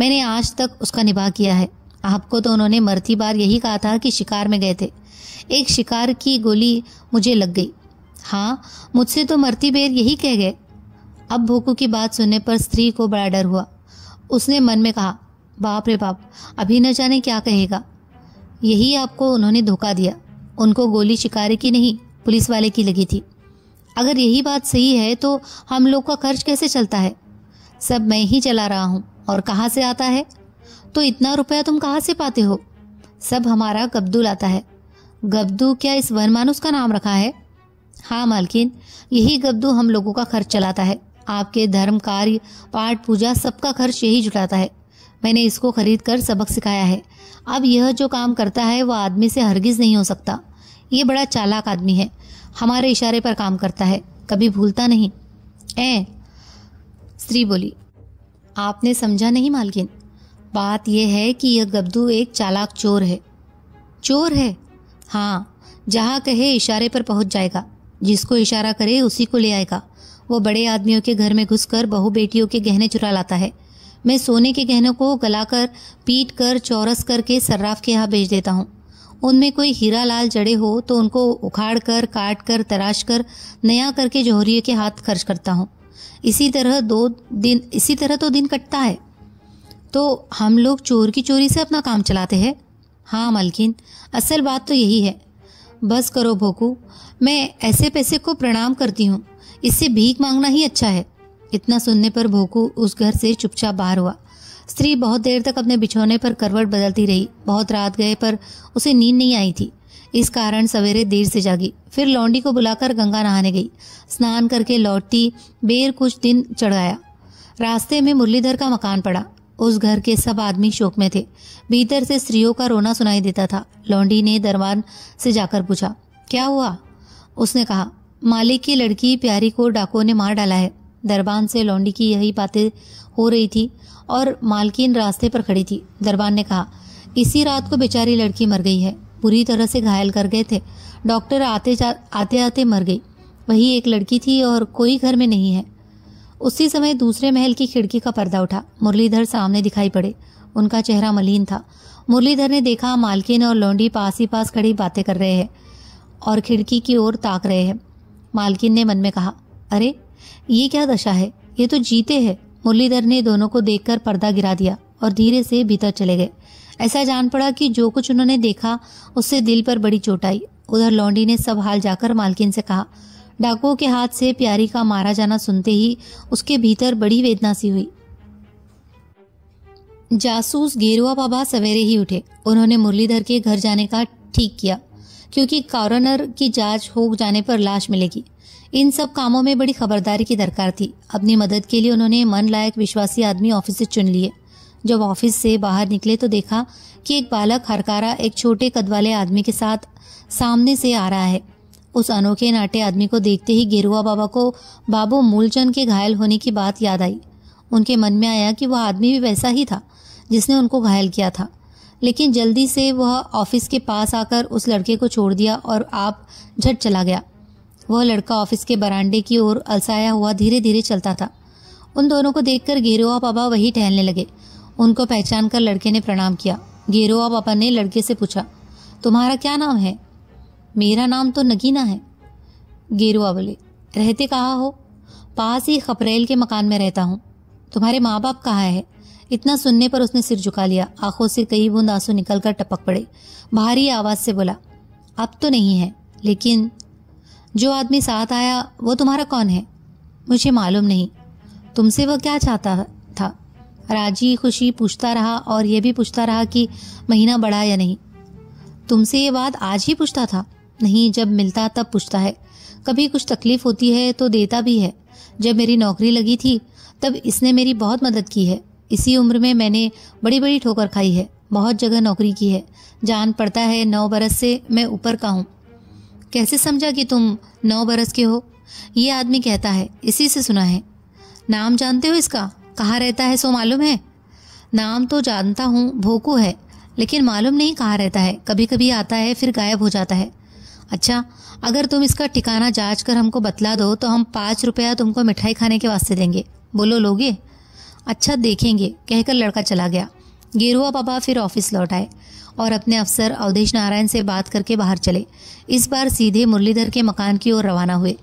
मैंने आज तक उसका निभा किया है आपको तो उन्होंने मरती बार यही कहा था कि शिकार में गए थे एक शिकार की गोली मुझे लग गई हाँ मुझसे तो मरती बेर यही कह गए अब भोकू की बात सुनने पर स्त्री को बड़ा डर हुआ उसने मन में कहा बाप रे बाप अभी न जाने क्या कहेगा यही आपको उन्होंने धोखा दिया उनको गोली शिकारी की नहीं पुलिस वाले की लगी थी अगर यही बात सही है तो हम लोग का खर्च कैसे चलता है सब मैं ही चला रहा हूँ और कहाँ से आता है तो इतना रुपया तुम कहाँ से पाते हो सब हमारा गब्दू लाता है गब्दू क्या इस वनमानुस का नाम रखा है हाँ मालकिन यही गब्दू हम लोगों का खर्च चलाता है आपके धर्म कार्य पाठ पूजा सबका खर्च यही जुटाता है मैंने इसको खरीद कर सबक सिखाया है अब यह जो काम करता है वह आदमी से हरगिज नहीं हो सकता ये बड़ा चालाक आदमी है हमारे इशारे पर काम करता है कभी भूलता नहीं ए स्त्री बोली आपने समझा नहीं मालकिन बात यह है कि यह गब्दू एक चालाक चोर है चोर है हाँ जहाँ कहे इशारे पर पहुंच जाएगा जिसको इशारा करे उसी को ले आएगा वो बड़े आदमियों के घर में घुसकर बहु बेटियों के गहने चुरा लाता है मैं सोने के गहनों को गलाकर पीट कर चौरस करके सर्राफ के यहाँ बेच देता हूँ उनमें कोई हीरा लाल जड़े हो तो उनको उखाड़ कर काट कर तराश कर नया करके जोहरिए के हाथ खर्च करता हूँ इसी तरह दो दिन इसी तरह तो दिन कटता है तो हम लोग चोर की चोरी से अपना काम चलाते हैं हाँ मलकिन असल बात तो यही है बस करो भोकू मैं ऐसे पैसे को प्रणाम करती हूँ इससे भीख मांगना ही अच्छा है इतना सुनने पर भोकू उस घर से चुपचाप बाहर हुआ स्त्री बहुत देर तक अपने बिछौने पर करवट बदलती रही बहुत रात गए पर उसे नींद नहीं आई थी इस कारण सवेरे देर से जागी फिर लौंडी को बुलाकर गंगा नहाने गई स्नान करके लौटती बेर कुछ दिन चढ़ाया रास्ते में मुरलीधर का मकान पड़ा उस घर के सब आदमी शोक में थे भीतर से स्त्रियों का रोना सुनाई देता था लौंडी ने दरबार से जाकर पूछा क्या हुआ उसने कहा मालिक की लड़की प्यारी को डाको ने मार डाला है दरबान से लौंडी की यही बातें हो रही थी और मालकिन रास्ते पर खड़ी थी दरबान ने कहा इसी रात को बेचारी लड़की मर गई है बुरी तरह से घायल कर गए थे डॉक्टर आते जा आते आते मर गई वही एक लड़की थी और कोई घर में नहीं है उसी समय दूसरे महल की खिड़की का पर्दा उठा मुरलीधर सामने दिखाई पड़े उनका चेहरा मलिन था मुरलीधर ने देखा मालकिन और लौंडी पास ही पास खड़ी बातें कर रहे हैं और खिड़की की ओर ताक रहे हैं मालकिन ने मन में कहा अरे ये क्या दशा है ये तो जीते हैं मुरलीधर ने दोनों को देखकर पर्दा गिरा दिया और धीरे से भीतर चले गए ऐसा जान पड़ा कि जो कुछ उन्होंने देखा उससे दिल पर बड़ी चोट आई उधर लौंडी ने सब हाल जाकर मालकिन से कहा डाकुओं के हाथ से प्यारी का मारा जाना सुनते ही उसके भीतर बड़ी वेदना सी हुई जासूस गेरुआ बाबा सवेरे ही उठे उन्होंने मुरलीधर के घर जाने का ठीक किया क्योंकि कॉरनर की जांच हो जाने पर लाश मिलेगी इन सब कामों में बड़ी खबरदारी की दरकार थी अपनी मदद के लिए उन्होंने मन लायक विश्वासी आदमी ऑफिस से चुन लिए जब ऑफिस से बाहर निकले तो देखा कि एक बालक हरकारा एक छोटे कद वाले आदमी के साथ सामने से आ रहा है उस अनोखे नाटे आदमी को देखते ही गेरुआ बाबा को बाबू मूलचंद के घायल होने की बात याद आई उनके मन में आया कि वह आदमी भी वैसा ही था जिसने उनको घायल किया था लेकिन जल्दी से वह ऑफिस के पास आकर उस लड़के को छोड़ दिया और आप झट चला गया वह लड़का ऑफिस के बरांडे की ओर अलसाया हुआ धीरे धीरे चलता था उन दोनों को देखकर गेरुआ बाबा वही टहलने लगे उनको पहचान कर लड़के ने प्रणाम किया गेरुआ बाबा ने लड़के से पूछा तुम्हारा क्या नाम है मेरा नाम तो नगीना है गेरुआ बोले रहते कहाँ हो पास ही खपरेल के मकान में रहता हूँ तुम्हारे माँ बाप कहाँ है इतना सुनने पर उसने सिर झुका लिया आंखों से कई बूंद आंसू निकलकर टपक पड़े भारी आवाज से बोला अब तो नहीं है लेकिन जो आदमी साथ आया वो तुम्हारा कौन है मुझे मालूम नहीं तुमसे वह क्या चाहता था राजी खुशी पूछता रहा और यह भी पूछता रहा कि महीना बढ़ा या नहीं तुमसे ये बात आज ही पूछता था नहीं जब मिलता तब पूछता है कभी कुछ तकलीफ होती है तो देता भी है जब मेरी नौकरी लगी थी तब इसने मेरी बहुत मदद की है इसी उम्र में मैंने बड़ी बड़ी ठोकर खाई है बहुत जगह नौकरी की है जान पड़ता है नौ बरस से मैं ऊपर का हूँ कैसे समझा कि तुम नौ बरस के हो ये आदमी कहता है इसी से सुना है नाम जानते हो इसका कहाँ रहता है सो मालूम है नाम तो जानता हूँ भोकू है लेकिन मालूम नहीं कहाँ रहता है कभी कभी आता है फिर गायब हो जाता है अच्छा अगर तुम इसका ठिकाना जांच कर हमको बतला दो तो हम पाँच रुपया तुमको मिठाई खाने के वास्ते देंगे बोलो लोगे अच्छा देखेंगे कहकर लड़का चला गया गेरुआ बाबा फिर ऑफिस लौट आए और अपने अफसर अवधेश नारायण से बात करके बाहर चले इस बार सीधे मुरलीधर के मकान की ओर रवाना हुए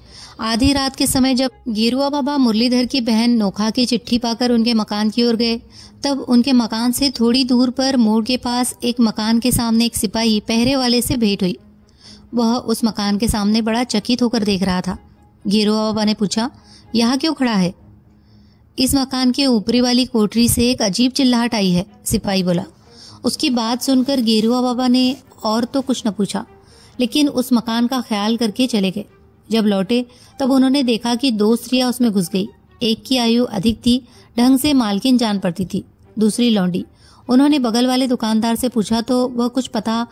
आधी रात के समय जब गेरुआ बाबा मुरलीधर की बहन नोखा की चिट्ठी पाकर उनके मकान की ओर गए तब उनके मकान से थोड़ी दूर पर मोड़ के पास एक मकान के सामने एक सिपाही पहरे वाले से भेंट हुई वह उस मकान के सामने बड़ा चकित होकर देख रहा था गेरो बाबा ने पूछा यहाँ क्यों खड़ा है इस मकान के ऊपरी वाली कोठरी से एक अजीब चिल्लाहट आई है सिपाही बोला उसकी बात सुनकर गेरुआ बाबा ने और तो कुछ न पूछा लेकिन उस मकान का ख्याल करके चले गए जब लौटे तब उन्होंने देखा कि दो स्त्रियां उसमें घुस गई एक की आयु अधिक थी ढंग से मालकिन जान पड़ती थी दूसरी लौंडी उन्होंने बगल वाले दुकानदार से पूछा तो वह कुछ पता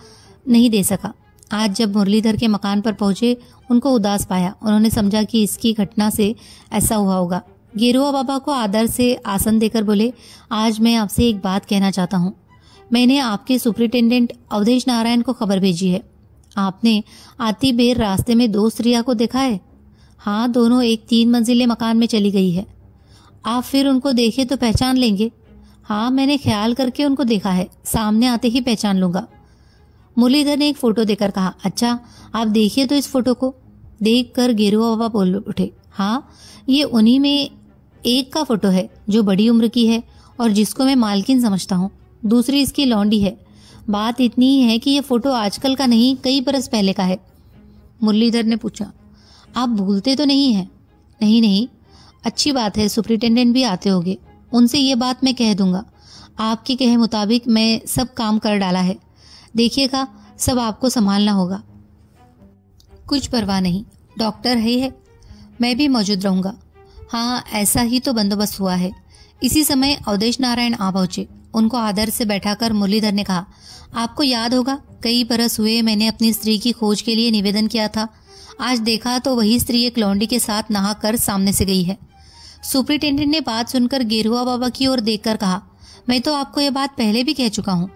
नहीं दे सका आज जब मुरलीधर के मकान पर पहुंचे उनको उदास पाया उन्होंने समझा कि इसकी घटना से ऐसा हुआ होगा गेरुआ बाबा को आदर से आसन देकर बोले आज मैं आपसे एक बात कहना चाहता हूँ मैंने आपके सुप्रिटेंडेंट अवधेश नारायण को खबर भेजी है आपने आती बेर रास्ते में दो स्त्रिया को देखा है हाँ दोनों एक तीन मंजिले मकान में चली गई है आप फिर उनको देखे तो पहचान लेंगे हाँ मैंने ख्याल करके उनको देखा है सामने आते ही पहचान लूंगा मुरलीधर ने एक फोटो देकर कहा अच्छा आप देखिए तो इस फोटो को देख कर गेरुआ बाबा बोल उठे हाँ ये उन्हीं में एक का फोटो है जो बड़ी उम्र की है और जिसको मैं मालकिन समझता हूँ दूसरी इसकी लौंडी है बात इतनी ही है कि ये फोटो आजकल का नहीं कई बरस पहले का है मुरलीधर ने पूछा आप भूलते तो नहीं हैं नहीं नहीं अच्छी बात है सुप्रिंटेंडेंट भी आते होंगे उनसे ये बात मैं कह दूंगा आपके कहे मुताबिक मैं सब काम कर डाला है देखिएगा सब आपको संभालना होगा कुछ परवाह नहीं डॉक्टर है है मैं भी मौजूद रहूंगा हाँ ऐसा ही तो बंदोबस्त हुआ है इसी समय अवधेश नारायण आ पहुंचे उनको आदर से बैठाकर मुरलीधर ने कहा आपको याद होगा कई बरस हुए मैंने अपनी स्त्री की खोज के लिए निवेदन किया था आज देखा तो वही स्त्री एक लौंडी के साथ नहा कर सामने से गई है सुप्रिंटेंडेंट ने बात सुनकर गेरुआ बाबा की ओर देखकर कहा मैं तो आपको यह बात पहले भी कह चुका हूँ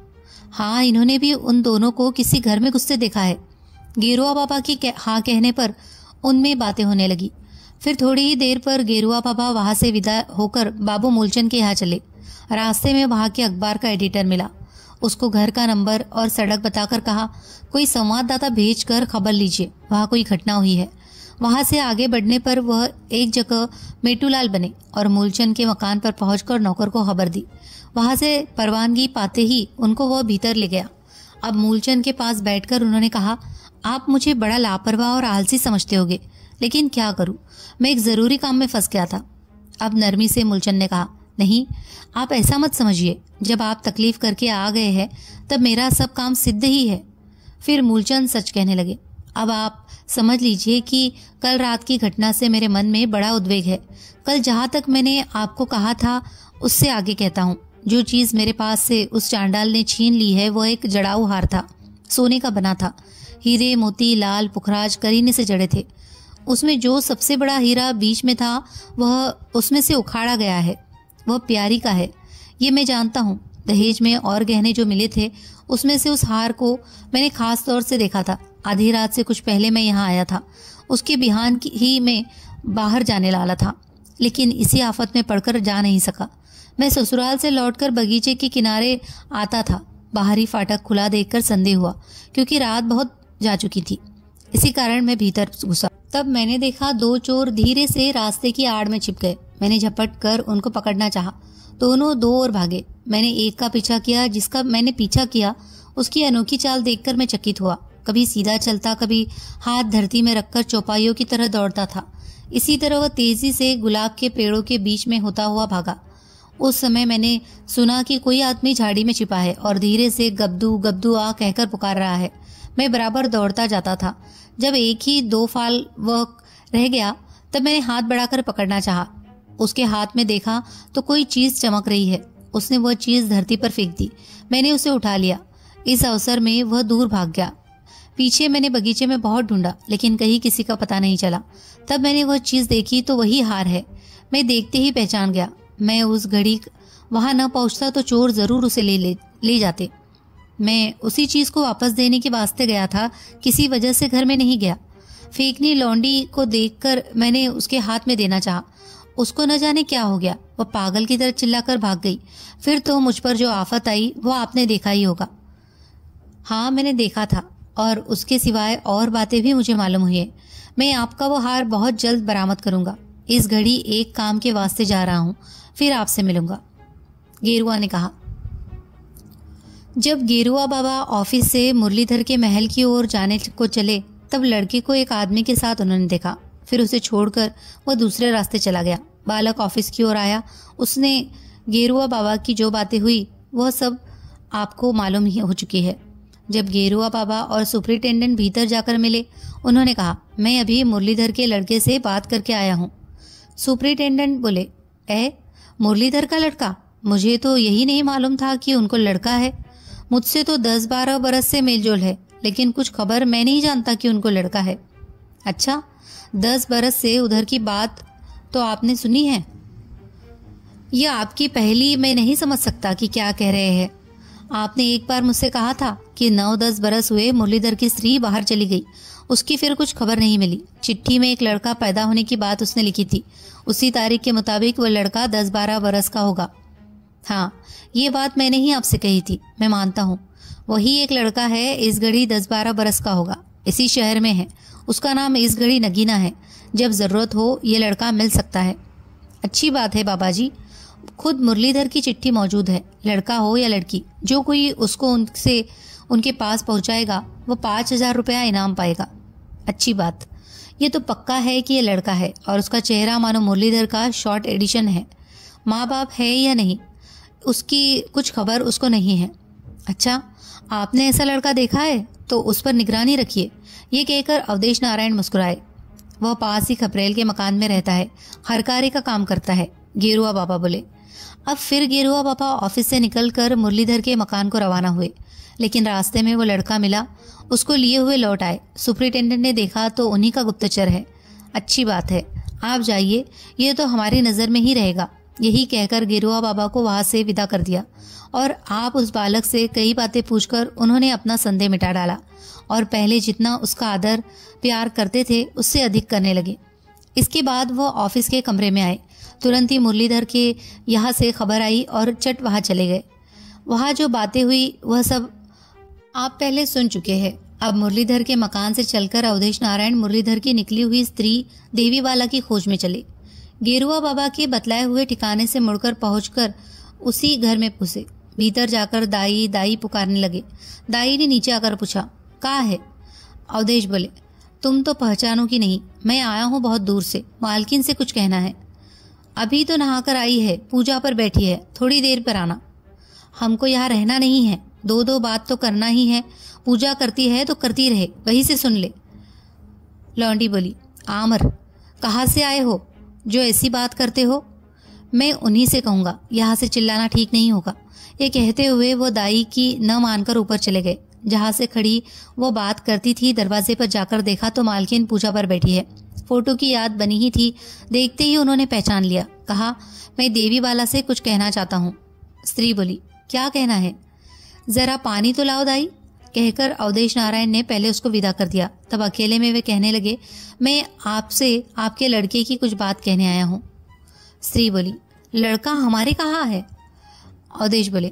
हाँ इन्होंने भी उन दोनों को किसी घर में घुसते देखा है गेरुआ बाबा की कह, हाँ कहने पर उनमें बातें होने लगी फिर थोड़ी ही देर पर गेरुआ बाबा वहां से विदा होकर बाबू मूलचंद के यहाँ चले रास्ते में वहां के अखबार का एडिटर मिला उसको घर का नंबर और सड़क बताकर कहा कोई संवाददाता भेज कर खबर लीजिए वहाँ कोई घटना हुई है वहां से आगे बढ़ने पर वह एक जगह मेटूलाल बने और मूलचंद के मकान पर पहुंचकर नौकर को खबर दी वहां से परवानगी पाते ही उनको वह भीतर ले गया अब मूलचंद के पास बैठकर उन्होंने कहा आप मुझे बड़ा लापरवाह और आलसी समझते होगे लेकिन क्या करूं मैं एक ज़रूरी काम में फंस गया था अब नरमी से मूलचंद ने कहा नहीं आप ऐसा मत समझिए जब आप तकलीफ करके आ गए हैं तब मेरा सब काम सिद्ध ही है फिर मूलचंद सच कहने लगे अब आप समझ लीजिए कि कल रात की घटना से मेरे मन में बड़ा उद्वेग है कल जहाँ तक मैंने आपको कहा था उससे आगे कहता हूँ जो चीज़ मेरे पास से उस चांडाल ने छीन ली है वह एक जड़ाऊ हार था सोने का बना था हीरे मोती लाल पुखराज करीने से जड़े थे उसमें जो सबसे बड़ा हीरा बीच में था वह उसमें से उखाड़ा गया है वह प्यारी का है ये मैं जानता हूँ दहेज में और गहने जो मिले थे उसमें से उस हार को मैंने खास तौर से देखा था आधी रात से कुछ पहले मैं यहाँ आया था उसके बिहान ही में बाहर जाने लाला था लेकिन इसी आफत में पड़कर जा नहीं सका मैं ससुराल से लौटकर बगीचे के किनारे आता था बाहरी फाटक खुला देखकर संदेह हुआ क्योंकि रात बहुत जा चुकी थी इसी कारण मैं भीतर घुसा तब मैंने देखा दो चोर धीरे से रास्ते की आड़ में छिप गए मैंने झपट कर उनको पकड़ना चाहा दोनों दो और भागे मैंने एक का पीछा किया जिसका मैंने पीछा किया उसकी अनोखी चाल देखकर मैं चकित हुआ कभी सीधा चलता कभी हाथ धरती में रखकर चौपाइयों की तरह दौड़ता था इसी तरह वह तेजी से गुलाब के पेड़ों के बीच में होता हुआ भागा उस समय मैंने सुना कि कोई आदमी झाड़ी में छिपा है और धीरे से गब्दू गब्दू आ कहकर पुकार रहा है मैं बराबर दौड़ता जाता था जब एक ही दो फाल वह रह गया तब मैंने हाथ बढ़ाकर पकड़ना चाहा उसके हाथ में देखा तो कोई चीज चमक रही है उसने वह चीज धरती पर फेंक दी मैंने उसे उठा लिया इस अवसर में वह दूर भाग गया पीछे मैंने बगीचे में बहुत ढूंढा लेकिन कहीं किसी का पता नहीं चला तब मैंने वह चीज देखी तो वही हार है मैं देखते ही पहचान गया मैं उस घड़ी वहां न पहुंचता तो चोर जरूर उसे ले ले, ले जाते मैं उसी चीज को वापस देने के वास्ते गया था किसी वजह से घर में नहीं गया फेंकनी लौंडी को देखकर मैंने उसके हाथ में देना चाहा उसको न जाने क्या हो गया वह पागल की तरह चिल्लाकर भाग गई फिर तो मुझ पर जो आफत आई वो आपने देखा ही होगा हाँ मैंने देखा था और उसके सिवाय और बातें भी मुझे मालूम हुई है मैं आपका वो हार बहुत जल्द बरामद करूंगा इस घड़ी एक काम के वास्ते जा रहा हूँ फिर आपसे मिलूंगा गेरुआ ने कहा जब गेरुआ बाबा ऑफिस से मुरलीधर के महल की ओर जाने को चले तब लड़के को एक आदमी के साथ उन्होंने देखा फिर उसे छोड़कर वह दूसरे रास्ते चला गया बालक ऑफिस की ओर आया उसने गेरुआ बाबा की जो बातें हुई वह सब आपको मालूम ही हो चुकी है जब गेरुआ बाबा और सुपरिटेंडेंट भीतर जाकर मिले उन्होंने कहा मैं अभी मुरलीधर के लड़के से बात करके आया हूँ सुपरिटेंडेंट बोले ऐ मुरलीधर का लड़का मुझे तो यही नहीं मालूम था कि उनको लड़का है मुझसे तो दस बारह बरस से मेलजोल है लेकिन कुछ खबर मैं नहीं जानता कि उनको लड़का है अच्छा दस बरस से उधर की बात तो आपने सुनी है यह आपकी पहली मैं नहीं समझ सकता कि क्या कह रहे हैं आपने एक बार मुझसे कहा था कि नौ दस बरस हुए मुरलीधर की स्त्री बाहर चली गई उसकी फिर कुछ खबर नहीं मिली चिट्ठी में एक लड़का पैदा होने की बात उसने लिखी थी उसी तारीख के मुताबिक वह लड़का दस बारह बरस का होगा हाँ ये बात मैंने ही आपसे कही थी मैं मानता हूँ वही एक लड़का है इस घड़ी दस बारह बरस का होगा इसी शहर में है उसका नाम इस घड़ी नगीना है जब ज़रूरत हो ये लड़का मिल सकता है अच्छी बात है बाबा जी खुद मुरलीधर की चिट्ठी मौजूद है लड़का हो या लड़की जो कोई उसको उनसे उनके पास पहुंचाएगा वो पाँच हजार रुपया इनाम पाएगा अच्छी बात ये तो पक्का है कि ये लड़का है और उसका चेहरा मानो मुरलीधर का शॉर्ट एडिशन है माँ बाप है या नहीं उसकी कुछ खबर उसको नहीं है अच्छा आपने ऐसा लड़का देखा है तो उस पर निगरानी रखिए ये कहकर अवधेश नारायण मुस्कुराए वह पास ही खपरेल के मकान में रहता है हर कार्य का काम करता है गेरुआ बाबा बोले अब फिर गेरुआ बाबा ऑफिस से निकलकर मुरलीधर के मकान को रवाना हुए लेकिन रास्ते में वो लड़का मिला उसको लिए हुए लौट आए सुपरिटेंडेंट ने देखा तो उन्हीं का गुप्तचर है अच्छी बात है आप जाइए ये तो हमारी नज़र में ही रहेगा यही कहकर गिरुआ बाबा को वहाँ से विदा कर दिया और आप उस बालक से कई बातें पूछकर उन्होंने अपना संदेह मिटा डाला और पहले जितना उसका आदर प्यार करते थे उससे अधिक करने लगे इसके बाद वो ऑफिस के कमरे में आए तुरंत ही मुरलीधर के यहाँ से खबर आई और चट वहाँ चले गए वहाँ जो बातें हुई वह सब आप पहले सुन चुके हैं अब मुरलीधर के मकान से चलकर अवधेश नारायण मुरलीधर की निकली हुई स्त्री देवीवाला की खोज में चले गेरुआ बाबा के बतलाए हुए ठिकाने से मुड़कर पहुंचकर उसी घर में घुसे भीतर जाकर दाई दाई पुकारने लगे दाई ने नीचे आकर पूछा कहा है अवधेश बोले तुम तो पहचानो की नहीं मैं आया हूँ बहुत दूर से मालकिन से कुछ कहना है अभी तो नहाकर आई है पूजा पर बैठी है थोड़ी देर पर आना हमको यहाँ रहना नहीं है दो दो बात तो करना ही है पूजा करती है तो करती रहे वही से सुन ले लौंडी बोली आमर कहाँ से आए हो जो ऐसी बात करते हो मैं उन्हीं से कहूँगा यहाँ से चिल्लाना ठीक नहीं होगा ये कहते हुए वो दाई की न मानकर ऊपर चले गए जहाँ से खड़ी वो बात करती थी दरवाजे पर जाकर देखा तो मालकिन पूजा पर बैठी है फोटो की याद बनी ही थी देखते ही उन्होंने पहचान लिया कहा मैं देवी वाला से कुछ कहना चाहता हूँ स्त्री बोली क्या कहना है जरा पानी तो लाओ दाई कहकर अवधेश नारायण ने पहले उसको विदा कर दिया तब अकेले में वे कहने लगे मैं आपसे आपके लड़के की कुछ बात कहने आया हूँ स्त्री बोली लड़का हमारे कहाँ है अवधेश बोले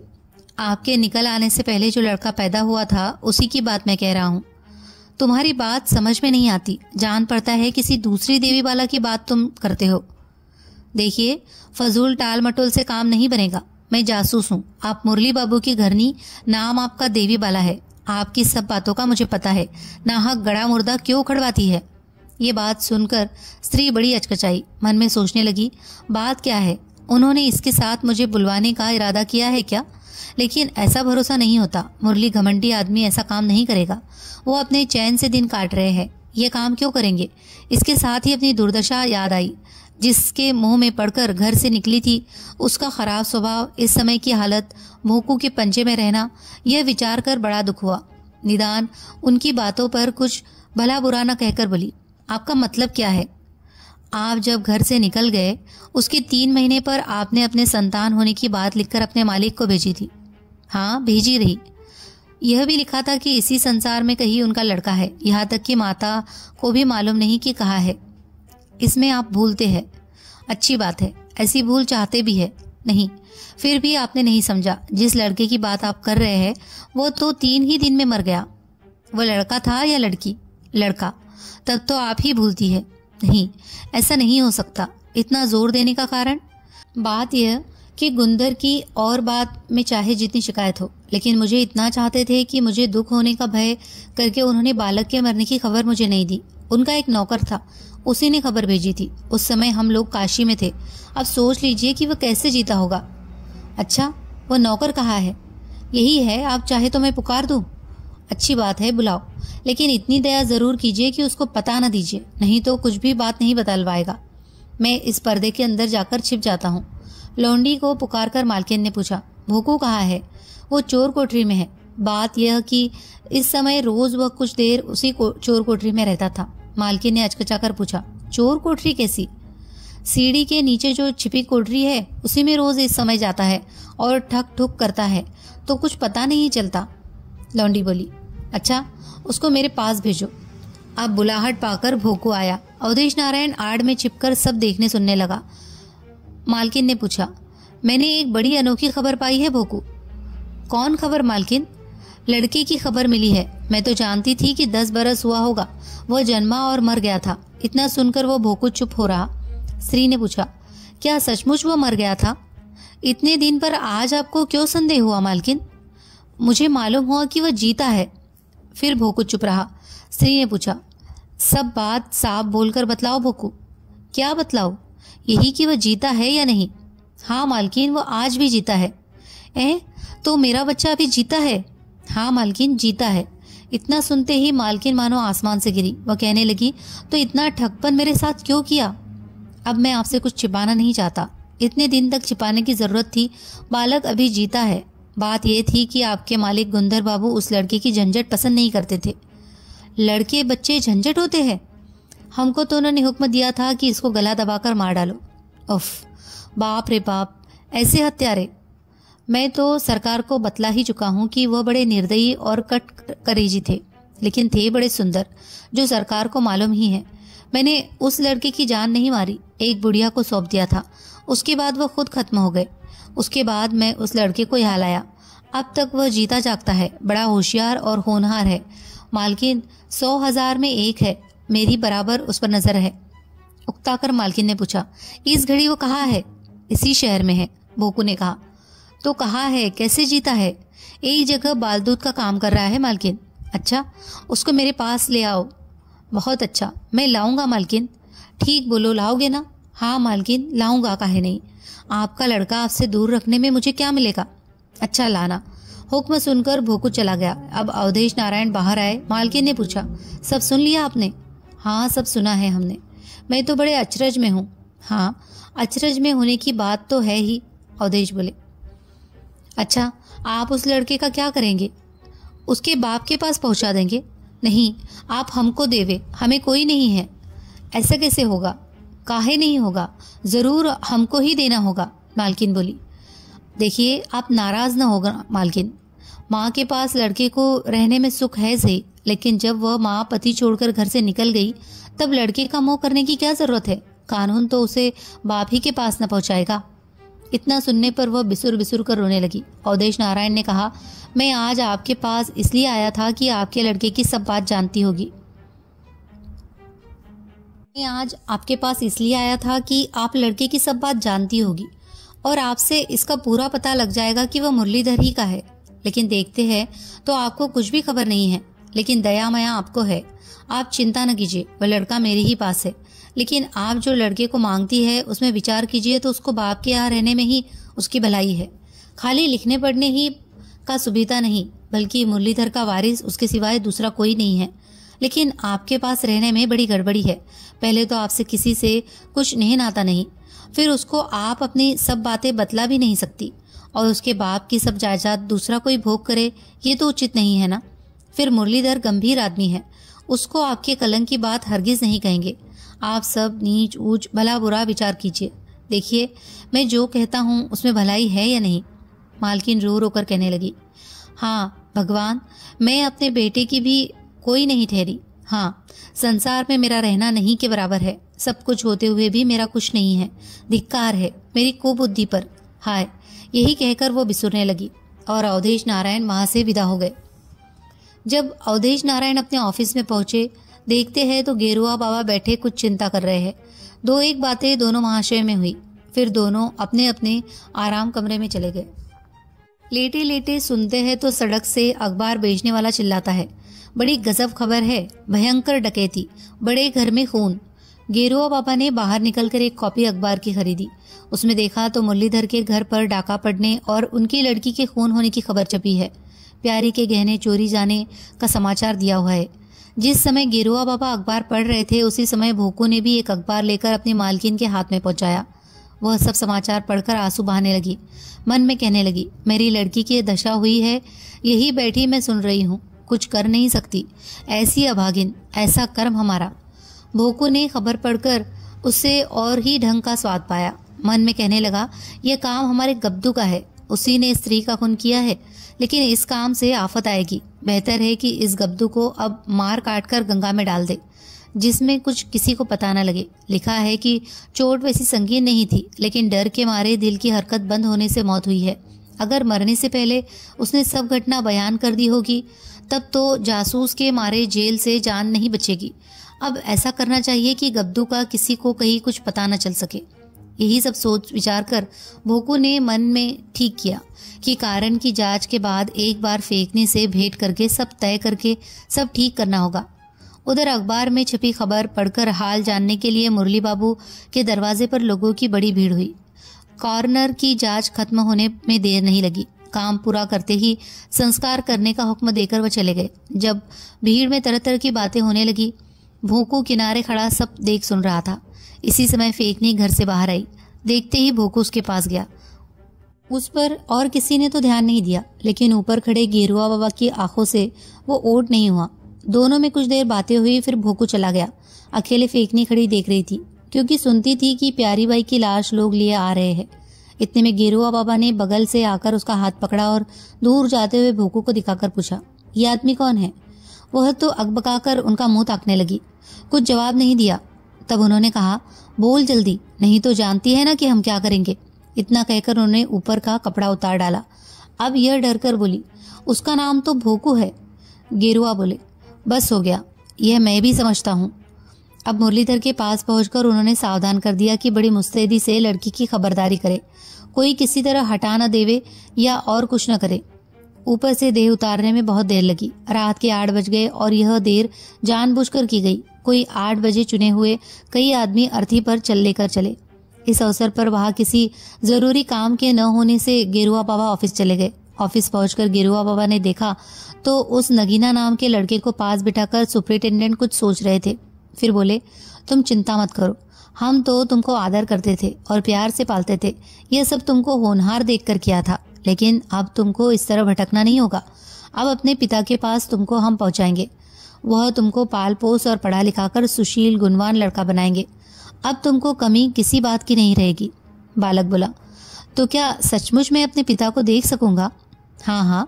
आपके निकल आने से पहले जो लड़का पैदा हुआ था उसी की बात मैं कह रहा हूँ तुम्हारी बात समझ में नहीं आती जान पड़ता है किसी दूसरी देवी वाला की बात तुम करते हो देखिए फजूल टाल मटोल से काम नहीं बनेगा मैं जासूस हूँ आप मुरली बाबू की घरनी नाम आपका देवी बाला है आपकी सब बातों का मुझे पता है नाहक गड़ा मुर्दा क्यों खड़वाती है ये बात सुनकर स्त्री बड़ी अचकचाई मन में सोचने लगी बात क्या है उन्होंने इसके साथ मुझे बुलवाने का इरादा किया है क्या लेकिन ऐसा भरोसा नहीं होता मुरली घमंडी आदमी ऐसा काम नहीं करेगा वो अपने चैन से दिन काट रहे हैं ये काम क्यों करेंगे इसके साथ ही अपनी दुर्दशा याद आई जिसके मुंह में पड़कर घर से निकली थी उसका खराब स्वभाव इस समय की हालत भोकू के पंजे में रहना यह विचार कर बड़ा दुख हुआ निदान उनकी बातों पर कुछ भला बुरा न कहकर बोली आपका मतलब क्या है आप जब घर से निकल गए उसके तीन महीने पर आपने अपने संतान होने की बात लिखकर अपने मालिक को भेजी थी हाँ भेजी रही यह भी लिखा था कि इसी संसार में कहीं उनका लड़का है यहाँ तक कि माता को भी मालूम नहीं कि कहा है इसमें आप भूलते हैं अच्छी बात है ऐसी भूल चाहते भी है नहीं फिर भी आपने नहीं समझा जिस लड़के की बात आप कर रहे हैं वो तो तीन ही दिन में मर गया वो लड़का था या लड़की लड़का तब तो आप ही भूलती है नहीं ऐसा नहीं हो सकता इतना जोर देने का कारण बात यह कि गुंदर की और बात में चाहे जितनी शिकायत हो लेकिन मुझे इतना चाहते थे कि मुझे दुख होने का भय करके उन्होंने बालक के मरने की खबर मुझे नहीं दी उनका एक नौकर था उसी ने खबर भेजी थी उस समय हम लोग काशी में थे अब सोच लीजिए कि वह कैसे जीता होगा अच्छा वह नौकर कहाँ है यही है आप चाहे तो मैं पुकार दूँ अच्छी बात है बुलाओ लेकिन इतनी दया जरूर कीजिए कि उसको पता न दीजिए नहीं तो कुछ भी बात नहीं बतलवाएगा मैं इस पर्दे के अंदर जाकर छिप जाता हूँ लौंडी को पुकार कर मालकिन ने पूछा भोकू कहाँ है वो चोर कोठरी में है बात यह कि इस समय रोज वह कुछ देर उसी को, चोर कोठरी में रहता था मालकिन ने अचकचाकर पूछा चोर कोठरी कैसी सीढ़ी के नीचे जो छिपी कोठरी है उसी में रोज इस समय जाता है और ठक ठुक करता है तो कुछ पता नहीं चलता लौंडी बोली अच्छा उसको मेरे पास भेजो अब बुलाहट पाकर भोकू आया अवधेश नारायण आड़ में छिपकर सब देखने सुनने लगा मालकिन ने पूछा मैंने एक बड़ी अनोखी खबर पाई है भोकू कौन खबर मालकिन लड़के की खबर मिली है मैं तो जानती थी कि दस बरस हुआ होगा वह जन्मा और मर गया था इतना सुनकर वो भोकू चुप हो रहा स्त्री ने पूछा क्या सचमुच वो मर गया था इतने दिन पर आज आपको क्यों संदेह हुआ मालकिन मुझे मालूम हुआ कि वह जीता है फिर भोकू चुप रहा स्त्री ने पूछा सब बात साफ बोलकर बतलाओ भोकू क्या बतलाओ यही कि वह जीता है या नहीं हाँ मालकिन वह आज भी जीता है ए तो मेरा बच्चा अभी जीता है हाँ मालकिन जीता है इतना सुनते ही मालकिन मानो आसमान से गिरी वह कहने लगी तो इतना ठगपन मेरे साथ क्यों किया अब मैं आपसे कुछ छिपाना नहीं चाहता इतने दिन तक छिपाने की ज़रूरत थी बालक अभी जीता है बात यह थी कि आपके मालिक गुंदर बाबू उस लड़के की झंझट पसंद नहीं करते थे लड़के बच्चे झंझट होते हैं हमको तो उन्होंने हुक्म दिया था कि इसको गला दबाकर मार डालो उफ बाप रे बाप ऐसे हत्यारे मैं तो सरकार को बतला ही चुका हूँ कि वह बड़े निर्दयी और कट करेजी थे लेकिन थे बड़े सुंदर जो सरकार को मालूम ही है मैंने उस लड़के की जान नहीं मारी एक बुढ़िया को सौंप दिया था उसके बाद वह खुद खत्म हो गए उसके बाद मैं उस लड़के को यहाँ लाया अब तक वह जीता जागता है बड़ा होशियार और होनहार है मालकिन सौ हजार में एक है मेरी बराबर उस पर नजर है उकताकर मालकिन ने पूछा इस घड़ी वो कहाँ है इसी शहर में है बोकू ने कहा तो कहा है कैसे जीता है एक जगह बालदूत का काम कर रहा है मालकिन अच्छा उसको मेरे पास ले आओ बहुत अच्छा मैं लाऊंगा मालकिन ठीक बोलो लाओगे ना हाँ मालकिन लाऊंगा काहे नहीं आपका लड़का आपसे दूर रखने में मुझे क्या मिलेगा अच्छा लाना हुक्म सुनकर भोकू चला गया अब अवधेश नारायण बाहर आए मालकिन ने पूछा सब सुन लिया आपने हाँ सब सुना है हमने मैं तो बड़े अचरज में हूँ हाँ अचरज में होने की बात तो है ही अवधेश बोले अच्छा आप उस लड़के का क्या करेंगे उसके बाप के पास पहुंचा देंगे नहीं आप हमको देवे हमें कोई नहीं है ऐसा कैसे होगा काहे नहीं होगा ज़रूर हमको ही देना होगा मालकिन बोली देखिए आप नाराज़ ना होगा मालकिन माँ के पास लड़के को रहने में सुख है सही लेकिन जब वह माँ पति छोड़कर घर से निकल गई तब लड़के का मोह करने की क्या ज़रूरत है कानून तो उसे बाप ही के पास न पहुंचाएगा इतना सुनने पर वह बिसुर बिसुर कर रोने लगी अवधेश नारायण ने कहा मैं आज आपके पास इसलिए आया था कि आपके लड़के की सब बात जानती होगी मैं आज आपके पास इसलिए आया था कि आप लड़के की सब बात जानती होगी और आपसे इसका पूरा पता लग जाएगा कि वह मुरलीधर ही का है लेकिन देखते हैं तो आपको कुछ भी खबर नहीं है लेकिन दया माया आपको है आप चिंता न कीजिए वह लड़का मेरे ही पास है लेकिन आप जो लड़के को मांगती है उसमें विचार कीजिए तो उसको बाप के यहाँ रहने में ही उसकी भलाई है खाली लिखने पढ़ने ही का सुविधा नहीं बल्कि मुरलीधर का वारिस उसके सिवाय दूसरा कोई नहीं है लेकिन आपके पास रहने में बड़ी गड़बड़ी है पहले तो आपसे किसी से कुछ नहीं नाता नहीं फिर उसको आप अपनी सब बातें बतला भी नहीं सकती और उसके बाप की सब जायदाद दूसरा कोई भोग करे ये तो उचित नहीं है ना फिर मुरलीधर गंभीर आदमी है उसको आपके कलंक की बात हरगिज नहीं कहेंगे आप सब नीच ऊंच भला बुरा विचार कीजिए देखिए मैं जो कहता हूँ उसमें भलाई है या नहीं मालकिन रो रो कर कहने लगी हाँ भगवान मैं अपने बेटे की भी कोई नहीं ठहरी हाँ संसार में मेरा रहना नहीं के बराबर है सब कुछ होते हुए भी मेरा कुछ नहीं है धिक्कार है मेरी कुबुद्धि पर हाय यही कहकर वो बिसुरने लगी और अवधेश नारायण वहां से विदा हो गए जब अवधेश नारायण अपने ऑफिस में पहुंचे देखते हैं तो गेरुआ बाबा बैठे कुछ चिंता कर रहे हैं दो एक बातें दोनों महाशय में हुई फिर दोनों अपने अपने आराम कमरे में चले गए लेटे लेटे सुनते हैं तो सड़क से अखबार बेचने वाला चिल्लाता है बड़ी गजब खबर है भयंकर डकैती बड़े घर में खून गेरुआ बाबा ने बाहर निकलकर एक कॉपी अखबार की खरीदी उसमें देखा तो मुरलीधर के घर पर डाका पड़ने और उनकी लड़की के खून होने की खबर छपी है प्यारी के गहने चोरी जाने का समाचार दिया हुआ है जिस समय गिरुआ बाबा अखबार पढ़ रहे थे उसी समय भोकू ने भी एक अखबार लेकर अपनी मालकिन के हाथ में पहुंचाया वह सब समाचार पढ़कर आंसू बहाने लगी मन में कहने लगी मेरी लड़की की दशा हुई है यही बैठी मैं सुन रही हूँ कुछ कर नहीं सकती ऐसी अभागिन ऐसा कर्म हमारा भोकू ने खबर पढ़कर उसे और ही ढंग का स्वाद पाया मन में कहने लगा यह काम हमारे गब्दू का है उसी ने स्त्री का खून किया है लेकिन इस काम से आफत आएगी बेहतर है कि इस गब्दू को अब मार काट कर गंगा में डाल दे जिसमें कुछ किसी को पता न लगे लिखा है कि चोट वैसी संगीन नहीं थी लेकिन डर के मारे दिल की हरकत बंद होने से मौत हुई है अगर मरने से पहले उसने सब घटना बयान कर दी होगी तब तो जासूस के मारे जेल से जान नहीं बचेगी अब ऐसा करना चाहिए कि गब्दू का किसी को कहीं कुछ पता न चल सके यही सब सोच विचार कर भोकू ने मन में ठीक किया कि कारण की जांच के बाद एक बार फेंकने से भेंट करके सब तय करके सब ठीक करना होगा उधर अखबार में छपी खबर पढ़कर हाल जानने के लिए मुरली बाबू के दरवाजे पर लोगों की बड़ी भीड़ हुई कॉर्नर की जांच खत्म होने में देर नहीं लगी काम पूरा करते ही संस्कार करने का हुक्म देकर वह चले गए जब भीड़ में तरह तरह की बातें होने लगी भूकू किनारे खड़ा सब देख सुन रहा था इसी समय फेंकनी घर से बाहर आई देखते ही भोकू उसके पास गया उस पर और किसी ने तो ध्यान नहीं दिया लेकिन ऊपर खड़े गेरुआ बाबा की आंखों से वो ओट नहीं हुआ दोनों में कुछ देर बातें हुई फिर भोकू चला गया अकेले फेंकनी खड़ी देख रही थी क्योंकि सुनती थी कि प्यारी बाई की लाश लोग लिए आ रहे हैं इतने में गेरुआ बाबा ने बगल से आकर उसका हाथ पकड़ा और दूर जाते हुए भोकू को दिखाकर पूछा ये आदमी कौन है वह तो अकबका उनका मुंह ताकने लगी कुछ जवाब नहीं दिया तब उन्होंने कहा बोल जल्दी नहीं तो जानती है ना कि हम क्या करेंगे इतना कहकर उन्होंने ऊपर का कपड़ा उतार डाला अब यह डरकर बोली उसका नाम तो भोकू है गेरुआ बोले बस हो गया यह मैं भी समझता हूँ अब मुरलीधर के पास पहुंचकर उन्होंने सावधान कर दिया कि बड़ी मुस्तैदी से लड़की की खबरदारी करे कोई किसी तरह हटा न देवे या और कुछ न करे ऊपर से देह उतारने में बहुत देर लगी रात के आठ बज गए और यह देर जानबूझकर की गई कोई आठ बजे चुने हुए कई आदमी अर्थी पर चल लेकर चले इस अवसर पर वहाँ किसी जरूरी काम के न होने से गेरुआ बाबा ऑफिस चले गए ऑफिस पहुंचकर गेरुआ बाबा ने देखा तो उस नगीना नाम के लड़के को पास बिठाकर सुपरिटेंडेंट कुछ सोच रहे थे फिर बोले तुम चिंता मत करो हम तो तुमको आदर करते थे और प्यार से पालते थे यह सब तुमको होनहार देखकर किया था लेकिन अब तुमको इस तरह भटकना नहीं होगा अब अपने पिता के पास तुमको हम पहुंचाएंगे वह तुमको पाल पोस और पढ़ा लिखा कर सुशील गुणवान लड़का बनाएंगे अब तुमको कमी किसी बात की नहीं रहेगी बालक बोला तो क्या सचमुच मैं अपने पिता को देख सकूंगा हाँ हाँ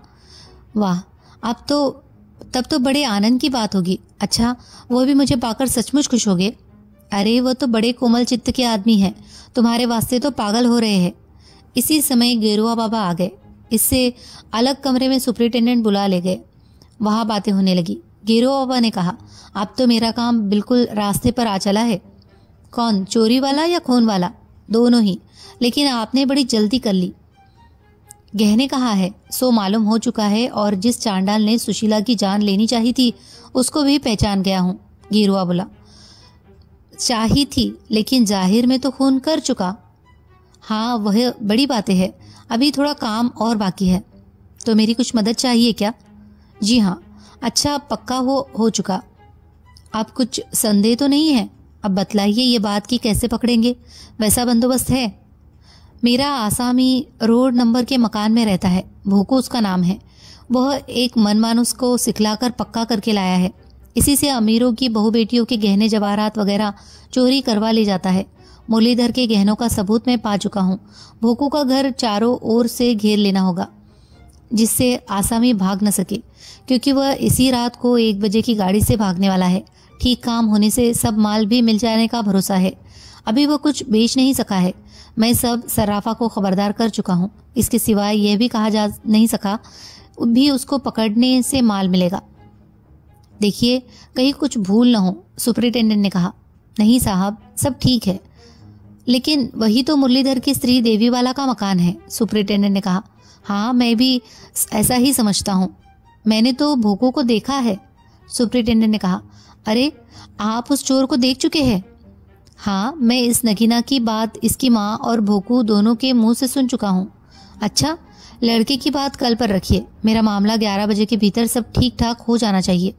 वाह अब तो तब तो बड़े आनंद की बात होगी अच्छा वो भी मुझे पाकर सचमुच खुश होगे अरे वो तो बड़े कोमल चित्त के आदमी है तुम्हारे वास्ते तो पागल हो रहे हैं इसी समय गेरुआ बाबा आ गए इससे अलग कमरे में सुपरिटेंडेंट बुला ले गए वहां बातें होने लगी गेरुआ बाबा ने कहा अब तो मेरा काम बिल्कुल रास्ते पर आ चला है कौन चोरी वाला या खून वाला दोनों ही लेकिन आपने बड़ी जल्दी कर ली गहने कहा है सो मालूम हो चुका है और जिस चांडाल ने सुशीला की जान लेनी चाहिए थी उसको भी पहचान गया हूँ गिरुआ बोला चाही थी लेकिन जाहिर में तो खून कर चुका हाँ वह बड़ी बातें है अभी थोड़ा काम और बाकी है तो मेरी कुछ मदद चाहिए क्या जी हाँ अच्छा पक्का हो हो चुका आप कुछ संदेह तो नहीं है अब बतलाइए ये बात कि कैसे पकड़ेंगे वैसा बंदोबस्त है मेरा आसामी रोड नंबर के मकान में रहता है भूको उसका नाम है वह एक मनमानुस को सिखलाकर पक्का करके लाया है इसी से अमीरों की बहु बेटियों के गहने जवाहरात वगैरह चोरी करवा ले जाता है मुरलीधर के गहनों का सबूत मैं पा चुका हूँ भोकू का घर चारों ओर से घेर लेना होगा जिससे आसामी भाग न सके क्योंकि वह इसी रात को एक बजे की गाड़ी से भागने वाला है ठीक काम होने से सब माल भी मिल जाने का भरोसा है अभी वह कुछ बेच नहीं सका है मैं सब सराफा को खबरदार कर चुका हूँ इसके सिवाय यह भी कहा जा नहीं सका भी उसको पकड़ने से माल मिलेगा देखिए कहीं कुछ भूल ना हो सुपरिटेंडेंट ने कहा नहीं साहब सब ठीक है लेकिन वही तो मुरलीधर की स्त्री देवीवाला का मकान है सुप्रिंटेंडेंट ने कहा हाँ मैं भी ऐसा ही समझता हूँ मैंने तो भोको को देखा है सुप्रिंटेंडेंट ने कहा अरे आप उस चोर को देख चुके हैं हाँ मैं इस नगीना की बात इसकी माँ और भोकू दोनों के मुंह से सुन चुका हूँ अच्छा लड़के की बात कल पर रखिए मेरा मामला ग्यारह बजे के भीतर सब ठीक ठाक हो जाना चाहिए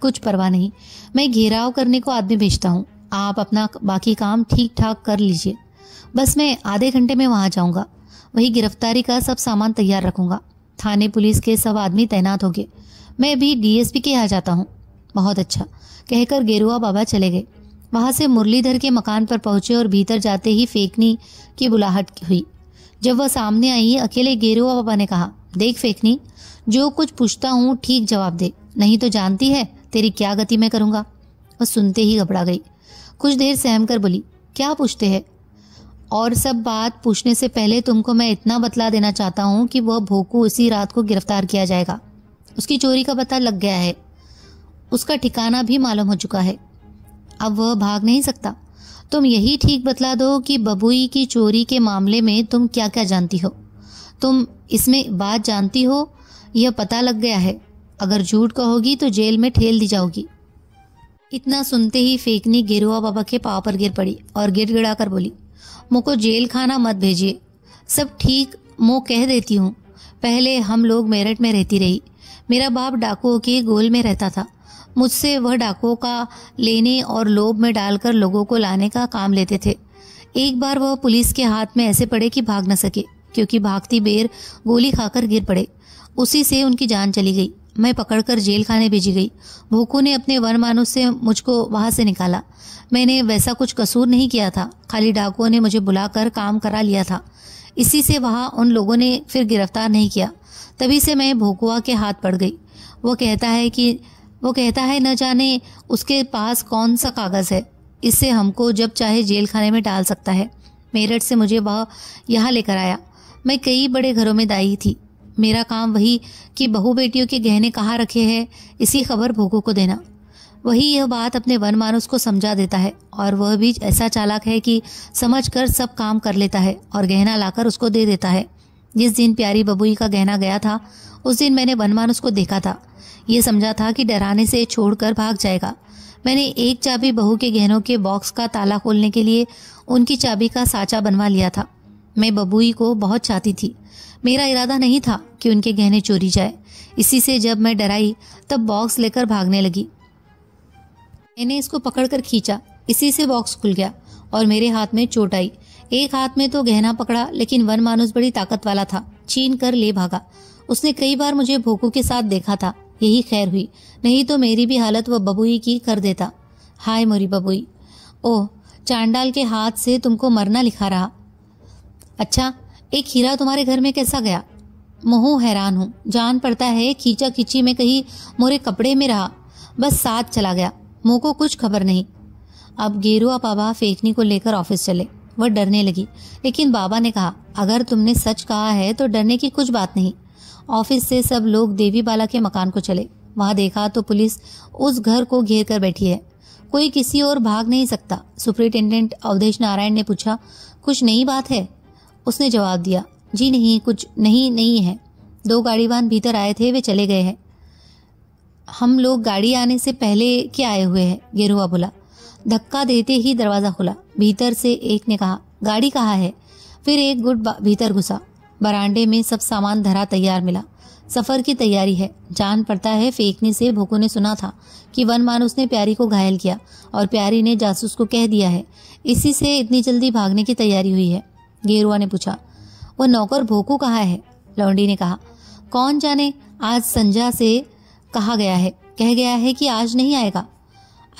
कुछ परवाह नहीं मैं घेराव करने को आदमी भेजता हूँ आप अपना बाकी काम ठीक ठाक कर लीजिए बस मैं आधे घंटे में वहाँ जाऊँगा वही गिरफ्तारी का सब सामान तैयार रखूँगा थाने पुलिस के सब आदमी तैनात होंगे मैं भी डीएसपी के यहाँ जाता हूँ बहुत अच्छा कहकर गेरुआ बाबा चले गए वहाँ से मुरलीधर के मकान पर पहुँचे और भीतर जाते ही फेंकनी की बुलाहट हुई जब वह सामने आई अकेले गेरुआ बाबा ने कहा देख फेंकनी जो कुछ पूछता हूँ ठीक जवाब दे नहीं तो जानती है तेरी क्या गति मैं करूँगा वह सुनते ही घबरा गई कुछ देर सहम कर बोली क्या पूछते हैं और सब बात पूछने से पहले तुमको मैं इतना बतला देना चाहता हूँ कि वह भोकू उसी रात को गिरफ्तार किया जाएगा उसकी चोरी का पता लग गया है उसका ठिकाना भी मालूम हो चुका है अब वह भाग नहीं सकता तुम यही ठीक बतला दो कि बबुई की चोरी के मामले में तुम क्या क्या जानती हो तुम इसमें बात जानती हो यह पता लग गया है अगर झूठ कहोगी तो जेल में ठेल दी जाओगी इतना सुनते ही फेंकनी गिरुआ बाबा के पाव पर गिर पड़ी और गिड़गिड़ा गिड़ा कर बोली मुको जेल खाना मत भेजिए सब ठीक मो कह देती हूँ पहले हम लोग मेरठ में रहती रही मेरा बाप डाकुओं के गोल में रहता था मुझसे वह डाकुओं का लेने और लोभ में डालकर लोगों को लाने का काम लेते थे एक बार वह पुलिस के हाथ में ऐसे पड़े कि भाग न सके क्योंकि भागती बेर गोली खाकर गिर पड़े उसी से उनकी जान चली गई मैं पकड़कर जेल खाने भेजी गई भूकू ने अपने वरमानुष से मुझको वहाँ से निकाला मैंने वैसा कुछ कसूर नहीं किया था खाली डाकुओं ने मुझे बुलाकर काम करा लिया था इसी से वहाँ उन लोगों ने फिर गिरफ्तार नहीं किया तभी से मैं भोकुआ के हाथ पड़ गई वो कहता है कि वो कहता है न जाने उसके पास कौन सा कागज़ है इससे हमको जब चाहे जेल खाने में डाल सकता है मेरठ से मुझे वह यहाँ लेकर आया मैं कई बड़े घरों में दाई थी मेरा काम वही कि बहु बेटियों के गहने कहाँ रखे हैं इसी खबर भोगू को देना वही यह बात अपने वन मानुस को समझा देता है और वह भी ऐसा चालाक है कि समझ कर सब काम कर लेता है और गहना लाकर उसको दे देता है जिस दिन प्यारी बबुई का गहना गया था उस दिन मैंने वनमानुस को देखा था ये समझा था कि डराने से छोड़कर भाग जाएगा मैंने एक चाबी बहू के गहनों के बॉक्स का ताला खोलने के लिए उनकी चाबी का साचा बनवा लिया था मैं बबुई को बहुत चाहती थी मेरा इरादा नहीं था कि उनके गहने चोरी जाए इसी से जब मैं डराई तब बॉक्स लेकर भागने लगी मैंने इसको पकड़कर खींचा इसी से बॉक्स खुल गया और मेरे हाथ में चोट आई एक हाथ में तो गहना पकड़ा लेकिन वन मानुस बड़ी ताकत वाला था छीन कर ले भागा उसने कई बार मुझे भोकू के साथ देखा था यही खैर हुई नहीं तो मेरी भी हालत वह बबुई की कर देता हाय मोरी बबुई ओह चांडाल के हाथ से तुमको मरना लिखा रहा अच्छा एक हीरा तुम्हारे घर में कैसा गया मोह हैरान हूं जान पड़ता है खींचा खींची में कहीं मोरे कपड़े में रहा बस साथ चला गया मुंह को कुछ खबर नहीं अब गेरुआ बाबा फेंकनी को लेकर ऑफिस चले वह डरने लगी लेकिन बाबा ने कहा अगर तुमने सच कहा है तो डरने की कुछ बात नहीं ऑफिस से सब लोग देवी बाला के मकान को चले वहां देखा तो पुलिस उस घर को घेर कर बैठी है कोई किसी और भाग नहीं सकता सुपरिटेंडेंट अवधेश नारायण ने पूछा कुछ नई बात है उसने जवाब दिया जी नहीं कुछ नहीं नहीं है दो गाड़ीवान भीतर आए थे वे चले गए हैं हम लोग गाड़ी आने से पहले क्या आए हुए हैं गेरुआ बोला धक्का देते ही दरवाज़ा खुला भीतर से एक ने कहा गाड़ी कहाँ है फिर एक गुट भीतर घुसा बरांडे में सब सामान धरा तैयार मिला सफर की तैयारी है जान पड़ता है फेंकने से भोको ने सुना था कि वन मानुस ने प्यारी को घायल किया और प्यारी ने जासूस को कह दिया है इसी से इतनी जल्दी भागने की तैयारी हुई है गेरुआ ने पूछा वो नौकर भोकू कहा है लौंडी ने कहा कौन जाने आज संजा से कहा गया है कह गया है कि आज नहीं आएगा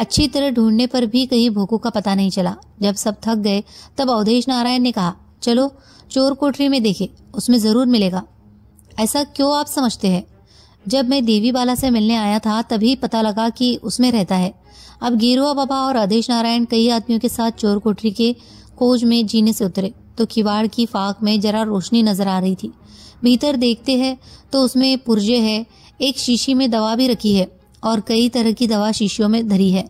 अच्छी तरह ढूंढने पर भी कहीं भोकू का पता नहीं चला जब सब थक गए तब अवधेश नारायण ने कहा चलो चोर कोठरी में देखे उसमें जरूर मिलेगा ऐसा क्यों आप समझते हैं जब मैं देवी बाला से मिलने आया था तभी पता लगा कि उसमें रहता है अब गेरुआ बाबा और आदेश नारायण कई आदमियों के साथ चोर कोठरी के खोज में जीने से उतरे तो किवाड़ की फाक में जरा रोशनी नजर आ रही थी भीतर देखते हैं तो उसमें पुरजे है एक शीशी में दवा भी रखी है और कई तरह की दवा शीशियों में धरी है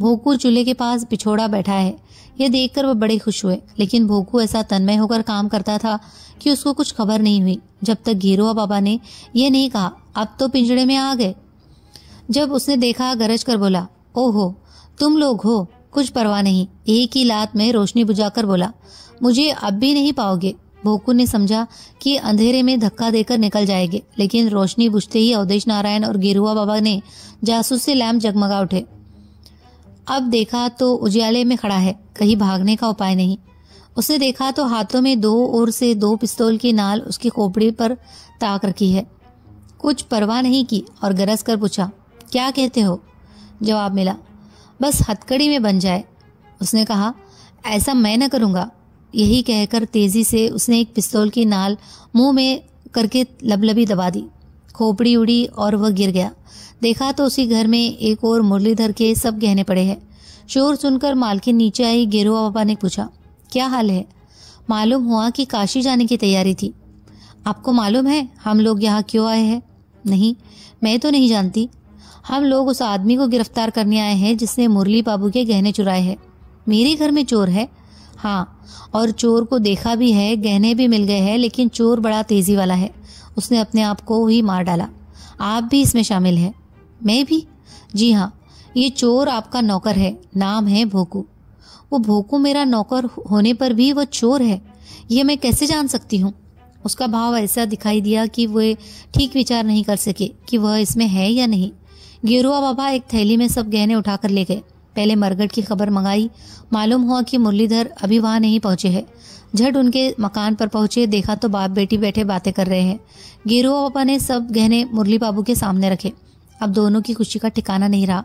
भोकू चूल्हे के पास पिछोड़ा बैठा है यह देखकर वह बड़े खुश हुए लेकिन भोकू ऐसा तन्मय होकर काम करता था कि उसको कुछ खबर नहीं हुई जब तक घेरुआ बाबा ने यह नहीं कहा अब तो पिंजड़े में आ गए जब उसने देखा गरज कर बोला ओहो तुम लोग हो कुछ परवाह नहीं एक ही लात में रोशनी बुझाकर बोला मुझे अब भी नहीं पाओगे भोकू ने समझा कि अंधेरे में धक्का देकर निकल जाएंगे लेकिन रोशनी बुझते ही अवधेश नारायण और गिरुआ बाबा ने जासूस से लैम्प जगमगा उठे अब देखा तो उजियाले में खड़ा है कहीं भागने का उपाय नहीं उसने देखा तो हाथों में दो ओर से दो पिस्तौल की नाल उसकी खोपड़ी पर ताक रखी है कुछ परवाह नहीं की और गरज कर पूछा क्या कहते हो जवाब मिला बस हथकड़ी में बन जाए उसने कहा ऐसा मैं न करूंगा यही कहकर तेजी से उसने एक पिस्तौल की नाल मुंह में करके लबलबी दबा दी खोपड़ी उड़ी और वह गिर गया देखा तो उसी घर में एक और मुरलीधर के सब गहने पड़े हैं शोर सुनकर मालकिन नीचे आई गेरुआ बाबा ने पूछा क्या हाल है मालूम हुआ कि काशी जाने की तैयारी थी आपको मालूम है हम लोग यहाँ क्यों आए हैं नहीं मैं तो नहीं जानती हम लोग उस आदमी को गिरफ्तार करने आए हैं जिसने मुरली बाबू के गहने चुराए हैं मेरे घर में चोर है हाँ और चोर को देखा भी है गहने भी मिल गए हैं लेकिन चोर बड़ा तेज़ी वाला है उसने अपने आप को ही मार डाला आप भी इसमें शामिल हैं मैं भी जी हाँ ये चोर आपका नौकर है नाम है भोकू वो भोकू मेरा नौकर होने पर भी वह चोर है ये मैं कैसे जान सकती हूँ उसका भाव ऐसा दिखाई दिया कि वह ठीक विचार नहीं कर सके कि वह इसमें है या नहीं गेरुआ बाबा एक थैली में सब गहने उठाकर ले गए पहले मरगट की खबर मंगाई मालूम हुआ कि मुरलीधर अभी वहाँ नहीं पहुँचे हैं झट उनके मकान पर पहुंचे देखा तो बाप बेटी बैठे बातें कर रहे हैं गेरुआ पापा ने सब गहने मुरली बाबू के सामने रखे अब दोनों की खुशी का ठिकाना नहीं रहा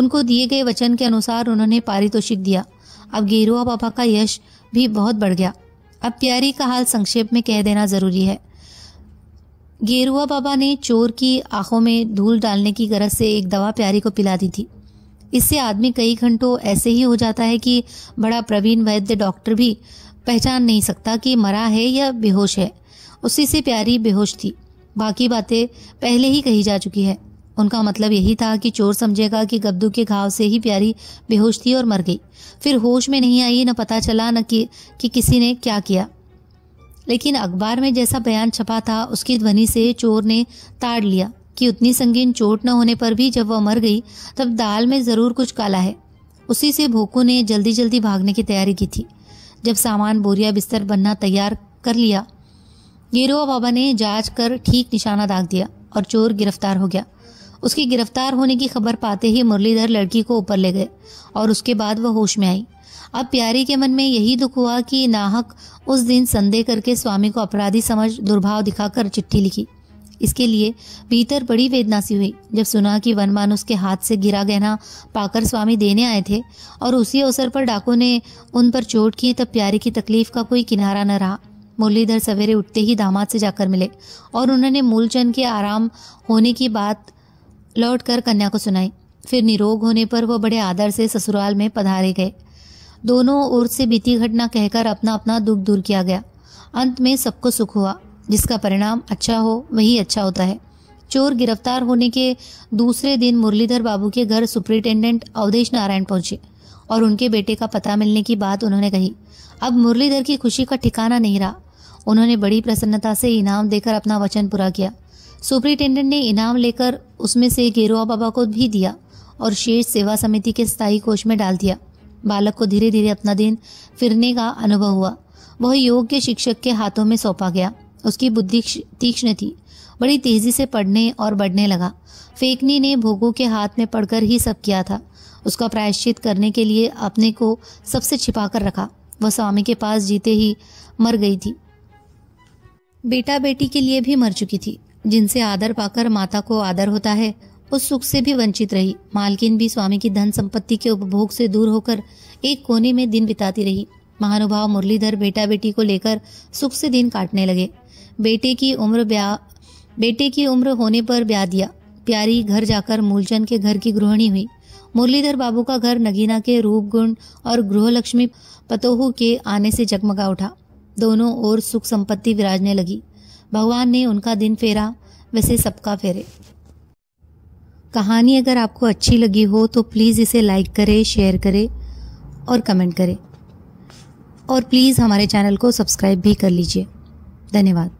उनको दिए गए वचन के अनुसार उन्होंने पारितोषिक दिया अब गेरुआ पापा का यश भी बहुत बढ़ गया अब प्यारी का हाल संक्षेप में कह देना जरूरी है गेरुआ बाबा ने चोर की आंखों में धूल डालने की गरज से एक दवा प्यारी को पिला दी थी इससे आदमी कई घंटों ऐसे ही हो जाता है कि बड़ा प्रवीण वैद्य डॉक्टर भी पहचान नहीं सकता कि मरा है या बेहोश है उसी से प्यारी बेहोश थी बाकी बातें पहले ही कही जा चुकी है उनका मतलब यही था कि चोर समझेगा कि गब्दू के घाव से ही प्यारी बेहोश थी और मर गई फिर होश में नहीं आई न पता चला न कि, कि किसी ने क्या किया लेकिन अखबार में जैसा बयान छपा था उसकी ध्वनि से चोर ने ताड़ लिया कि उतनी संगीन चोट न होने पर भी जब वह मर गई तब दाल में ज़रूर कुछ काला है उसी से भोकू ने जल्दी जल्दी भागने की तैयारी की थी जब सामान बोरिया बिस्तर बनना तैयार कर लिया गिरोह बाबा ने जांच कर ठीक निशाना दाग दिया और चोर गिरफ्तार हो गया उसकी गिरफ्तार होने की खबर पाते ही मुरलीधर लड़की को ऊपर ले गए और उसके बाद वह होश में आई अब प्यारी के मन में यही दुख हुआ कि नाहक उस दिन संदेह करके स्वामी को अपराधी समझ दुर्भाव दिखाकर चिट्ठी लिखी इसके लिए भीतर बड़ी वेदना सी हुई जब सुना कि वनमान उसके हाथ से गिरा गहना पाकर स्वामी देने आए थे और उसी अवसर पर डाकू ने उन पर चोट की तब प्यारे की तकलीफ का कोई किनारा न रहा मुरलीधर सवेरे उठते ही दामाद से जाकर मिले और उन्होंने मूलचंद के आराम होने की बात लौट कर कन्या को सुनाई फिर निरोग होने पर वह बड़े आदर से ससुराल में पधारे गए दोनों ओर से बीती घटना कहकर अपना अपना दुख दूर किया गया अंत में सबको सुख हुआ जिसका परिणाम अच्छा हो वही अच्छा होता है चोर गिरफ्तार होने के दूसरे दिन मुरलीधर बाबू के घर सुप्रिंटेंडेंट अवधेश नारायण पहुंचे और उनके बेटे का पता मिलने की बात उन्होंने कही अब मुरलीधर की खुशी का ठिकाना नहीं रहा उन्होंने बड़ी प्रसन्नता से इनाम देकर अपना वचन पूरा किया सुप्रिंटेंडेंट ने इनाम लेकर उसमें से गेरुआ बाबा को भी दिया और शेष सेवा समिति के स्थायी कोष में डाल दिया बालक को धीरे धीरे अपना दिन फिरने का अनुभव हुआ वह योग्य शिक्षक के हाथों में सौंपा गया उसकी बुद्धि तीक्ष्ण थी बड़ी तेजी से पढ़ने और बढ़ने लगा फेकनी ने भोगों के हाथ में पढ़कर ही सब किया था उसका प्रायश्चित करने के लिए अपने को सबसे छिपा कर रखा वह स्वामी के पास जीते ही मर गई थी बेटा बेटी के लिए भी मर चुकी थी जिनसे आदर पाकर माता को आदर होता है उस सुख से भी वंचित रही मालकिन भी स्वामी की धन संपत्ति के उपभोग से दूर होकर एक कोने में दिन बिताती रही महानुभाव मुरलीधर बेटा बेटी को लेकर सुख से दिन काटने लगे बेटे की उम्र ब्याह बेटे की उम्र होने पर ब्याह दिया प्यारी घर जाकर मूलचंद के घर की गृहिणी हुई मुरलीधर बाबू का घर नगीना के रूप गुण और गृहलक्ष्मी पतोहू के आने से जगमगा उठा दोनों ओर सुख संपत्ति विराजने लगी भगवान ने उनका दिन फेरा वैसे सबका फेरे कहानी अगर आपको अच्छी लगी हो तो प्लीज़ इसे लाइक करें शेयर करें और कमेंट करें और प्लीज़ हमारे चैनल को सब्सक्राइब भी कर लीजिए धन्यवाद